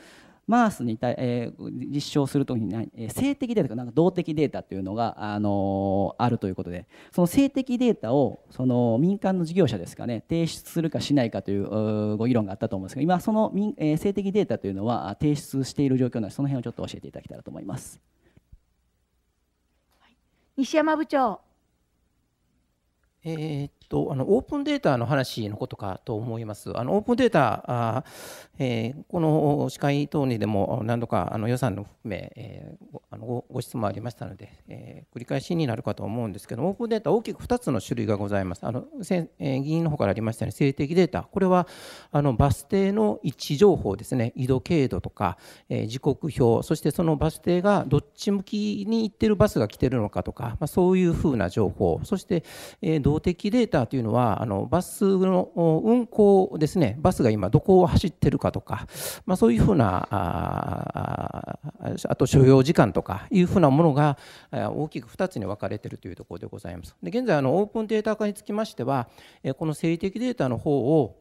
マースに対、えー、実証するときに、えー、性的データとかなんか動的データというのが、あのー、あるということでその性的データをその民間の事業者ですかね提出するかしないかというご議論があったと思うんですが今その民、えー、性的データというのは提出している状況なのでその辺をちょっと教えていただけたらと思います。西山部長えー、っと、あのオープンデータの話のことかと思います。あのオープンデータ、あえー、この司会等にでも何度かあの予算の含め、えー、あのごご質問ありましたので、えー、繰り返しになるかと思うんですけど、オープンデータ、大きく2つの種類がございます。あのせえー、議員の方からありましたように、性的データ、これはあのバス停の位置情報ですね、緯度、経度とか、えー、時刻表、そしてそのバス停がどっち向きに行ってるバスが来てるのかとか、まあ、そういうふうな情報、そして、えー、動的データターというのはあのバスの運行ですねバスが今どこを走ってるかとか、まあ、そういうふうなああと所要時間とかいうふうなものが大きく2つに分かれているというところでございます。で現在あのオープンデータ化につきましてはこの生理的データの方を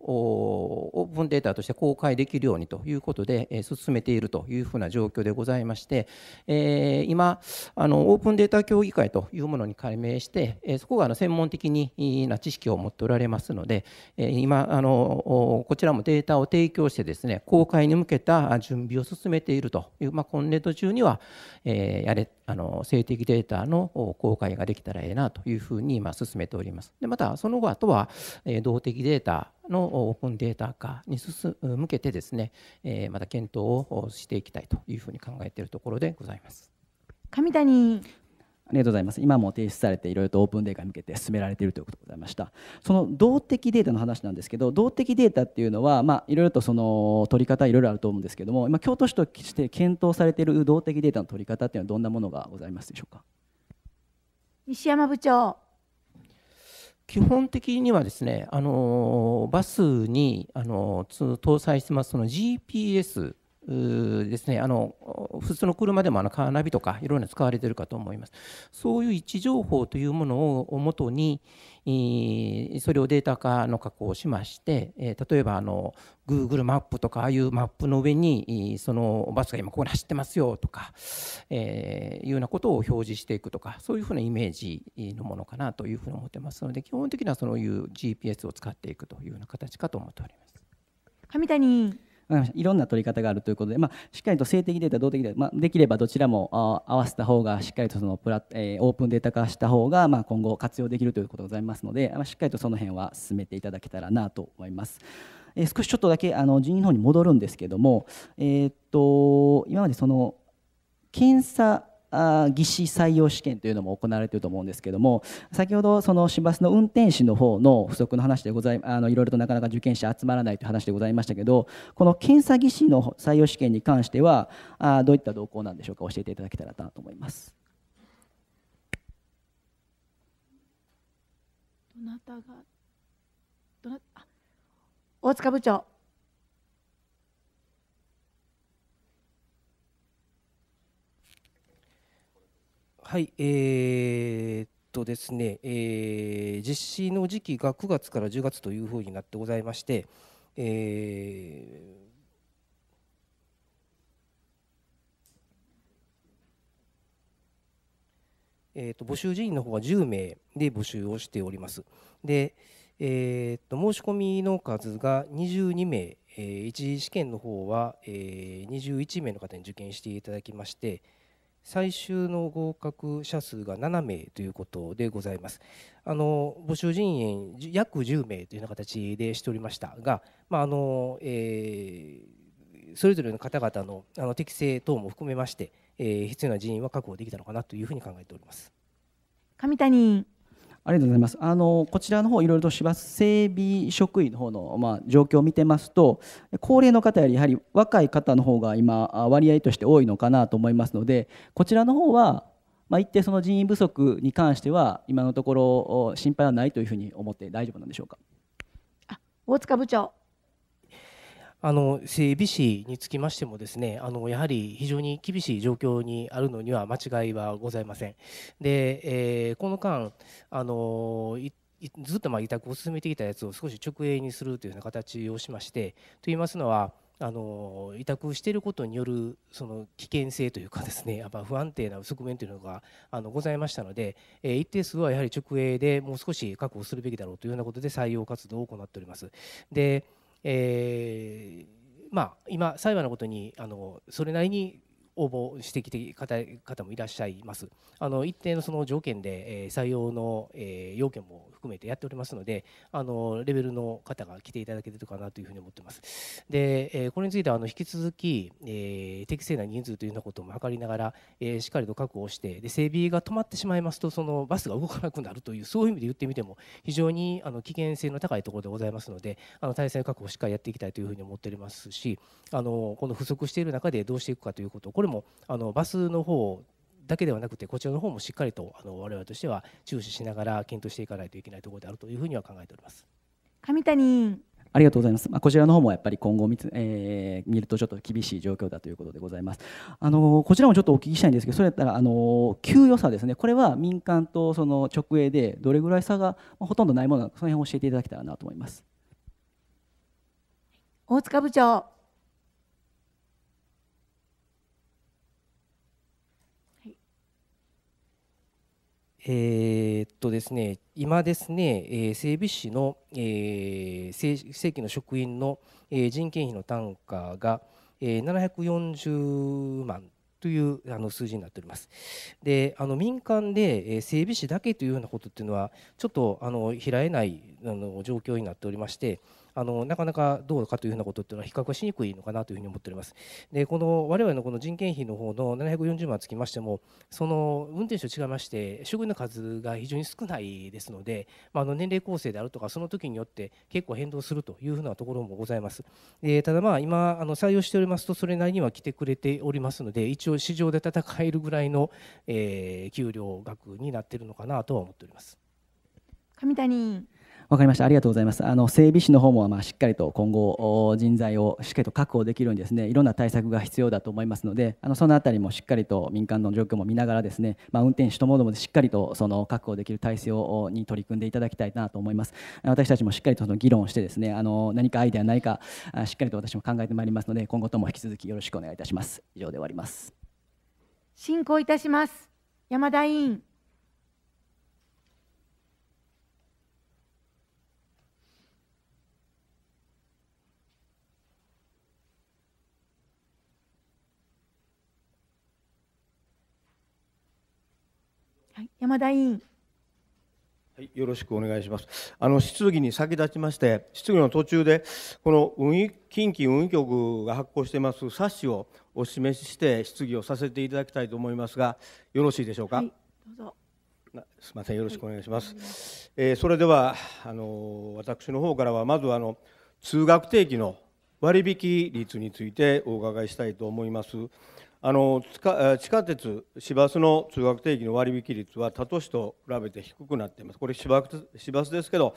オープンデータとして公開できるようにということで進めているというふうな状況でございまして、え今あのオープンデータ協議会というものに改名してそこがあの専門的にな知知識を持っておられますので、え今あの、こちらもデータを提供してですね、公開に向けた準備を進めているという、まあ、今年度中には、えやれあの性的データの公開ができたらええなというふうに今進めております。でまたその後あとは、え動的データのオープンデータ化に進向けてですね、えまた検討をしていきたいというふうに考えているところでございます。上谷ありがとうございます。今も提出されていろいろとオープンデータに向けて進められているということでございました。その動的データの話なんですけど、動的データっていうのは、まあ、いろいろとその取り方いろいろあると思うんですけども、今京都市として検討されている動的データの取り方っていうのはどんなものがございますでしょうか。西山部長。基本的にはですね、あのバスにあの搭載してますその GPS ですねあの普通の車でもあのカーナビとかいろんな使われてるかと思いますそういう位置情報というものをもとにそれをデータ化の加工をしまして例えばあの Google マップとかああいうマップの上にそのバスが今ここに走ってますよとか、えいうようなことを表示していくとかそういうふうなイメージのものかなというふうに思ってますので基本的にはそういう GPS を使っていくというような形かと思っております。上谷いろんな取り方があるということで、まあ、しっかりと性的データ、動的データ、まあ、できればどちらも合わせた方が、しっかりとそのプラ、えー、オープンデータ化した方が、まあ、今後活用できるということでございますので、まあ、しっかりとその辺は進めていただけたらなと思います。えー、少しちょっとだけあの人員の方に戻るんですけども、えー、っと今までその検査技師採用試験というのも行われていると思うんですけども先ほどその市バスの運転士の方の不足の話でございあのいろいろとなかなか受験者集まらないという話でございましたけどこの検査技師の採用試験に関してはあどういった動向なんでしょうか教えていただけたらなと思います。どなたがどなあ大塚部長はい、えー、っとですね、えー、実施の時期が9月から10月というふうになってございまして、えーえと募集人員の方は10名で募集をしております。で、えー、と申し込みの数が22名、えー、一次試験の方は、えー、21名の方に受験していただきまして、最終の合格者数が7名ということでございます。あの募集人員約10名というような形でしておりましたが、まあのえー、それぞれの方々のあの適正等も含めまして、えー、必要な人員は確保できたのかなというふうに考えております。上谷ありがとうございます。あのこちらの方いろいろと芝整備職員の方のまあ、状況を見てますと、高齢の方よりやはり若い方の方が今割合として多いのかなと思いますので、こちらの方はまあ、一定その人員不足に関しては今のところ心配はないというふうに思って大丈夫なんでしょうか。あ大塚部長。あの整備士につきましてもですねあのやはり非常に厳しい状況にあるのには間違いはございません。で、えー、この間あのずっとま委託を進めてきたやつを少し直営にするというような形をしましてと言いますのはあの委託していることによるその危険性というかですねやっぱ不安定な側面というのがあのございましたので、え一定数はやはり直営でもう少し確保するべきだろうというようなことで採用活動を行っております。でえー、まあ、今裁判のことにあのそれなりに応募してきて方方もいらっしゃいます。あの一定のその条件で、え採用の、え要件も含めてやっておりますのであのレベルの方が来ていただけるかなというふうに思ってます。で、えこれについてはあの引き続き、え適正な人数というようなことも測りながら、えしっかりと確保してで整備が止まってしまいますとそのバスが動かなくなるというそういう意味で言ってみても非常にあの危険性の高いところでございますのであの体制の確保をしっかりやっていきたいというふうに思っておりますしあのこの不足している中でどうしていくかということこれもあのバスの方だけではなくてこちらの方もしっかりとあの我々としては注視しながら検討していかないといけないところであるというふうには考えております上谷ありがとうございます。まあ、こちらの方もやっぱり今後見つ、えー、見るとちょっと厳しい状況だということでございます。あのこちらもちょっとお聞きしたいんですけど、それだったらあの給与差ですね。これは民間とその直営でどれぐらい差が、まあ、ほとんどないものなのか、その辺を教えていただけたらなと思います。大塚部長。えー、っとですね、今ですね、えー、整備士の、えー、正規の職員の、えー、人件費の単価が、えー、740万というあの数字になっております。で、あの民間で、えー、整備士だけというようなことっていうのはちょっとあの開えないあの状況になっておりまして、あのなかなかどうかというふうなことっていうのは比較しにくいのかなというふうに思っております。でこの我々のこの人件費の方の740万つきましてもその運転手と違いまして職員の数が非常に少ないですので、まあ、の年齢構成であるとかその時によって結構変動するというふうなところもございます。でただまあ今あの採用しておりますとそれなりには来てくれておりますので一応市場で戦えるぐらいの、えー、給料額になっているのかなとは思っております。上谷分かりました、ありがとうございます。あの整備士の方もまあしっかりと今後、人材をしっかりと確保できるようにです、ね、いろんな対策が必要だと思いますので、あのそのあたりもしっかりと民間の状況も見ながらです、ね、まあ、運転手ともどもでしっかりとその確保できる体制をに取り組んでいただきたいなと思います。私たちもしっかりとその議論をしてです、ね、あの何かアイデアないか、しっかりと私も考えてまいりますので、今後とも引き続きよろしくお願いいたします。以上で終わります。進行いたします。山田委員。はい、山田委員。はい、よろしくお願いします。あの質疑に先立ちまして、質疑の途中で、この運輸近畿運輸局が発行しています冊子をお示しして質疑をさせていただきたいと思いますが、よろしいでしょうか。はい、どうぞ。すみません、よろしくお願いします。はい、えー、それではあの私の方からはまずあの通学定期の割引率についてお伺いしたいと思います。あの地下鉄、市バスの通学定期の割引率は他都市と比べて低くなっています、これ市バスですけど、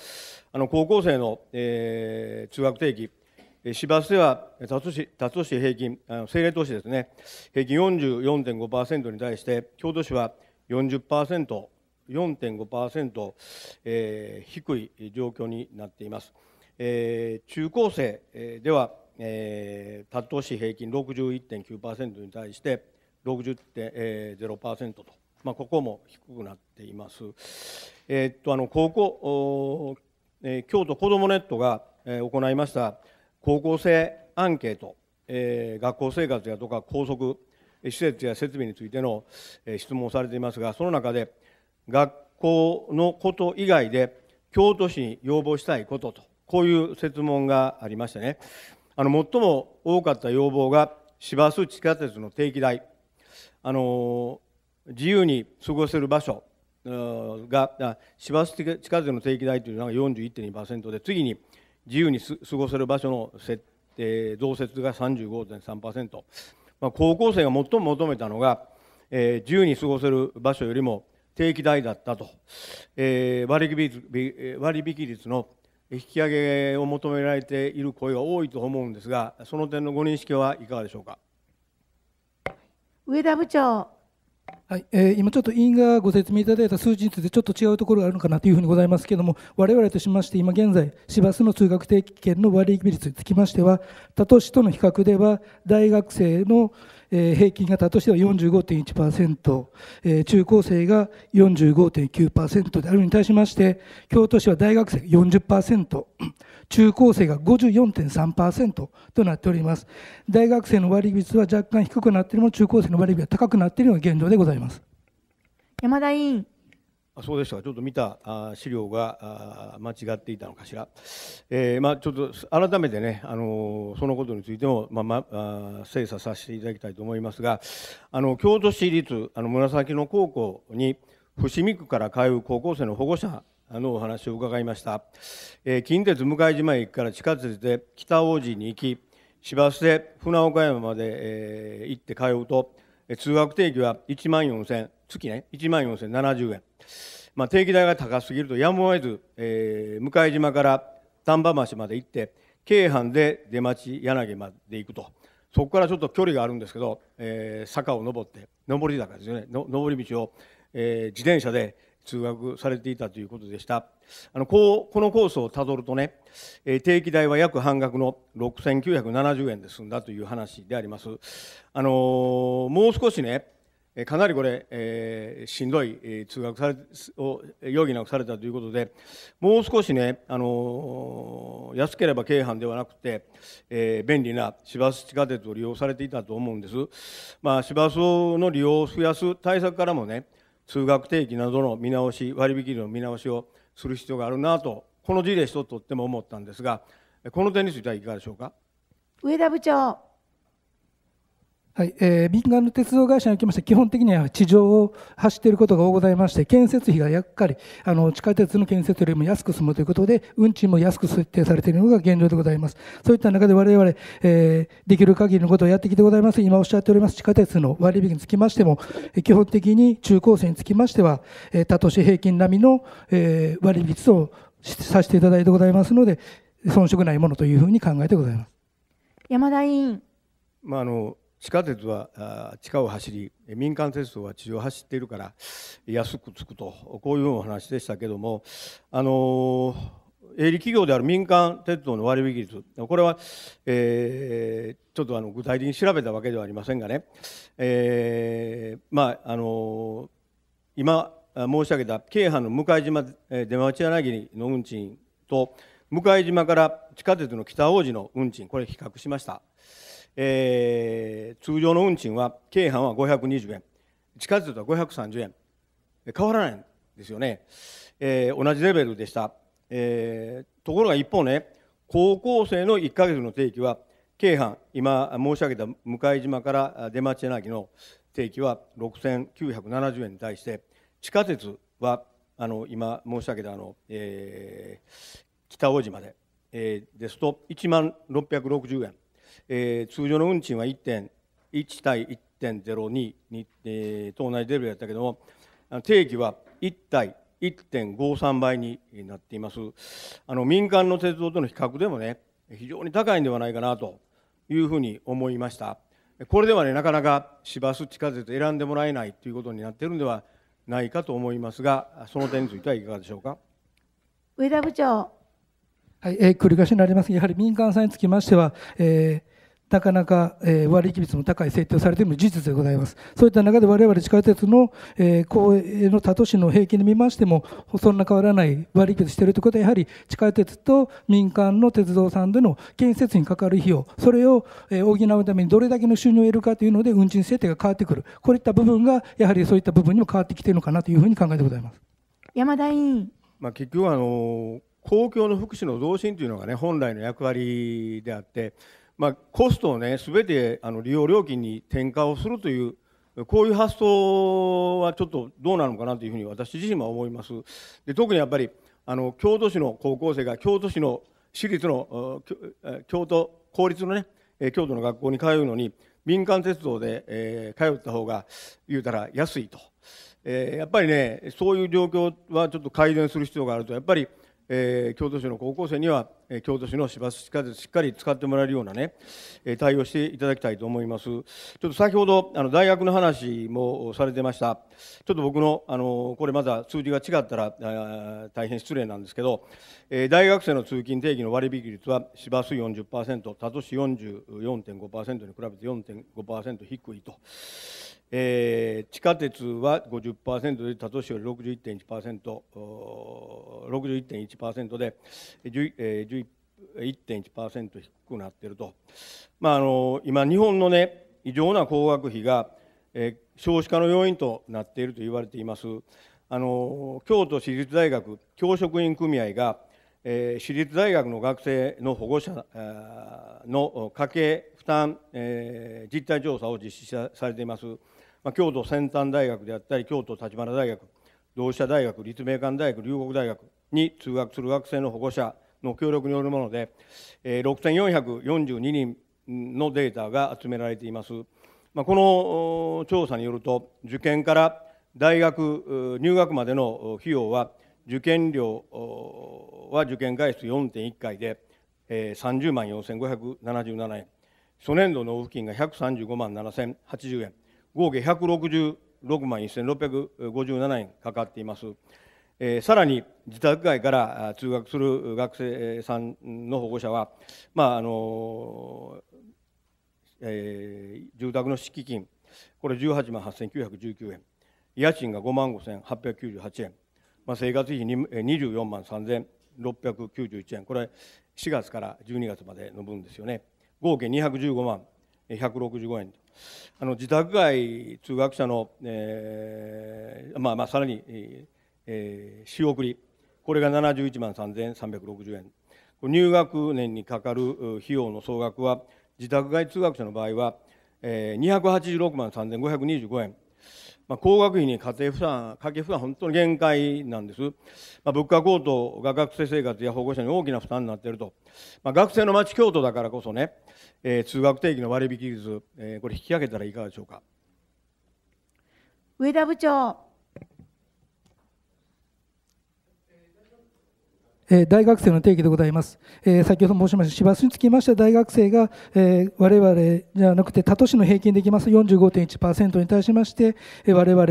あの高校生の、えー、通学定期、市バスでは他都市他都市平均、あの政令都市ですね、平均44.5%に対して、京都市は40%、4.5%、えー、低い状況になっています。えー、中高生ではえー、達市平均61.9%に対して60.0%と、まあ、ここも低くなっています。えー、っとあの高校、えー、京都こどもネットが、えー、行いました高校生アンケート、えー、学校生活やとか校則施設や設備についての、えー、質問をされていますがその中で学校のこと以外で京都市に要望したいこととこういう設問がありましたね。あの最も多かった要望が市バス地下鉄の定期代あの自由に過ごせる場所が市バス地下鉄の定期代というのが41.2%で次に自由に過ごせる場所の設定増設が35.3%、まあ、高校生が最も求めたのが、えー、自由に過ごせる場所よりも定期代だったと、えー、割引率割引率の引き上げを求められている声が多いと思うんですが、その点のご認識はいかがでしょうか。上田部長。はい、えー、今ちょっと委員がご説明いただいた数字についてちょっと違うところがあるのかなというふうにございますけれども、我々としまして今現在、市バスの通学定期券の割引率につきましては、他都市との比較では大学生の、えー、平均型としては45.1%、えー、中高生が45.9%であるに対しまして、京都市は大学生が40%、中高生が54.3%となっております。大学生の割率は若干低くなっているも中高生の割引は高くなっているのが現状でございます。山田委員そうでしたちょっと見た資料が間違っていたのかしら、えー、まあ、ちょっと改めてね、あのそのことについても、まあまあ、精査させていただきたいと思いますがあの京都市立あの紫野高校に伏見区から通う高校生の保護者のお話を伺いました、えー、近鉄向島駅から地下鉄で北大路に行き市バスで船岡山まで、えー、行って通うと通学定期は1万4000月ね1万4070円まあ、定期代が高すぎるとやむを得ず、えー、向島から丹波町まで行って京阪で出町柳まで行くとそこからちょっと距離があるんですけど、えー、坂を登って上り坂ですよね上り道を、えー、自転車で通学されていたということでしたあのこうこのコースをたどるとね、えー、定期代は約半額の6970円で済んだという話であります。あのー、もう少しねかなりこれ、えー、しんどい通学されを容疑なくされたということでもう少しね、あのー、安ければ軽犯ではなくて、えー、便利な市バス地下鉄を利用されていたと思うんです、まあ、市バスの利用を増やす対策からもね通学定期などの見直し割引の見直しをする必要があるなとこの事例一つとっても思ったんですがこの点についてはいかがでしょうか上田部長はい、えー、民間の鉄道会社におきまして、基本的には地上を走っていることが多ございまして、建設費がやっかり、あの、地下鉄の建設よりも安く済むということで、運賃も安く設定されているのが現状でございます。そういった中で我々、えれできる限りのことをやってきてございます。今おっしゃっております地下鉄の割引につきましても、基本的に中高生につきましては、えー、他都市平均並みの、えー、割引をさせていただいてございますので、遜色ないものというふうに考えてございます。山田委員。まあ、あの、地下鉄は地下を走り民間鉄道は地上を走っているから安くつくとこういうお話でしたけどもあの営利企業である民間鉄道の割引率これは、えー、ちょっとあの具体的に調べたわけではありませんがね、えー、まああの今申し上げた京阪の向島出町柳の運賃と向島から地下鉄の北大路の運賃これ比較しました。えー、通常の運賃は京阪は520円地下鉄は530円変わらないんですよね、えー、同じレベルでした、えー、ところが一方ね高校生の1か月の定期は京阪今申し上げた向島から出町柳の定期は6970円に対して地下鉄はあの今申し上げたあの、えー、北大路まで、えー、ですと1万660円えー、通常の運賃は1.1対1.02に、えー、党内デルやったけども定義は1対1.53倍になっていますあの民間の鉄道との比較でもね非常に高いんではないかなというふうに思いましたこれではねなかなか市バス地下鉄選んでもらえないということになっているんではないかと思いますがその点についてはいかがでしょうか上田部長はい、えー、繰り返しになりますが、やはり民間さんにつきましては、えー、なかなか、え割引率も高い設定をされているの事実でございます。そういった中で我々地下鉄の、え公営の他都市の平均で見ましても、そんな変わらない割引率しているということは、やはり地下鉄と民間の鉄道さんでの建設にかかる費用、それを、え補うためにどれだけの収入を得るかというので、運賃設定が変わってくる。こういった部分が、やはりそういった部分にも変わってきているのかなというふうに考えてございます。山田委員。まあ、結局あのー公共の福祉の増進というのがね本来の役割であって、まあ、コストをねべてあの利用料金に転嫁をするというこういう発想はちょっとどうなのかなというふうに私自身は思います。で特にやっぱりあの京都市の高校生が京都市の私立の京都公立のね京都の学校に通うのに民間鉄道で、えー、通った方が言うたら安いと、えー、やっぱりねそういう状況はちょっと改善する必要があるとやっぱりえー、京都市の高校生には、えー、京都市の市バス地下鉄しっかり使ってもらえるようなね、えー、対応していただきたいと思います。ちょっと先ほどあの大学の話もされてました。ちょっと僕のあのこれまだ数字が違ったら大変失礼なんですけど、えー、大学生の通勤定義の割引率は市バス40%、他都市44.5%に比べて4.5%低いと。えー、地下鉄は50%で他都市より61.1%、61.1%で、えー、1.1%低くなっていると、まあ、あの今、日本の、ね、異常な高額費が、えー、少子化の要因となっていると言われていますあの京都市立大学教職員組合が、えー、私立大学の学生の保護者の家計負担、えー、実態調査を実施されています。まあ、京都先端大学であったり京都立花大学同志社大学立命館大学龍谷大学に通学する学生の保護者の協力によるもので、えー、6442人のデータが集められています、まあ、この調査によると受験から大学入学までの費用は受験料は受験外出4.1回で、えー、30万4577円初年度納付金が135万7080円合計166万1657円かかっています。えー、さらに自宅外から通学する学生さんの保護者は、まああのえー、住宅の敷金、これ18万8919円、家賃が5万5898円、まあ、生活費24万3691円、これ、4月から12月までの分ですよね、合計215万165円とあの自宅外通学者の、えー、まあまあさらに、えー、仕送りこれが71万3360円入学年にかかる費用の総額は自宅外通学者の場合は、えー、286万3525円まあ、高額費に家庭負担、家計負担、本当に限界なんです、まあ、物価高騰が学生生活や保護者に大きな負担になっていると、まあ、学生の町京都だからこそね、えー、通学定期の割引率、えー、これ、引き上げたらいかがでしょうか。上田部長え大学生の定義でございます、え先ほど申しました市バスにつきましては大学生が、え我々じゃなくて他都市の平均できます45.1%に対しまして、え我々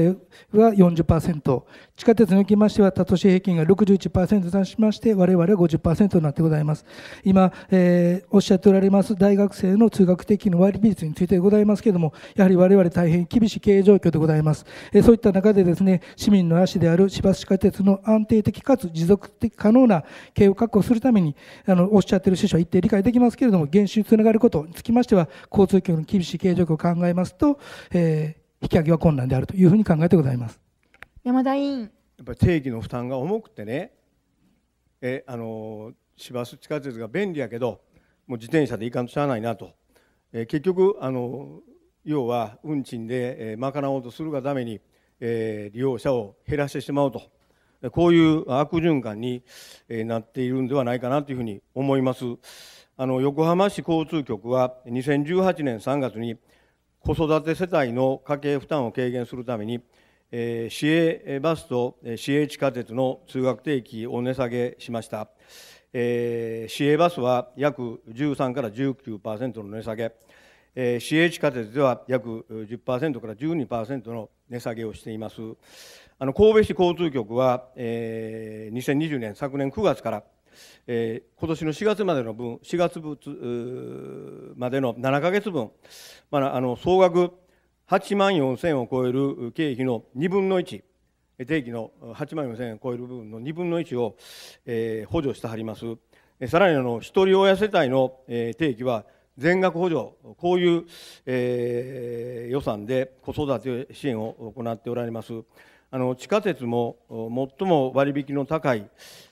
は40%地下鉄におきましては他都市平均が61%に対しまして我々は50%になってございます今、えおっしゃっておられます大学生の通学的の割引率についてございますけれどもやはり我々大変厳しい経営状況でございます、えそういった中でですね市民の足である市バス地下鉄の安定的かつ持続的可能な経営を確保するためにあのおっしゃっている趣旨は一定理解できますけれども減収につながることにつきましては交通局の厳しい経営状況を考えますと、えー、引き上げは困難であるというふうに考えてございます山田委員やっぱり定義の負担が重くてねえあの市バス地下鉄が便利やけどもう自転車で行かんとしゃあないなと、えー、結局あの要は運賃で賄おうとするがために、えー、利用者を減らしてしまうと。こういう悪循環になっているんではないかなというふうに思います。あの横浜市交通局は2018年3月に子育て世帯の家計負担を軽減するために、えー、市営バスと市営地下鉄の通学定期を値下げしました、えー、市営バスは約13から19%の値下げ、えー、市営地下鉄では約10%から12%の値下げをしています。あの神戸市交通局は、えー、2020年昨年9月から、えー、今年の4月までの分4月分までの7か月分、まあ、あの総額8万4000円を超える経費の2分の1定期の8万4000円を超える部分の2分の1を、えー、補助してはりますさらにあの一人親世帯の、えー、定期は全額補助、こういう、えー、予算で子育て支援を行っておられます。あの地下鉄も最も割引の高い、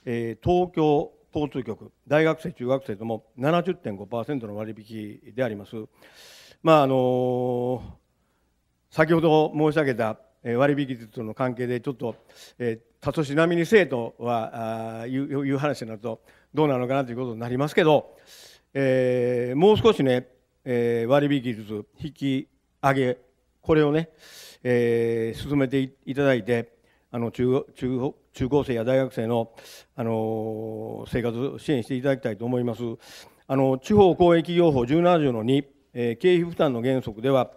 えー、東京交通局大学生中学生とも70.5%の割引であります。まああの先ほど申し上げた割引率との関係でちょっと、えー、たとしなみに生徒はあいういう話になるとどうなのかなということになりますけど、えー、もう少しね、えー、割引率引き上げこれをね、えー、進めていただいてあの中中中高生や大学生のあの生活を支援していただきたいと思います。あの地方公営企業法17条の2、えー、経費負担の原則では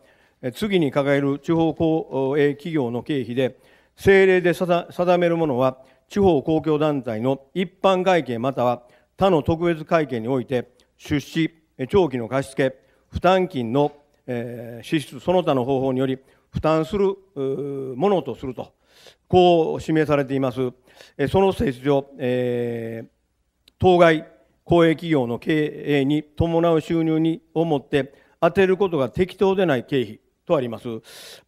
次に掲げる地方公営企業の経費で政令で定めるものは地方公共団体の一般会計または他の特別会計において出資長期の貸付負担金の支出その他の方法により負担するものとするとこう示されていますその性質上、えー、当該公営企業の経営に伴う収入にをもって当てることが適当でない経費とあります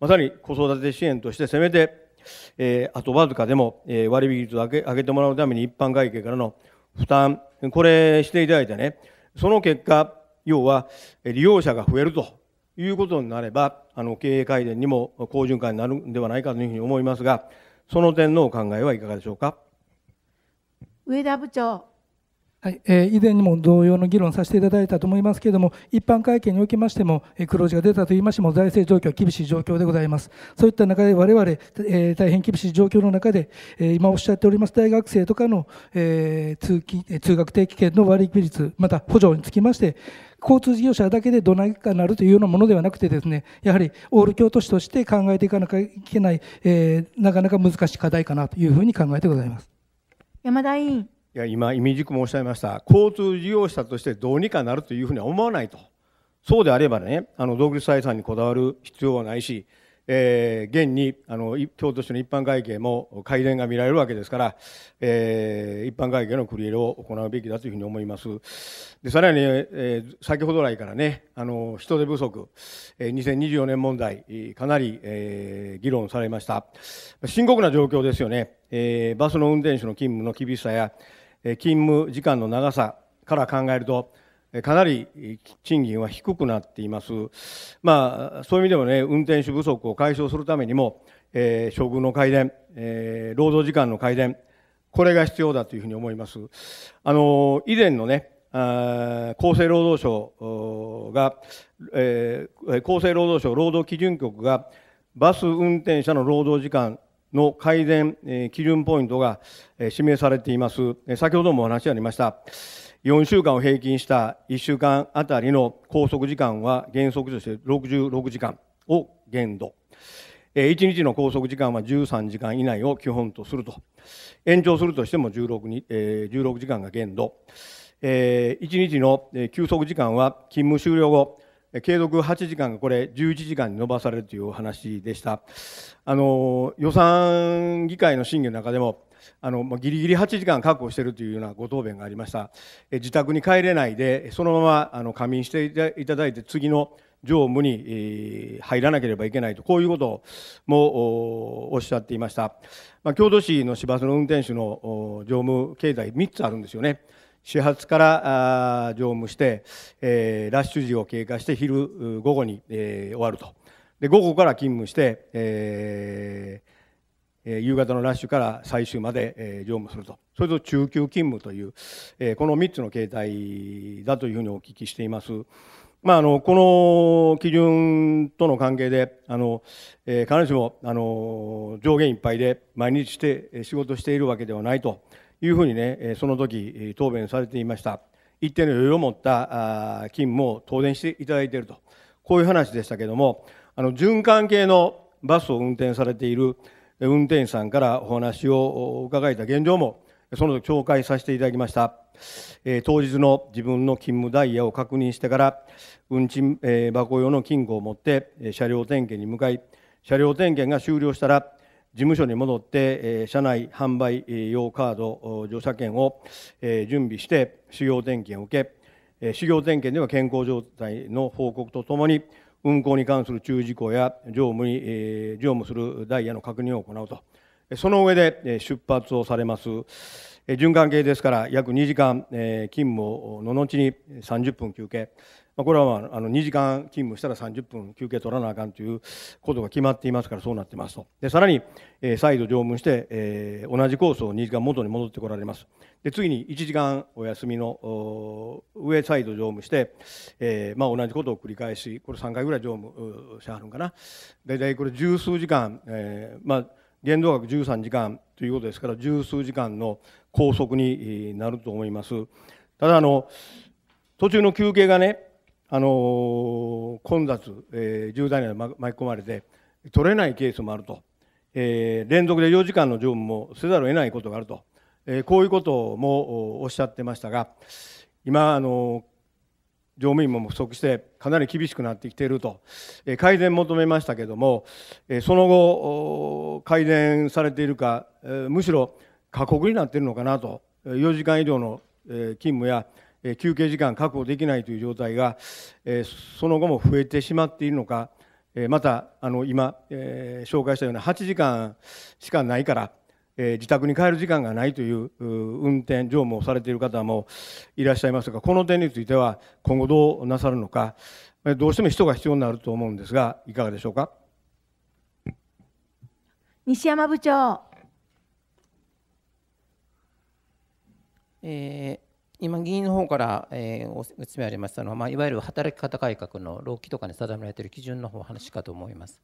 まさに子育て支援としてせめて、えー、あとわずかでも、え割引率を上げ上げてもらうために一般会計からの負担これしていただいてねその結果要は利用者が増えるということになれば、あの経営改善にも好循環になるんではないかというふうに思いますが、その点のお考えはいかがでしょうか。上田部長。はいえー、以前にも同様の議論させていただいたと思いますけれども、一般会見におきましても、えー、黒字が出たと言いましても、財政状況は厳しい状況でございます。そういった中で、我々、えー、大変厳しい状況の中で、えー、今おっしゃっております大学生とかの、えー、通勤通学定期券の割引率、また補助につきまして、交通事業者だけでどないかなるというようなものではなくてですね、やはりオール京都市として考えていかなきゃいけない、えー、なかなか難しい課題かなというふうに考えてございます。山田委員いや今、意味軸もおっしゃいました、交通事業者としてどうにかなるというふうには思わないと、そうであればね、あの独立採算にこだわる必要はないし、えー、現にあの京都市の一般会計も改善が見られるわけですから、えー、一般会計の繰り入れを行うべきだというふうに思います。でさらに、えー、先ほど来からねあの人手不足、えー、2024年問題かなり、えー、議論されました深刻な状況ですよね、えー、バスの運転手の勤務の厳しさや勤務時間の長さから考えるとかなり賃金は低くなっています、まあ、そういう意味でもね運転手不足を解消するためにも、えー、処遇の改善、えー、労働時間の改善これが必要だというふうに思います。あの以前のね厚生労働省が、えー、厚生労働省労働基準局がバス運転者の労働時間の改善基準ポイントが示されています。先ほどもお話ありました。4週間を平均した1週間あたりの拘束時間は原則として66時間を限度。1日の拘束時間は13時間以内を基本とすると。延長するとしても 16, に16時間が限度。1日の休息時間は勤務終了後継続8時間がこれ11時間に延ばされるというお話でした。あの予算議会の審議の中でもあのギリギリ8時間確保しているというようなご答弁がありました自宅に帰れないでそのままあの仮眠していただいて次の常務に入らなければいけないとこういうこともおっしゃっていました、まあ、郷市の市バスの運転手の常務経済3つあるんですよね始発から乗務して、えー、ラッシュ時を経過して昼午後に、えー、終わるとで午後から勤務して、えー、夕方のラッシュから最終まで、えー、乗務するとそれと中級勤務という、えー、この3つの形態だというふうにお聞きしています。まあ、あのこの基準との関係であの、えー、必ずしもあの上限いっぱいで毎日して仕事しているわけではないというふうにね、その時答弁されていました。一定の余裕を持った勤務を当然していただいていると、こういう話でしたけども、あの循環系のバスを運転されている運転手さんからお話を伺いた現状も、その時紹介させていただきました。え当日の自分の勤務ダイヤを確認してから、運賃、え箱用の金庫を持って、車両点検に向かい、車両点検が終了したら、事務所に戻って、え車内販売用カード乗車券を、え準備して修行点検を受け、え修行点検では健康状態の報告とともに運行に関する注意事項や乗務に、え乗務するダイヤの確認を行うとその上で出発をされます、え循環系ですから約2時間、え勤務をののちに30分休憩まあ、これは、まあ、あの2時間勤務したら30分休憩取らなあかんということが決まっていますからそうなってますとでさらに、えー、再度乗務して、えー、同じコースを2時間元に戻ってこられますで次に1時間お休みの上再度乗務して、えーまあ、同じことを繰り返しこれ3回ぐらい乗務しはるんかな大体これ十数時間、えー、まあ限度額13時間ということですから十数時間の拘束になると思いますただあの途中の休憩がねあの混雑、えー、重大に巻き込まれて取れないケースもあると、えー、連続で4時間の乗務もせざるを得ないことがあると、えー、こういうこともおっしゃってましたが今あの乗務員も不足してかなり厳しくなってきていると、えー、改善求めましたけども、えー、その後改善されているか、えー、むしろ過酷になっているのかなと4時間以上の勤務や休憩時間確保できないという状態がその後も増えてしまっているのかまたあの今紹介したような8時間しかないから自宅に帰る時間がないという運転乗務をされている方もいらっしゃいますがこの点については今後どうなさるのかどうしても人が必要になると思うんですがいかがでしょうか。西山部長、えー今、議員の方から、えー、ご説明ありましたのは、まあ、いわゆる働き方改革の労基とかに定められている基準の方話かと思います。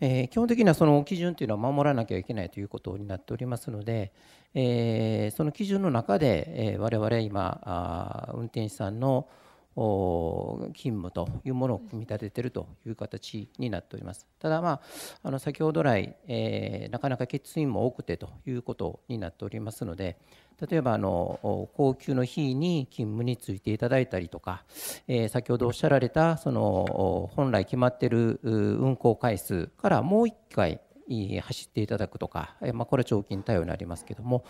えー、基本的にはその基準というのは守らなきゃいけないということになっておりますので、えー、その基準の中で、えー、我々今あ運転手さんの勤務というものを組み立てているという形になっております。ただ、まあ、あの先ほど来、えー、なかなか欠員も多くてということになっておりますので、例えばあの高級の日に勤務についていただいたりとか、えー、先ほどおっしゃられたその本来決まっている運行回数からもう1回走っていただくとか、まあ、これは長期対応になりますけども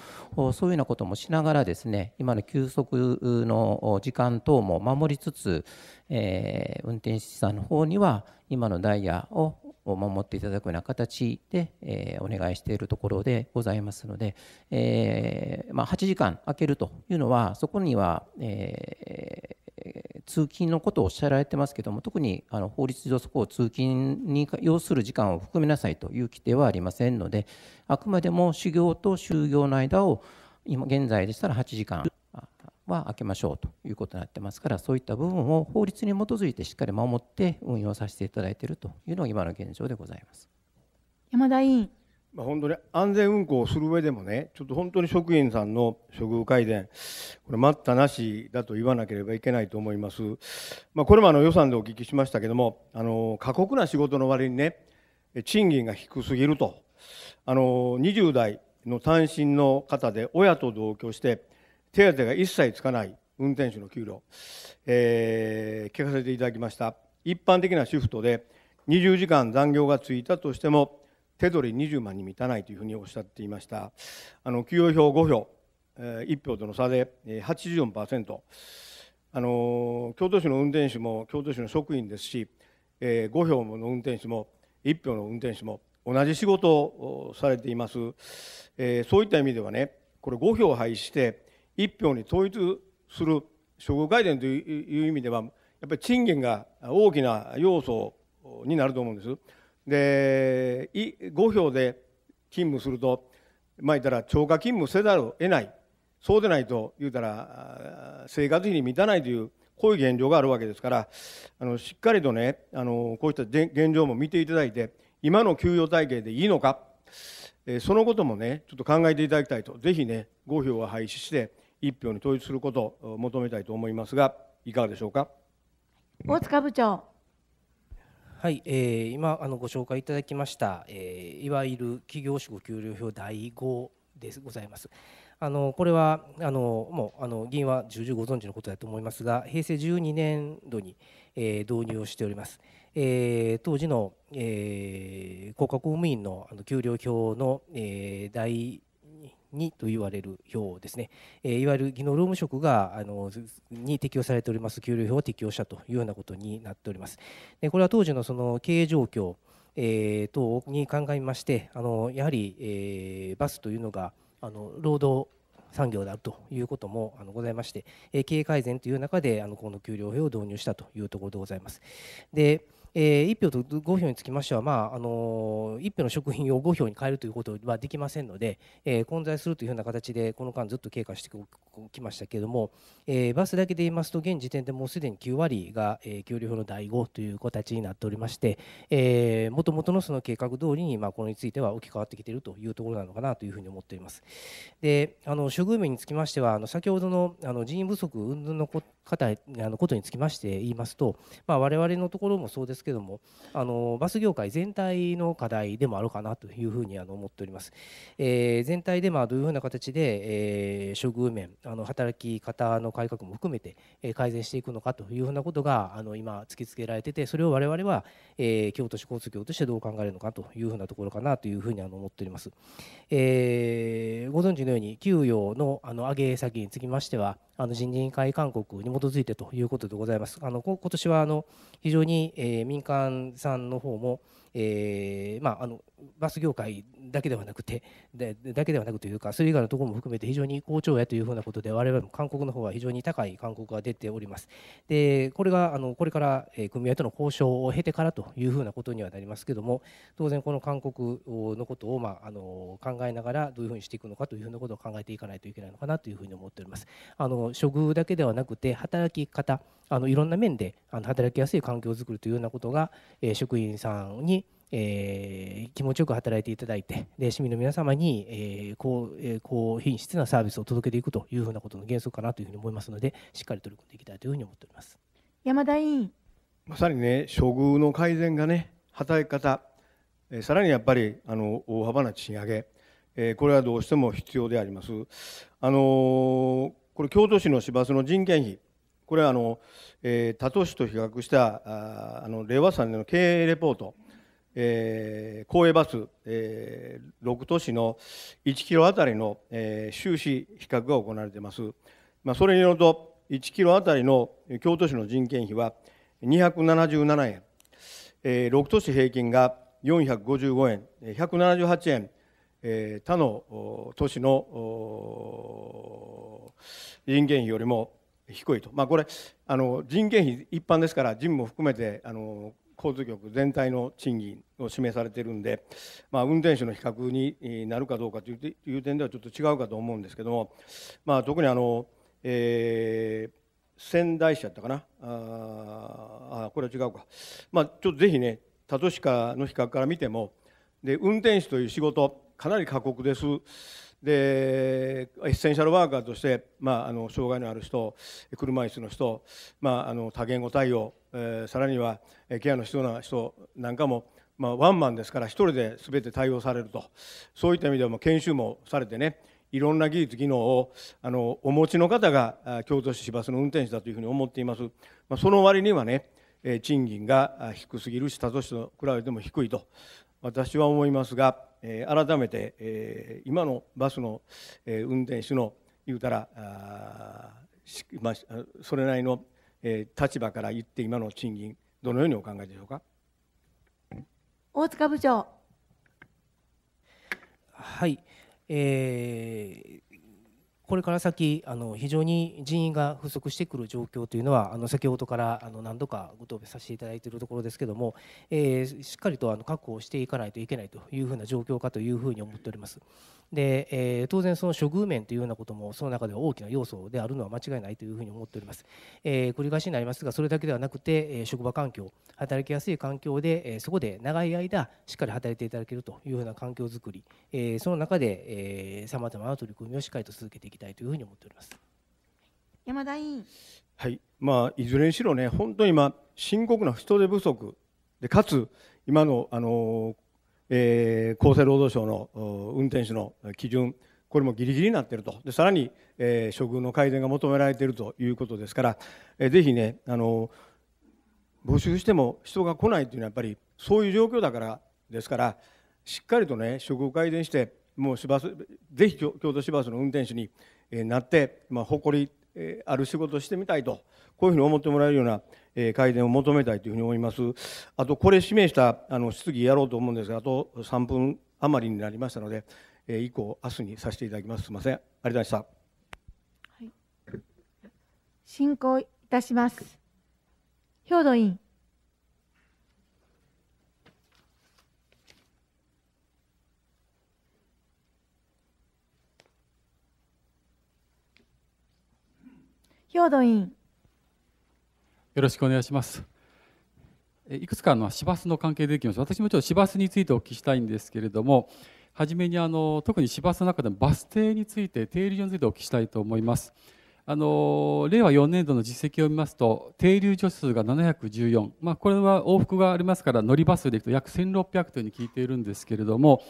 そういうようなこともしながらですね今の休息の時間等も守りつつ、えー、運転手さんの方には今のダイヤをを守っていただくような形で、えお願いしているところでございますので、えま8時間空けるというのはそこには、え通勤のことをおっしゃられてますけども特にあの法律上そこを通勤に要する時間を含めなさいという規定はありませんのであくまでも修行と就業の間を今現在でしたら8時間は開けましょうということになってますからそういった部分を法律に基づいてしっかり守って運用させていただいているというのが今の現状でございます山田委員、まあ、本当に安全運行をする上でもねちょっと本当に職員さんの処遇改善これ待ったなしだと言わなければいけないと思います、まあ、これもあの予算でお聞きしましたけどもあの過酷な仕事の割にね賃金が低すぎるとあの20代の単身の方で親と同居して手当が一切つかない運転手の給料、えー、聞かせていただきました一般的なシフトで20時間残業がついたとしても手取り20万に満たないというふうにおっしゃっていましたあの給与表5票、えー、1票との差で84%あの京都市の運転手も京都市の職員ですし、えー、5票の運転手も1票の運転手も同じ仕事をされています、えー、そういった意味ではねこれ5票廃して一票に統一する処遇改善という意味ではやっぱり賃金が大きな要素になると思うんです。で5票で勤務するとまあ言ったら超過勤務せざるを得ないそうでないと言うたら生活費に満たないというこういう現状があるわけですからあのしっかりとねあのこういった現状も見ていただいて今の給与体系でいいのか、えそのこともねちょっと考えていただきたいとぜひね5票は廃止して一票に統一することを求めたいと思いますが、いかがでしょうか。大塚部長。はい、えー、今あのご紹介いただきました、えー、いわゆる企業主職給料表第五ですございます。あのこれはあのもうあの議員は重々ご存知のことだと思いますが、平成12年度に、えー、導入をしております。えー、当時の、えー、国家公務員のあの給料表の、えー、第2と言われる表ですね、えー、いわゆる技能労務職があのに適用されております給料表を適用したというようなことになっております。でこれは当時のその経営状況、えー、等に鑑みましてあのやはり、えー、バスというのがあの労働産業であるということもございまして、経営改善という中で、この給料表を導入したというところでございます。でえー、1票と5票につきましては、まああのー、1票の食品を5票に変えるということはできませんので、えー、混在するというような形で、この間ずっと経過してきましたけれども、えー、バスだけで言いますと、現時点でもうすでに9割が、えー、給料表の第5という形になっておりまして、えもともとのその計画通りに、まあ、これについては置き換わってきているというところなのかなというふうに思っています。であの処遇面につきましては、あの先ほどのあの人員不足云々のこ方あのことにつきまして言いますと、まあ、我々のところもそうですけどもあのバス業界全体の課題でもあるかなというふうにあの思っております、えー、全体でまあどういうふうな形で、えー、処遇面あの働き方の改革も含めて改善していくのかというふうなことがあの今突きつけられててそれを我々は、えー、京都市交通業としてどう考えるのかというふうなところかなというふうにあの思っております、えー、ご存知のように給与のあの上げ先につきましてはあの人事委員会勧告に基づいてということでございます。あの今年はあの非常に、え民間さんの方もえー、まあ、あのバス業界だけではなくてでだけではなくというかそれ以外のところも含めて非常に好調やというふうなことで我々も韓国の方は非常に高い勧告が出ておりますでこれがあのこれから組合との交渉を経てからというふうなことにはなりますけれども当然この勧告のことを、まあ、あの考えながらどういうふうにしていくのかというふうなことを考えていかないといけないのかなというふうに思っておりますあの処遇だけではなくて働き方あのいろんな面であの働きやすい環境づくりというようなことが、え職員さんにえー、気持ちよく働いていただいてで市民の皆様に、えー、高,、えー、高品質なサービスを届けていくというふうなことの原則かなというふうに思いますのでしっかり取り組んでいきたいというふうに思っております山田委員まさにね処遇の改善がね働き方、えー、さらにやっぱりあの大幅な賃上げ、えー、これはどうしても必要であります。あのー、これ京都市の市バスの人件費これはあの、えー、他都市と比較したああの令和3年の経営レポートえー、公営バス、えー、6都市の1キロあたりの、えー、収支比較が行われています、まあ、それによると1キロあたりの京都市の人件費は277円、えー、6都市平均が455円178円、えー、他の都市の人件費よりも低いと、まあ、これあの人件費一般ですから事務も含めてあの交通局全体の賃金を示されてるんで、まあ、運転手の比較になるかどうかという点ではちょっと違うかと思うんですけども、まあ、特にあの、えー仙台市だったかなああこれは違うか、まあ、ちょっとぜひね他都市かの比較から見てもで運転手という仕事かなり過酷ですでエッセンシャルワーカーとして、まあ、あの障害のある人車椅子の人、まあ、あの多言語対応、えー、さらにはケアの必要な人なんかも、まあ、ワンマンですから1人で全て対応されるとそういった意味でも研修もされてねいろんな技術技能をあのお持ちの方が京都市市バスの運転手だというふうに思っています、まあ、その割にはね賃金が低すぎるし他都市と比べても低いと私は思いますが、えー、改めて、えー、今のバスの、えー、運転手の言うたらあ、まあ、それなりの、えー、立場から言って今の賃金どのようにお考えでしょうか大塚部長はい、えー、これから先あの非常に人員が不足してくる状況というのはあの先ほどからあの何度かご答弁させていただいているところですけども、えー、しっかりとあの確保していかないといけないというふうな状況かというふうに思っております。で、えー、当然、その処遇面というようなこともその中では大きな要素であるのは間違いないというふうに思っております。えー、繰り返しになりますが、それだけではなくて、え職場環境、働きやすい環境で、えー、そこで長い間、しっかり働いていただけるというような環境づくり、えー、その中でさまざまな取り組みをしっかりと続けていきたいというふうに思っております。山田委員。はい、まあ、いずれにしろね、本当に今、深刻な人手不足で、かつ今のあのえー、厚生労働省の運転手の基準これもギリギリになっているとでさらに、えー、処遇の改善が求められているということですから、えー、ぜひねあの募集しても人が来ないというのはやっぱりそういう状況だからですからしっかりとね処遇改善してもうバスぜひ京都市バスの運転手になって、まあ、誇りある仕事をしてみたいとこういうふうに思ってもらえるようなえー、改善を求めたいというふうに思います。あと、これ示したあの質疑やろうと思うんですが、あと3分余りになりましたので、えー、以降、明日にさせていただきます。すみません。ありがとうございました。はい、進行いたします。兵藤委員。兵藤委員。よろしくお願いしますいくつかの市バスの関係できます私もちょっと市バスについてお聞きしたいんですけれども初めにあの特に市バスの中でもバス停について停留所についてお聞きしたいと思いますあの令和4年度の実績を見ますと停留所数が714、まあ、これは往復がありますから乗りバスでいくと約1600というふうに聞いているんですけれども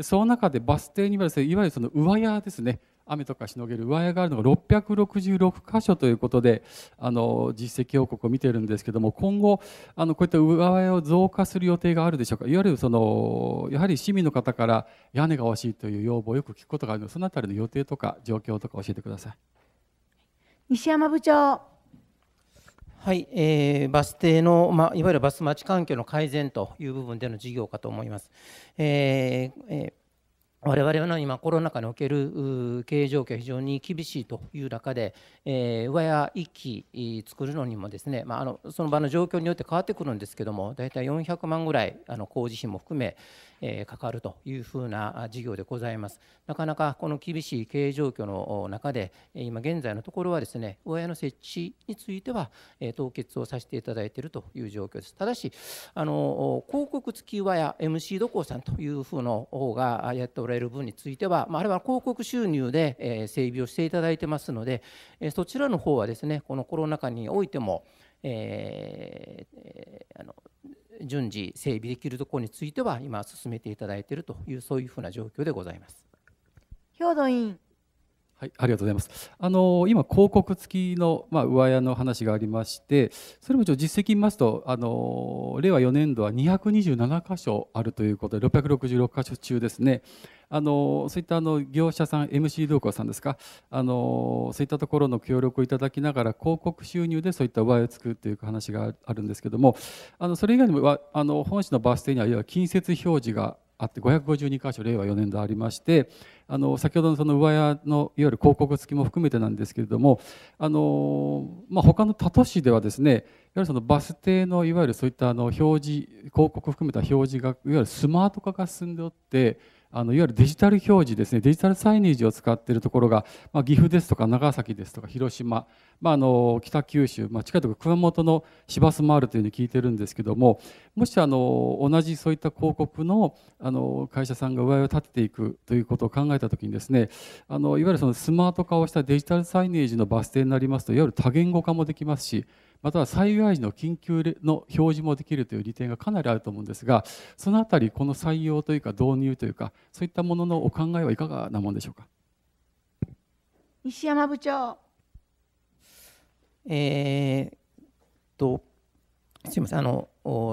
その中でバス停にはです、ね、いわゆるその上屋ですね雨とかしのげる上屋があるのが666箇所ということであの実績報告を見ているんですけども今後あのこういった上屋を増加する予定があるでしょうかいわゆるそのやはり市民の方から屋根が欲しいという要望をよく聞くことがあるのでその辺りの予定とか状況とか教えてください西山部長はい、えー、バス停の、まあ、いわゆるバス待ち環境の改善という部分での事業かと思います。えーえー我々は今コロナ禍における経営状況は非常に厳しいという中で、えー、上や1機作るのにもですね、まあ、あのその場の状況によって変わってくるんですけども大体400万ぐらいあの工事費も含め、えかかるというふうな事業でございます。なかなかこの厳しい経営状況の中で、今現在のところはですね、親の設置については、え凍結をさせていただいているという状況です。ただし、あの広告付き親 MC 土工さんというふうの方がやっておられる分については、まあ、あれは広告収入で、え整備をしていただいてますので、えそちらの方はですね、このコロナ禍においても、えー、あの順次整備できるところについては今進めていただいているというそういうふうな状況でございます。兵頭委員はい、ありがとうございます。あの今広告付きのまあ上屋の話がありまして、それもちょっと実績見ますと、あの令和4年度は227箇所あるということで、666箇所中ですね。あのそういったあの業者さん、MC 同行さんですかあの、そういったところの協力をいただきながら、広告収入でそういった上を作るという話があるんですけども、あのそれ以外にもあの本市のバス停には、いわゆる近接表示があって552箇所令和4年度ありましてあの先ほどのその上屋のいわゆる広告付きも含めてなんですけれどもあの、まあ、他の他都市ではですねいわゆるそのバス停のいわゆるそういったあの表示広告含めた表示がいわゆるスマート化が進んでおってあのいわゆるデジタル表示ですねデジタルサイネージを使っているところが、まあ、岐阜ですとか長崎ですとか広島、まあ、あの北九州、まあ、近いところ熊本の市バスもあるというふうに聞いてるんですけどももしあの同じそういった広告のあの会社さんが上を立てていくということを考えた時にですねあのいわゆるそのスマート化をしたデジタルサイネージのバス停になりますといわゆる多言語化もできますしまたは災害時の緊急の表示もできるという利点がかなりあると思うんですがそのあたりこの採用というか導入というかそういったもののお考えはいかがなもんでしょうか西山部長えー、とすみませんあの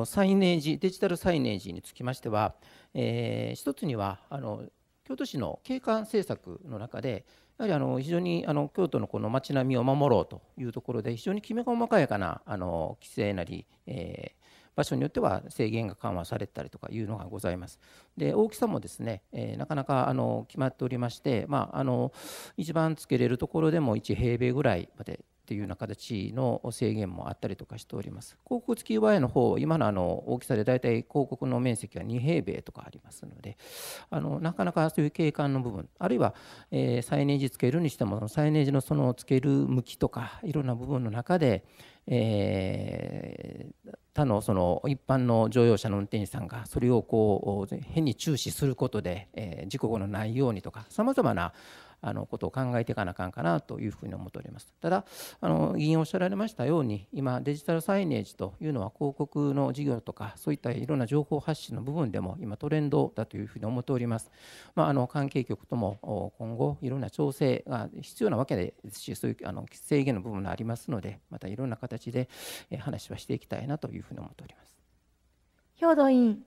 サイネージデジタルサイネージにつきましては、えー、一つにはあの京都市の景観政策の中でやはりあの非常にあの京都のこの町並みを守ろうというところで非常にきめ細かやかなあの規制なり、えー、場所によっては制限が緩和されたりとかいうのがございます。で大きさもですね、えー、なかなかあの決まっておりまして、まあ、あの一番つけれるところでも1平米ぐらいまでていうような形の制限もあったりとかしております。広告付き場合の方、今のあの大きさで大体広告の面積は2平米とかありますので、あのなかなかそういう景観の部分、あるいは、えー、サイネージつけるにしても、サイネージのそのつける向きとか、いろんな部分の中で、えー、他のその一般の乗用車の運転手さんがそれをこう変に注視することで、えー、事故のないようにとかさまざまなあのことを考えていかなあかんかなというふうに思っております。ただあの議員おっしゃられましたように今デジタルサイネージというのは広告の事業とかそういったいろんな情報発信の部分でも今トレンドだというふうに思っております。まあ、あの関係局とも今後いろんな調整が必要なわけですしそういうあの制限の部分もありますのでまたいろんな形で話はしていきたいなというふうに思っております。兵藤委員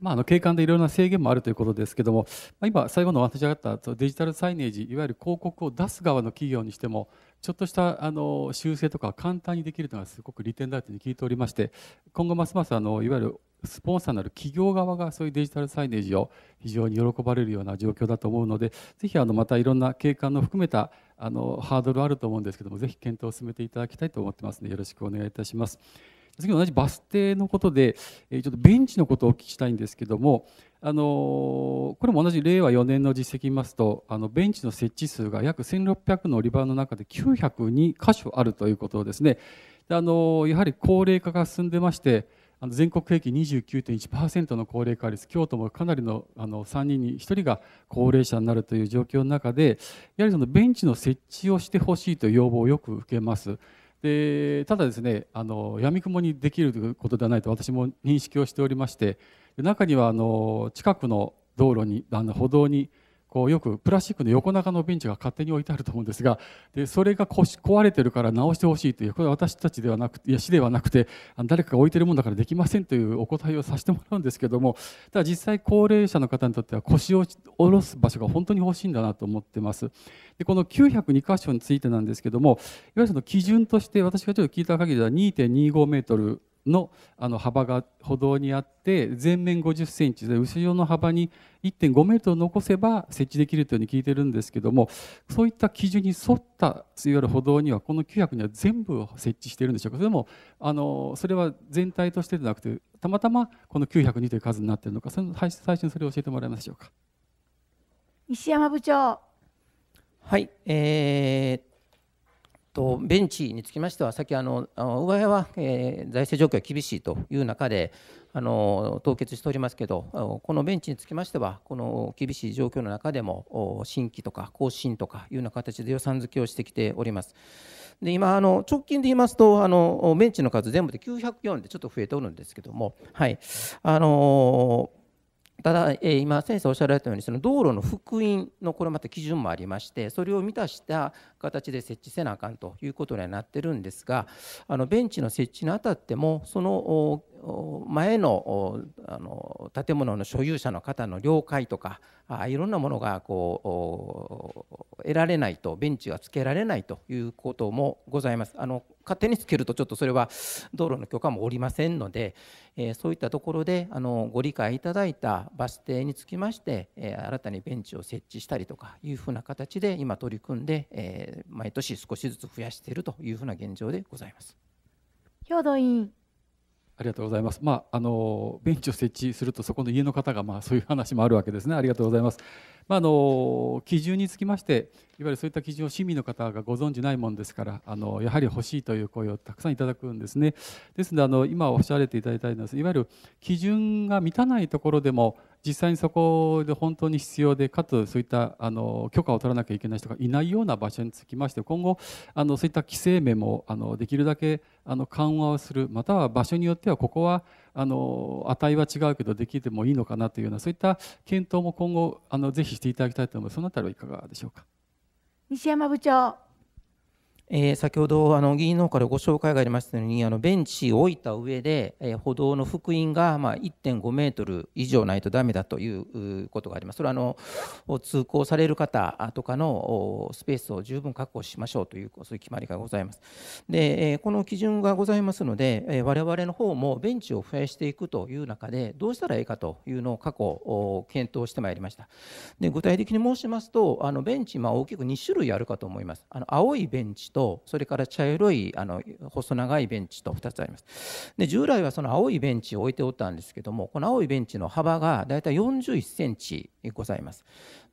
まあ、あの景観でいろいろな制限もあるということですけども、まあ、今、最後のお話があったデジタルサイネージ、いわゆる広告を出す側の企業にしても、ちょっとしたあの修正とか簡単にできるのがすごく利点だというふうに聞いておりまして、今後ますますあのいわゆるスポンサーなる企業側がそういうデジタルサイネージを非常に喜ばれるような状況だと思うので、ぜひあのまたいろんな景観の含めたあのハードルあると思うんですけども、ぜひ検討を進めていただきたいと思ってますので、よろしくお願いいたします。次同じバス停のことで、えちょっとベンチのことをお聞きしたいんですけども、あのこれも同じ令和4年の実績見ますとあのベンチの設置数が約1600のリバーの中で902箇所あるということですねで、あのやはり高齢化が進んでましてあの全国平均29.1%の高齢化率京都もかなりのあの3人に1人が高齢者になるという状況の中でやはりそのベンチの設置をしてほしいという要望をよく受けます。でただですねあの闇雲にできることではないと私も認識をしておりまして中にはあの近くの道路にあの歩道にこうよくプラスチックの横長のベンチが勝手に置いてあると思うんですがでそれが壊れてるから直してほしいというこれは私たちではなくていや市ではなくて誰かが置いてるもんだからできませんというお答えをさせてもらうんですけどもただ実際高齢者の方にとっては腰を下ろす場所が本当に欲しいんだなと思ってます。でこの902箇所についてなんですけどもいわゆるその基準として私がちょっと聞いた限りでは2.25メートルのあの幅が歩道にあって全面50センチで後ろの幅に1.5メートル残せば設置できるというふうに聞いてるんですけどもそういった基準に沿ったいわゆる歩道にはこの900には全部を設置しているんでしょうかそれもあのそれは全体としてではなくてたまたまこの902という数になっているのかその最初にそれを教えてもらえますでしょうか石山部長はい、えー、とベンチにつきましては、先あの、上は、えー、財政状況が厳しいという中で、あの凍結しておりますけど、このベンチにつきましては、この厳しい状況の中でも、新規とか更新とかいうような形で予算付けをしてきております。で今あの、直近で言いますとあの、ベンチの数、全部で904でちょっと増えておるんですけども、はいあのーただ、え今、先生おっしゃられたように、その道路の復員のこれまた基準もありまして、それを満たした形で設置せなあかんということにはなってるんですが、あのベンチの設置にあたっても、その前のあの建物の所有者の方の了解とかあいろんなものがこう得られないとベンチがつけられないということもございます。あの勝手につけるとちょっとそれは道路の許可もおりませんので、えー、そういったところであのご理解いただいたバス停につきまして、えー、新たにベンチを設置したりとかいうふうな形で今取り組んで、えー、毎年少しずつ増やしているというふうな現状でございます。兵道委員ありがとうございます。まあ、あのベンチを設置するとそこの家の方がまあそういう話もあるわけですね。ありがとうございます。まあ、あの基準につきまして、いわゆるそういった基準を市民の方がご存じないもんですから、あのやはり欲しいという声をたくさんいただくんですね。ですのであの今おっしゃられていただいたんです。いわゆる基準が満たないところでも実際にそこで本当に必要でかつそういったあの許可を取らなきゃいけない人がいないような場所につきまして今後あのそういった規制面もあのできるだけあの緩和をするまたは場所によってはここはあの値は違うけどできてもいいのかなというようなそういった検討も今後あのぜひしていただきたいと思いますそのあたりはいかがでしょうか西山部長えー、先ほどあの議員の方からご紹介がありましたようにあのベンチを置いた上で、えー、歩道の幅員が、まあ、1.5メートル以上ないとだめだということがあります。それはあの通行される方とかのスペースを十分確保しましょうというそういう決まりがございます。で、えー、この基準がございますので、えー、我々の方もベンチを増やしていくという中でどうしたらいいかというのを過去検討してまいりました。で具体的に申しますとあのベンチまあ大きく2種類あるかと思います。あの青いベンチととそれから茶色いあの細長いベンチと2つありますで従来はその青いベンチを置いておったんですけどもこの青いベンチの幅がだいたい41センチございます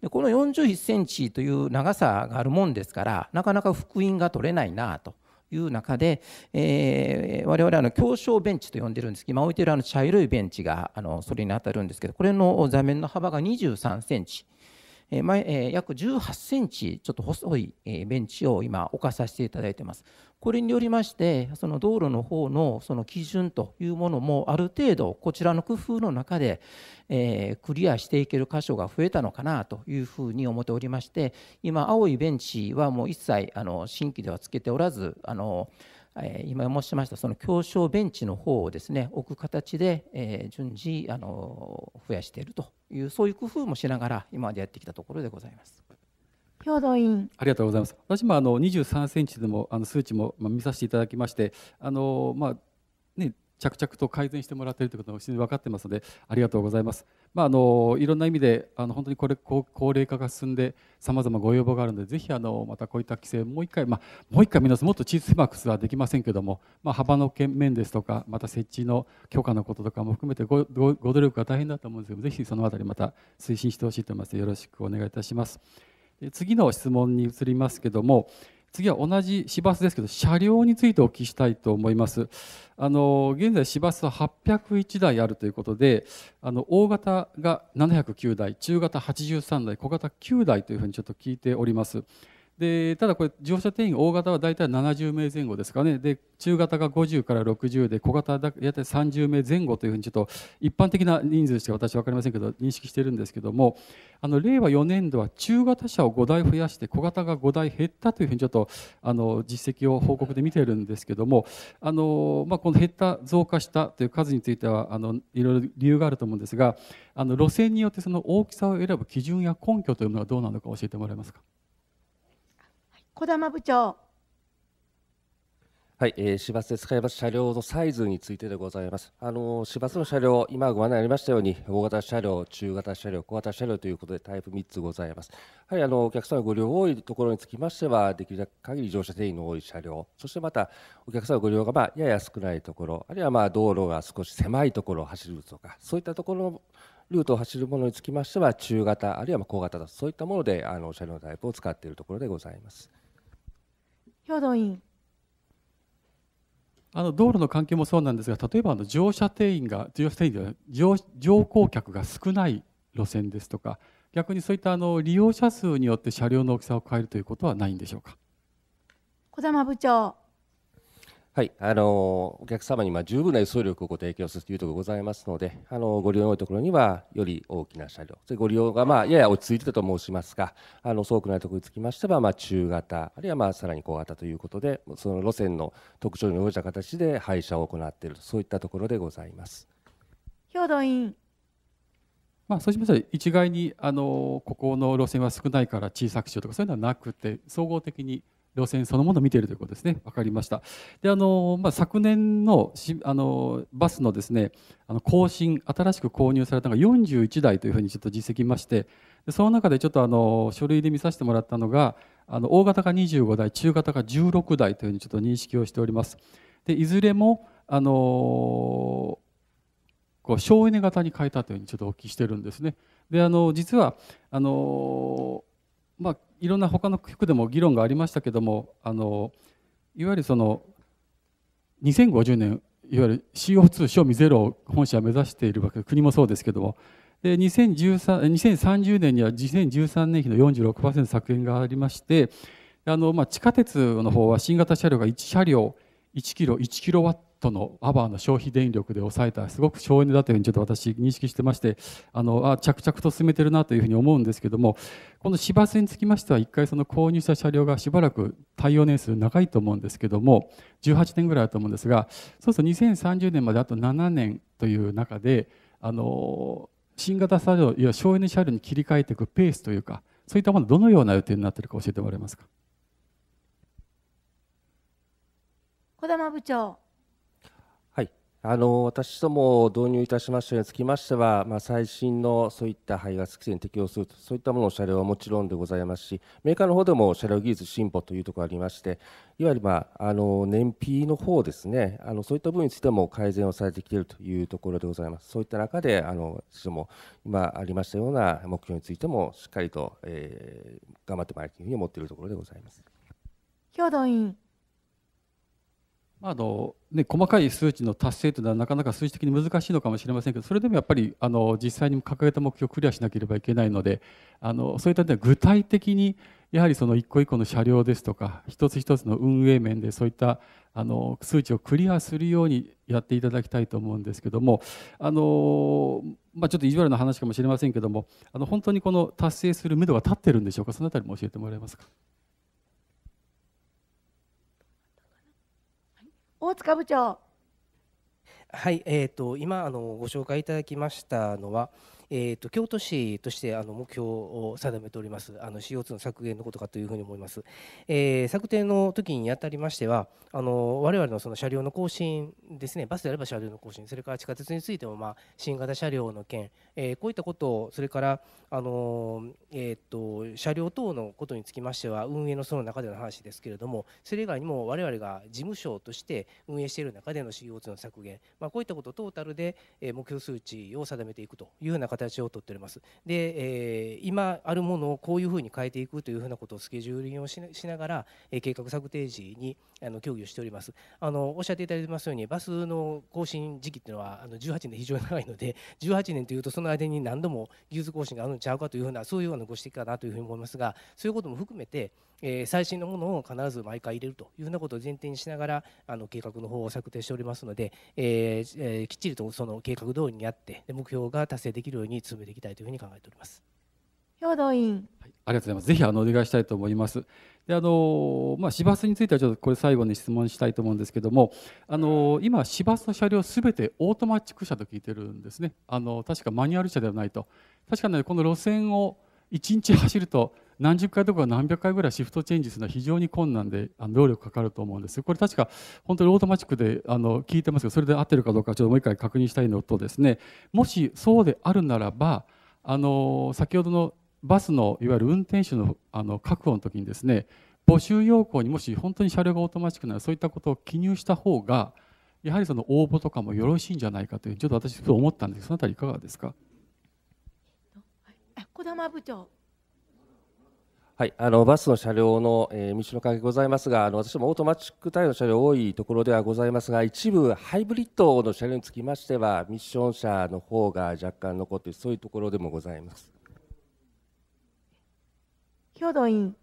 でこの41センチという長さがあるもんですからなかなか福音が取れないなという中で、えー、我々あの狭小ベンチと呼んでるんですけど今置いてるあの茶色いベンチがあのそれにあたるんですけどこれの座面の幅が23センチえーえー、約18センチ、ちょっと細い、えー、ベンチを今、置かさせていただいてます。これによりまして、その道路の方のその基準というものも、ある程度、こちらの工夫の中で、えー、クリアしていける箇所が増えたのかなというふうに思っておりまして、今、青いベンチはもう一切あの新規ではつけておらず、あのえ今申しましたその狭小ベンチの方をですね置く形で、え順次あの増やしているというそういう工夫もしながら今までやってきたところでございます。兵道委員ありがとうございます私もあの23センチでもあの数値も見させていただきましてあの、まあ、着々と改善してもらっているということが非常に分かっていますのでありがとうございます、まあ、あのいろんな意味であの本当にこれ高齢化が進んでさまざまご要望があるのでぜひあのまたこういった規制もう一回、まあ、もう一回見直すもっと小狭くすらできませんけども、まあ、幅の面ですとかまた設置の許可のこととかも含めてごごご努力が大変だと思うんですけどぜひそのあたりまた推進してほしいと思いますよろしくお願いいたします次の質問に移りますけども次は同じ市バスですけど車両についてお聞きしたいと思いますあの現在市バスは801台あるということであの大型が709台中型83台小型9台というふうにちょっと聞いておりますでただこれ乗車定員大型は大体70名前後ですかねで中型が50から60で小型だ大体30名前後というふうにちょっと一般的な人数しか私は分かりませんけど認識してるんですけどもあの令和4年度は中型車を5台増やして小型が5台減ったというふうにちょっとあの実績を報告で見てるんですけどもあの、まあ、この減った増加したという数についてはあのいろいろ理由があると思うんですがあの路線によってその大きさを選ぶ基準や根拠というものはどうなのか教えてもらえますか。児玉部長。はい、えー、市バスで使います車両のサイズについてでございます。あの市バスの車両、今ご案内ありましたように、大型車両、中型車両、小型車両ということでタイプ3つございます。やはりあのお客様ご利用多いところにつきましては、できる限り乗車定員の多い車両、そしてまたお客様ご利用がまあやや少ないところ、あるいはまあ道路が少し狭いところを走るとか、そういったところのルートを走るものにつきましては、中型、あるいはまあ小型だそういったものであの車両のタイプを使っているところでございます。兵道院あの道路の関係もそうなんですが例えばあの乗車定員が乗車定員乗乗降客が少ない路線ですとか逆にそういったあの利用者数によって車両の大きさを変えるということはないんでしょうか小玉部長はい、あのお客様にま十分な輸送力をご提供するというところがございますので、あのご利用の多いところにはより大きな車両、それご利用がまやや落ち着いてたと申しますが、あのそうくないところにつきましては、ま中型、あるいはまさらに小型ということで、その路線の特徴に応じた形で配車を行っていると、そういったところでございます。兵頭委員まあ、そうしましたら一概にあのここの路線は少ないから小さくしようとかそういうのはなくて総合的に路線そのものを見ているということですね。わかりました。で、あのまあ、昨年のしあのバスのですね、あの更新新しく購入されたのが41台というふうにちょっと実績まして、その中でちょっとあの書類で見させてもらったのが、あの大型が25台、中型が16台というふうにちょっと認識をしております。で、いずれもあのこう省エネ型に変えたというふうにちょっとお聞きしてるんですね。で、あの実はあのまあいろんな他の局でも議論がありましたけどもあのいわゆるその2050年いわゆる CO2 賞味ゼロを本社は目指しているわけ国もそうですけどもで2030年には2013年比の46%削減がありましてあの、まあ、地下鉄の方は新型車両が1車両1キロ1キロワットトのアバーの消費電力で抑えたすごく省エネだというふうにちょっと私認識してましてあのあ着々と進めてるなというふうに思うんですけどもこの市バスにつきましては1回その購入した車両がしばらく耐用年数長いと思うんですけども18年ぐらいだと思うんですがそうすると2030年まであと7年という中であの新型車両いや省エネ車両に切り替えていくペースというかそういったものどのような予定になっているか教えてもらえますか。児玉部長あの私ども導入いたしましたにつきましては、まあ、最新のそういった排ガス規制に適用すると、そういったものの車両はもちろんでございますし、メーカーの方でも車両技術進歩というところがありまして、いわゆる、まあ、あの燃費の方ですねあの、そういった部分についても改善をされてきているというところでございます。そういった中で、あの私ども、今ありましたような目標についても、しっかりと、えー、頑張ってまいりたいというふうに思っているところでございます。兵道委員あのね、細かい数値の達成というのはなかなか数値的に難しいのかもしれませんけどそれでもやっぱりあの実際に掲げた目標をクリアしなければいけないのであのそういった点は具体的にやはりその一個一個の車両ですとか一つ一つの運営面でそういったあの数値をクリアするようにやっていただきたいと思うんですけどもあの、まあ、ちょっと意地悪な話かもしれませんけどもあの本当にこの達成する目処が立ってるんでしょうかその辺りも教えてもらえますか。大塚部長はい、えーと、今あのご紹介いただきましたのは、えーと、京都市としてあの目標を定めておりますあの CO2 の削減のことかというふうに思います、えー、策定の時にあたりましてはあの我々のその車両の更新ですねバスであれば車両の更新それから地下鉄についても、まあ、新型車両の件えこういったことをそれからあの、えっと車両等のことにつきましては運営のその中での話ですけれどもそれ以外にも我々が事務所として運営している中での CO2 の削減、まあ、こういったことをトータルで目標数値を定めていくというような形をとっております。で、え今あるものをこういうふうに変えていくというふうなことをスケジューリングをしながら、え計画策定時にあの協議をしております。あのおっしゃっていただいてますようにバスの更新時期というのはあの18年で非常に長いので18年というとそんの間に何度も技術更新があるんちゃうかというようなそういうようなご指摘かなというふうに思いますがそういうことも含めて、えー、最新のものを必ず毎回入れるというようなことを前提にしながらあの計画の方を策定しておりますので、えーえー、きっちりとその計画通りにやって目標が達成できるように努めていきたいというふうに考えております。兵動院、はい、ありがとうございます。ぜひあのお願いしたいと思います。であのまあ、市バスについてはちょっとこれ最後に質問したいと思うんですけどもあの今、市バスの車両すべてオートマチック車と聞いてるんですねあの確かマニュアル車ではないと確かに、ね、この路線を一日走ると何十回とか何百回ぐらいシフトチェンジするのは非常に困難であの労力かかると思うんですこれ確か本当にオートマチックであの聞いてますけどそれで合ってるかどうかちょっともう一回確認したいのとですねもしそうであるならばあの先ほどのバスのいわゆる運転手のあの確保の時にですね募集要項にもし本当に車両がオートマチックならそういったことを記入した方がやはりその応募とかもよろしいんじゃないかというちょっと私ふと思ったんですそのあたりいかがですか。小玉部長はい、あのバスの車両の、えー、道の関係ございますがあの私もオートマチック対応の車両多いところではございますが一部ハイブリッドの車両につきましてはミッション車の方が若干残っているそういうところでもございます。共同員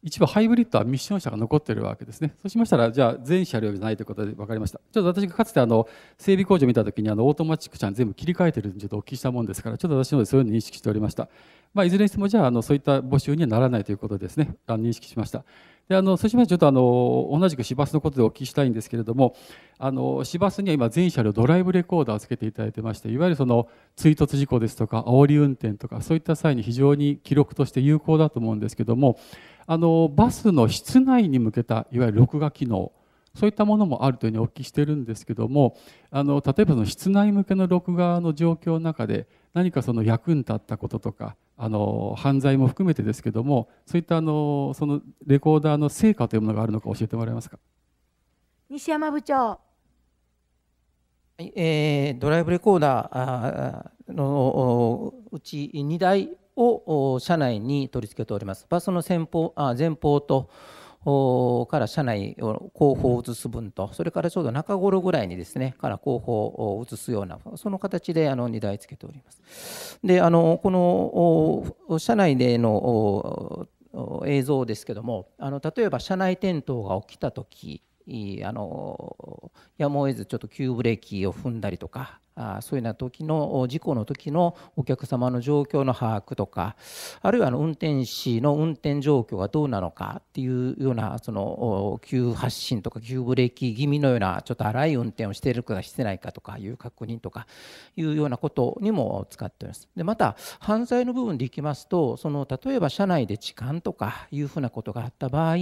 一部ハイブリッドはミッション車が残っているわけですね。そうしましたら、じゃあ全車両じゃないということで分かりました。ちょっと私がかつてあの整備工場を見たときにあのオートマチック車に全部切り替えてるるでちょっとお聞きしたもんですから、ちょっと私の方でそういうの認識しておりました。まあ、いずれにしても、じゃああのそういった募集にはならないということですね、あの認識しました。であのそうしましてちょっとあの同じく市バスのことでお聞きしたいんですけれどもあの市バスには今全車両ドライブレコーダーをつけていただいてましていわゆるその追突事故ですとか煽り運転とかそういった際に非常に記録として有効だと思うんですけどもあのバスの室内に向けたいわゆる録画機能そういったものもあるというふうにお聞きしてるんですけどもあの例えばその室内向けの録画の状況の中で何かその役に立ったこととかあの犯罪も含めてですけどもそういったあのそのレコーダーの成果というものがあるのか教えてもらえますか西山部長、えー、ドライブレコーダーのうち2台を車内に取り付けておりますバスの先方あ前方とから車内を後方を移す分と、それからちょうど中頃ぐらいにですね、から後方を移すような、その形であの荷台つけております。で、あのこの車内での映像ですけども、あの例えば車内転倒が起きたとき、あのやむを得ずちょっと急ブレーキを踏んだりとかあそういうような時の事故の時のお客様の状況の把握とかあるいはあの運転士の運転状況がどうなのかっていうようなその急発進とか急ブレーキ気味のようなちょっと荒い運転をしているかしてないかとかいう確認とかいうようなことにも使っております。でまた犯罪の部分でいきますとその例えば車内で痴漢とかいうふうなことがあった場合、え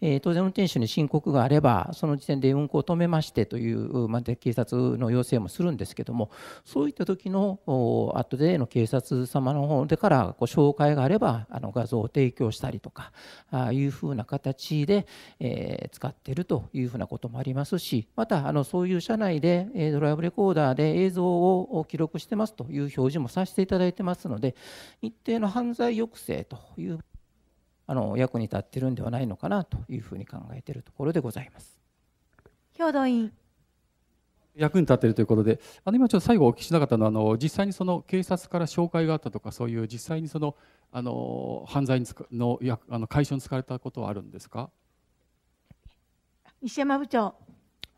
ー、当然運転手に申告があればその時点で運行を止めましてという、まあ、警察の要請もするんですけどどもそういった時の後での警察様の方でからご紹介があればあの画像を提供したりとかあいうふうな形で、えー、使っているというふうなこともありますしまたあのそういう社内でドライブレコーダーで映像を記録してますという表示もさせていただいてますので一定の犯罪抑制というあの役に立ってるんではないのかなというふうに考えているところでございます。兵動員役に立っているということで、あの今ちょっと最後お聞きしなかったのはあの実際にその警察から紹介があったとかそういう実際にそのあの犯罪につのやあの解消に使われたことはあるんですか。西山部長。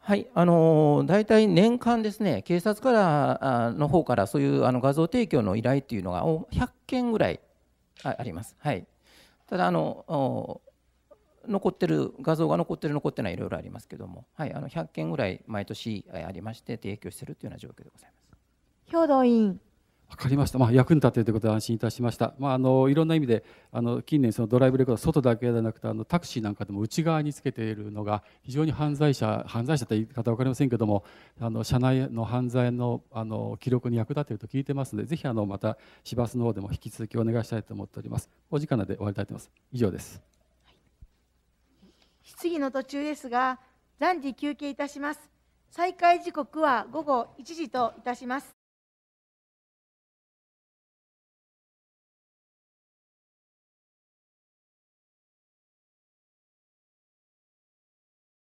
はい、あの大体年間ですね、警察からの方からそういうあの画像提供の依頼っていうのが100件ぐらいあります。はい。ただあの残ってる画像が残ってる残ってないいろいろありますけども、はい、あの100件ぐらい毎年ありまして提供しているというような状況でございます兵道委員わかりました、まあ、役に立てるということで安心いたしました、まあ、あのいろんな意味であの近年そのドライブレコーダー外だけではなくてあのタクシーなんかでも内側につけているのが非常に犯罪者犯罪者という言い方は分かりませんけどもあの社内の犯罪のあの記録に役立てると聞いてますのでぜひあのまた市バスの方でも引き続きお願いしたいと思っておりますお時間で終わりたいと思います以上です質疑の途中ですが暫時休憩いたします再開時刻は午後1時といたします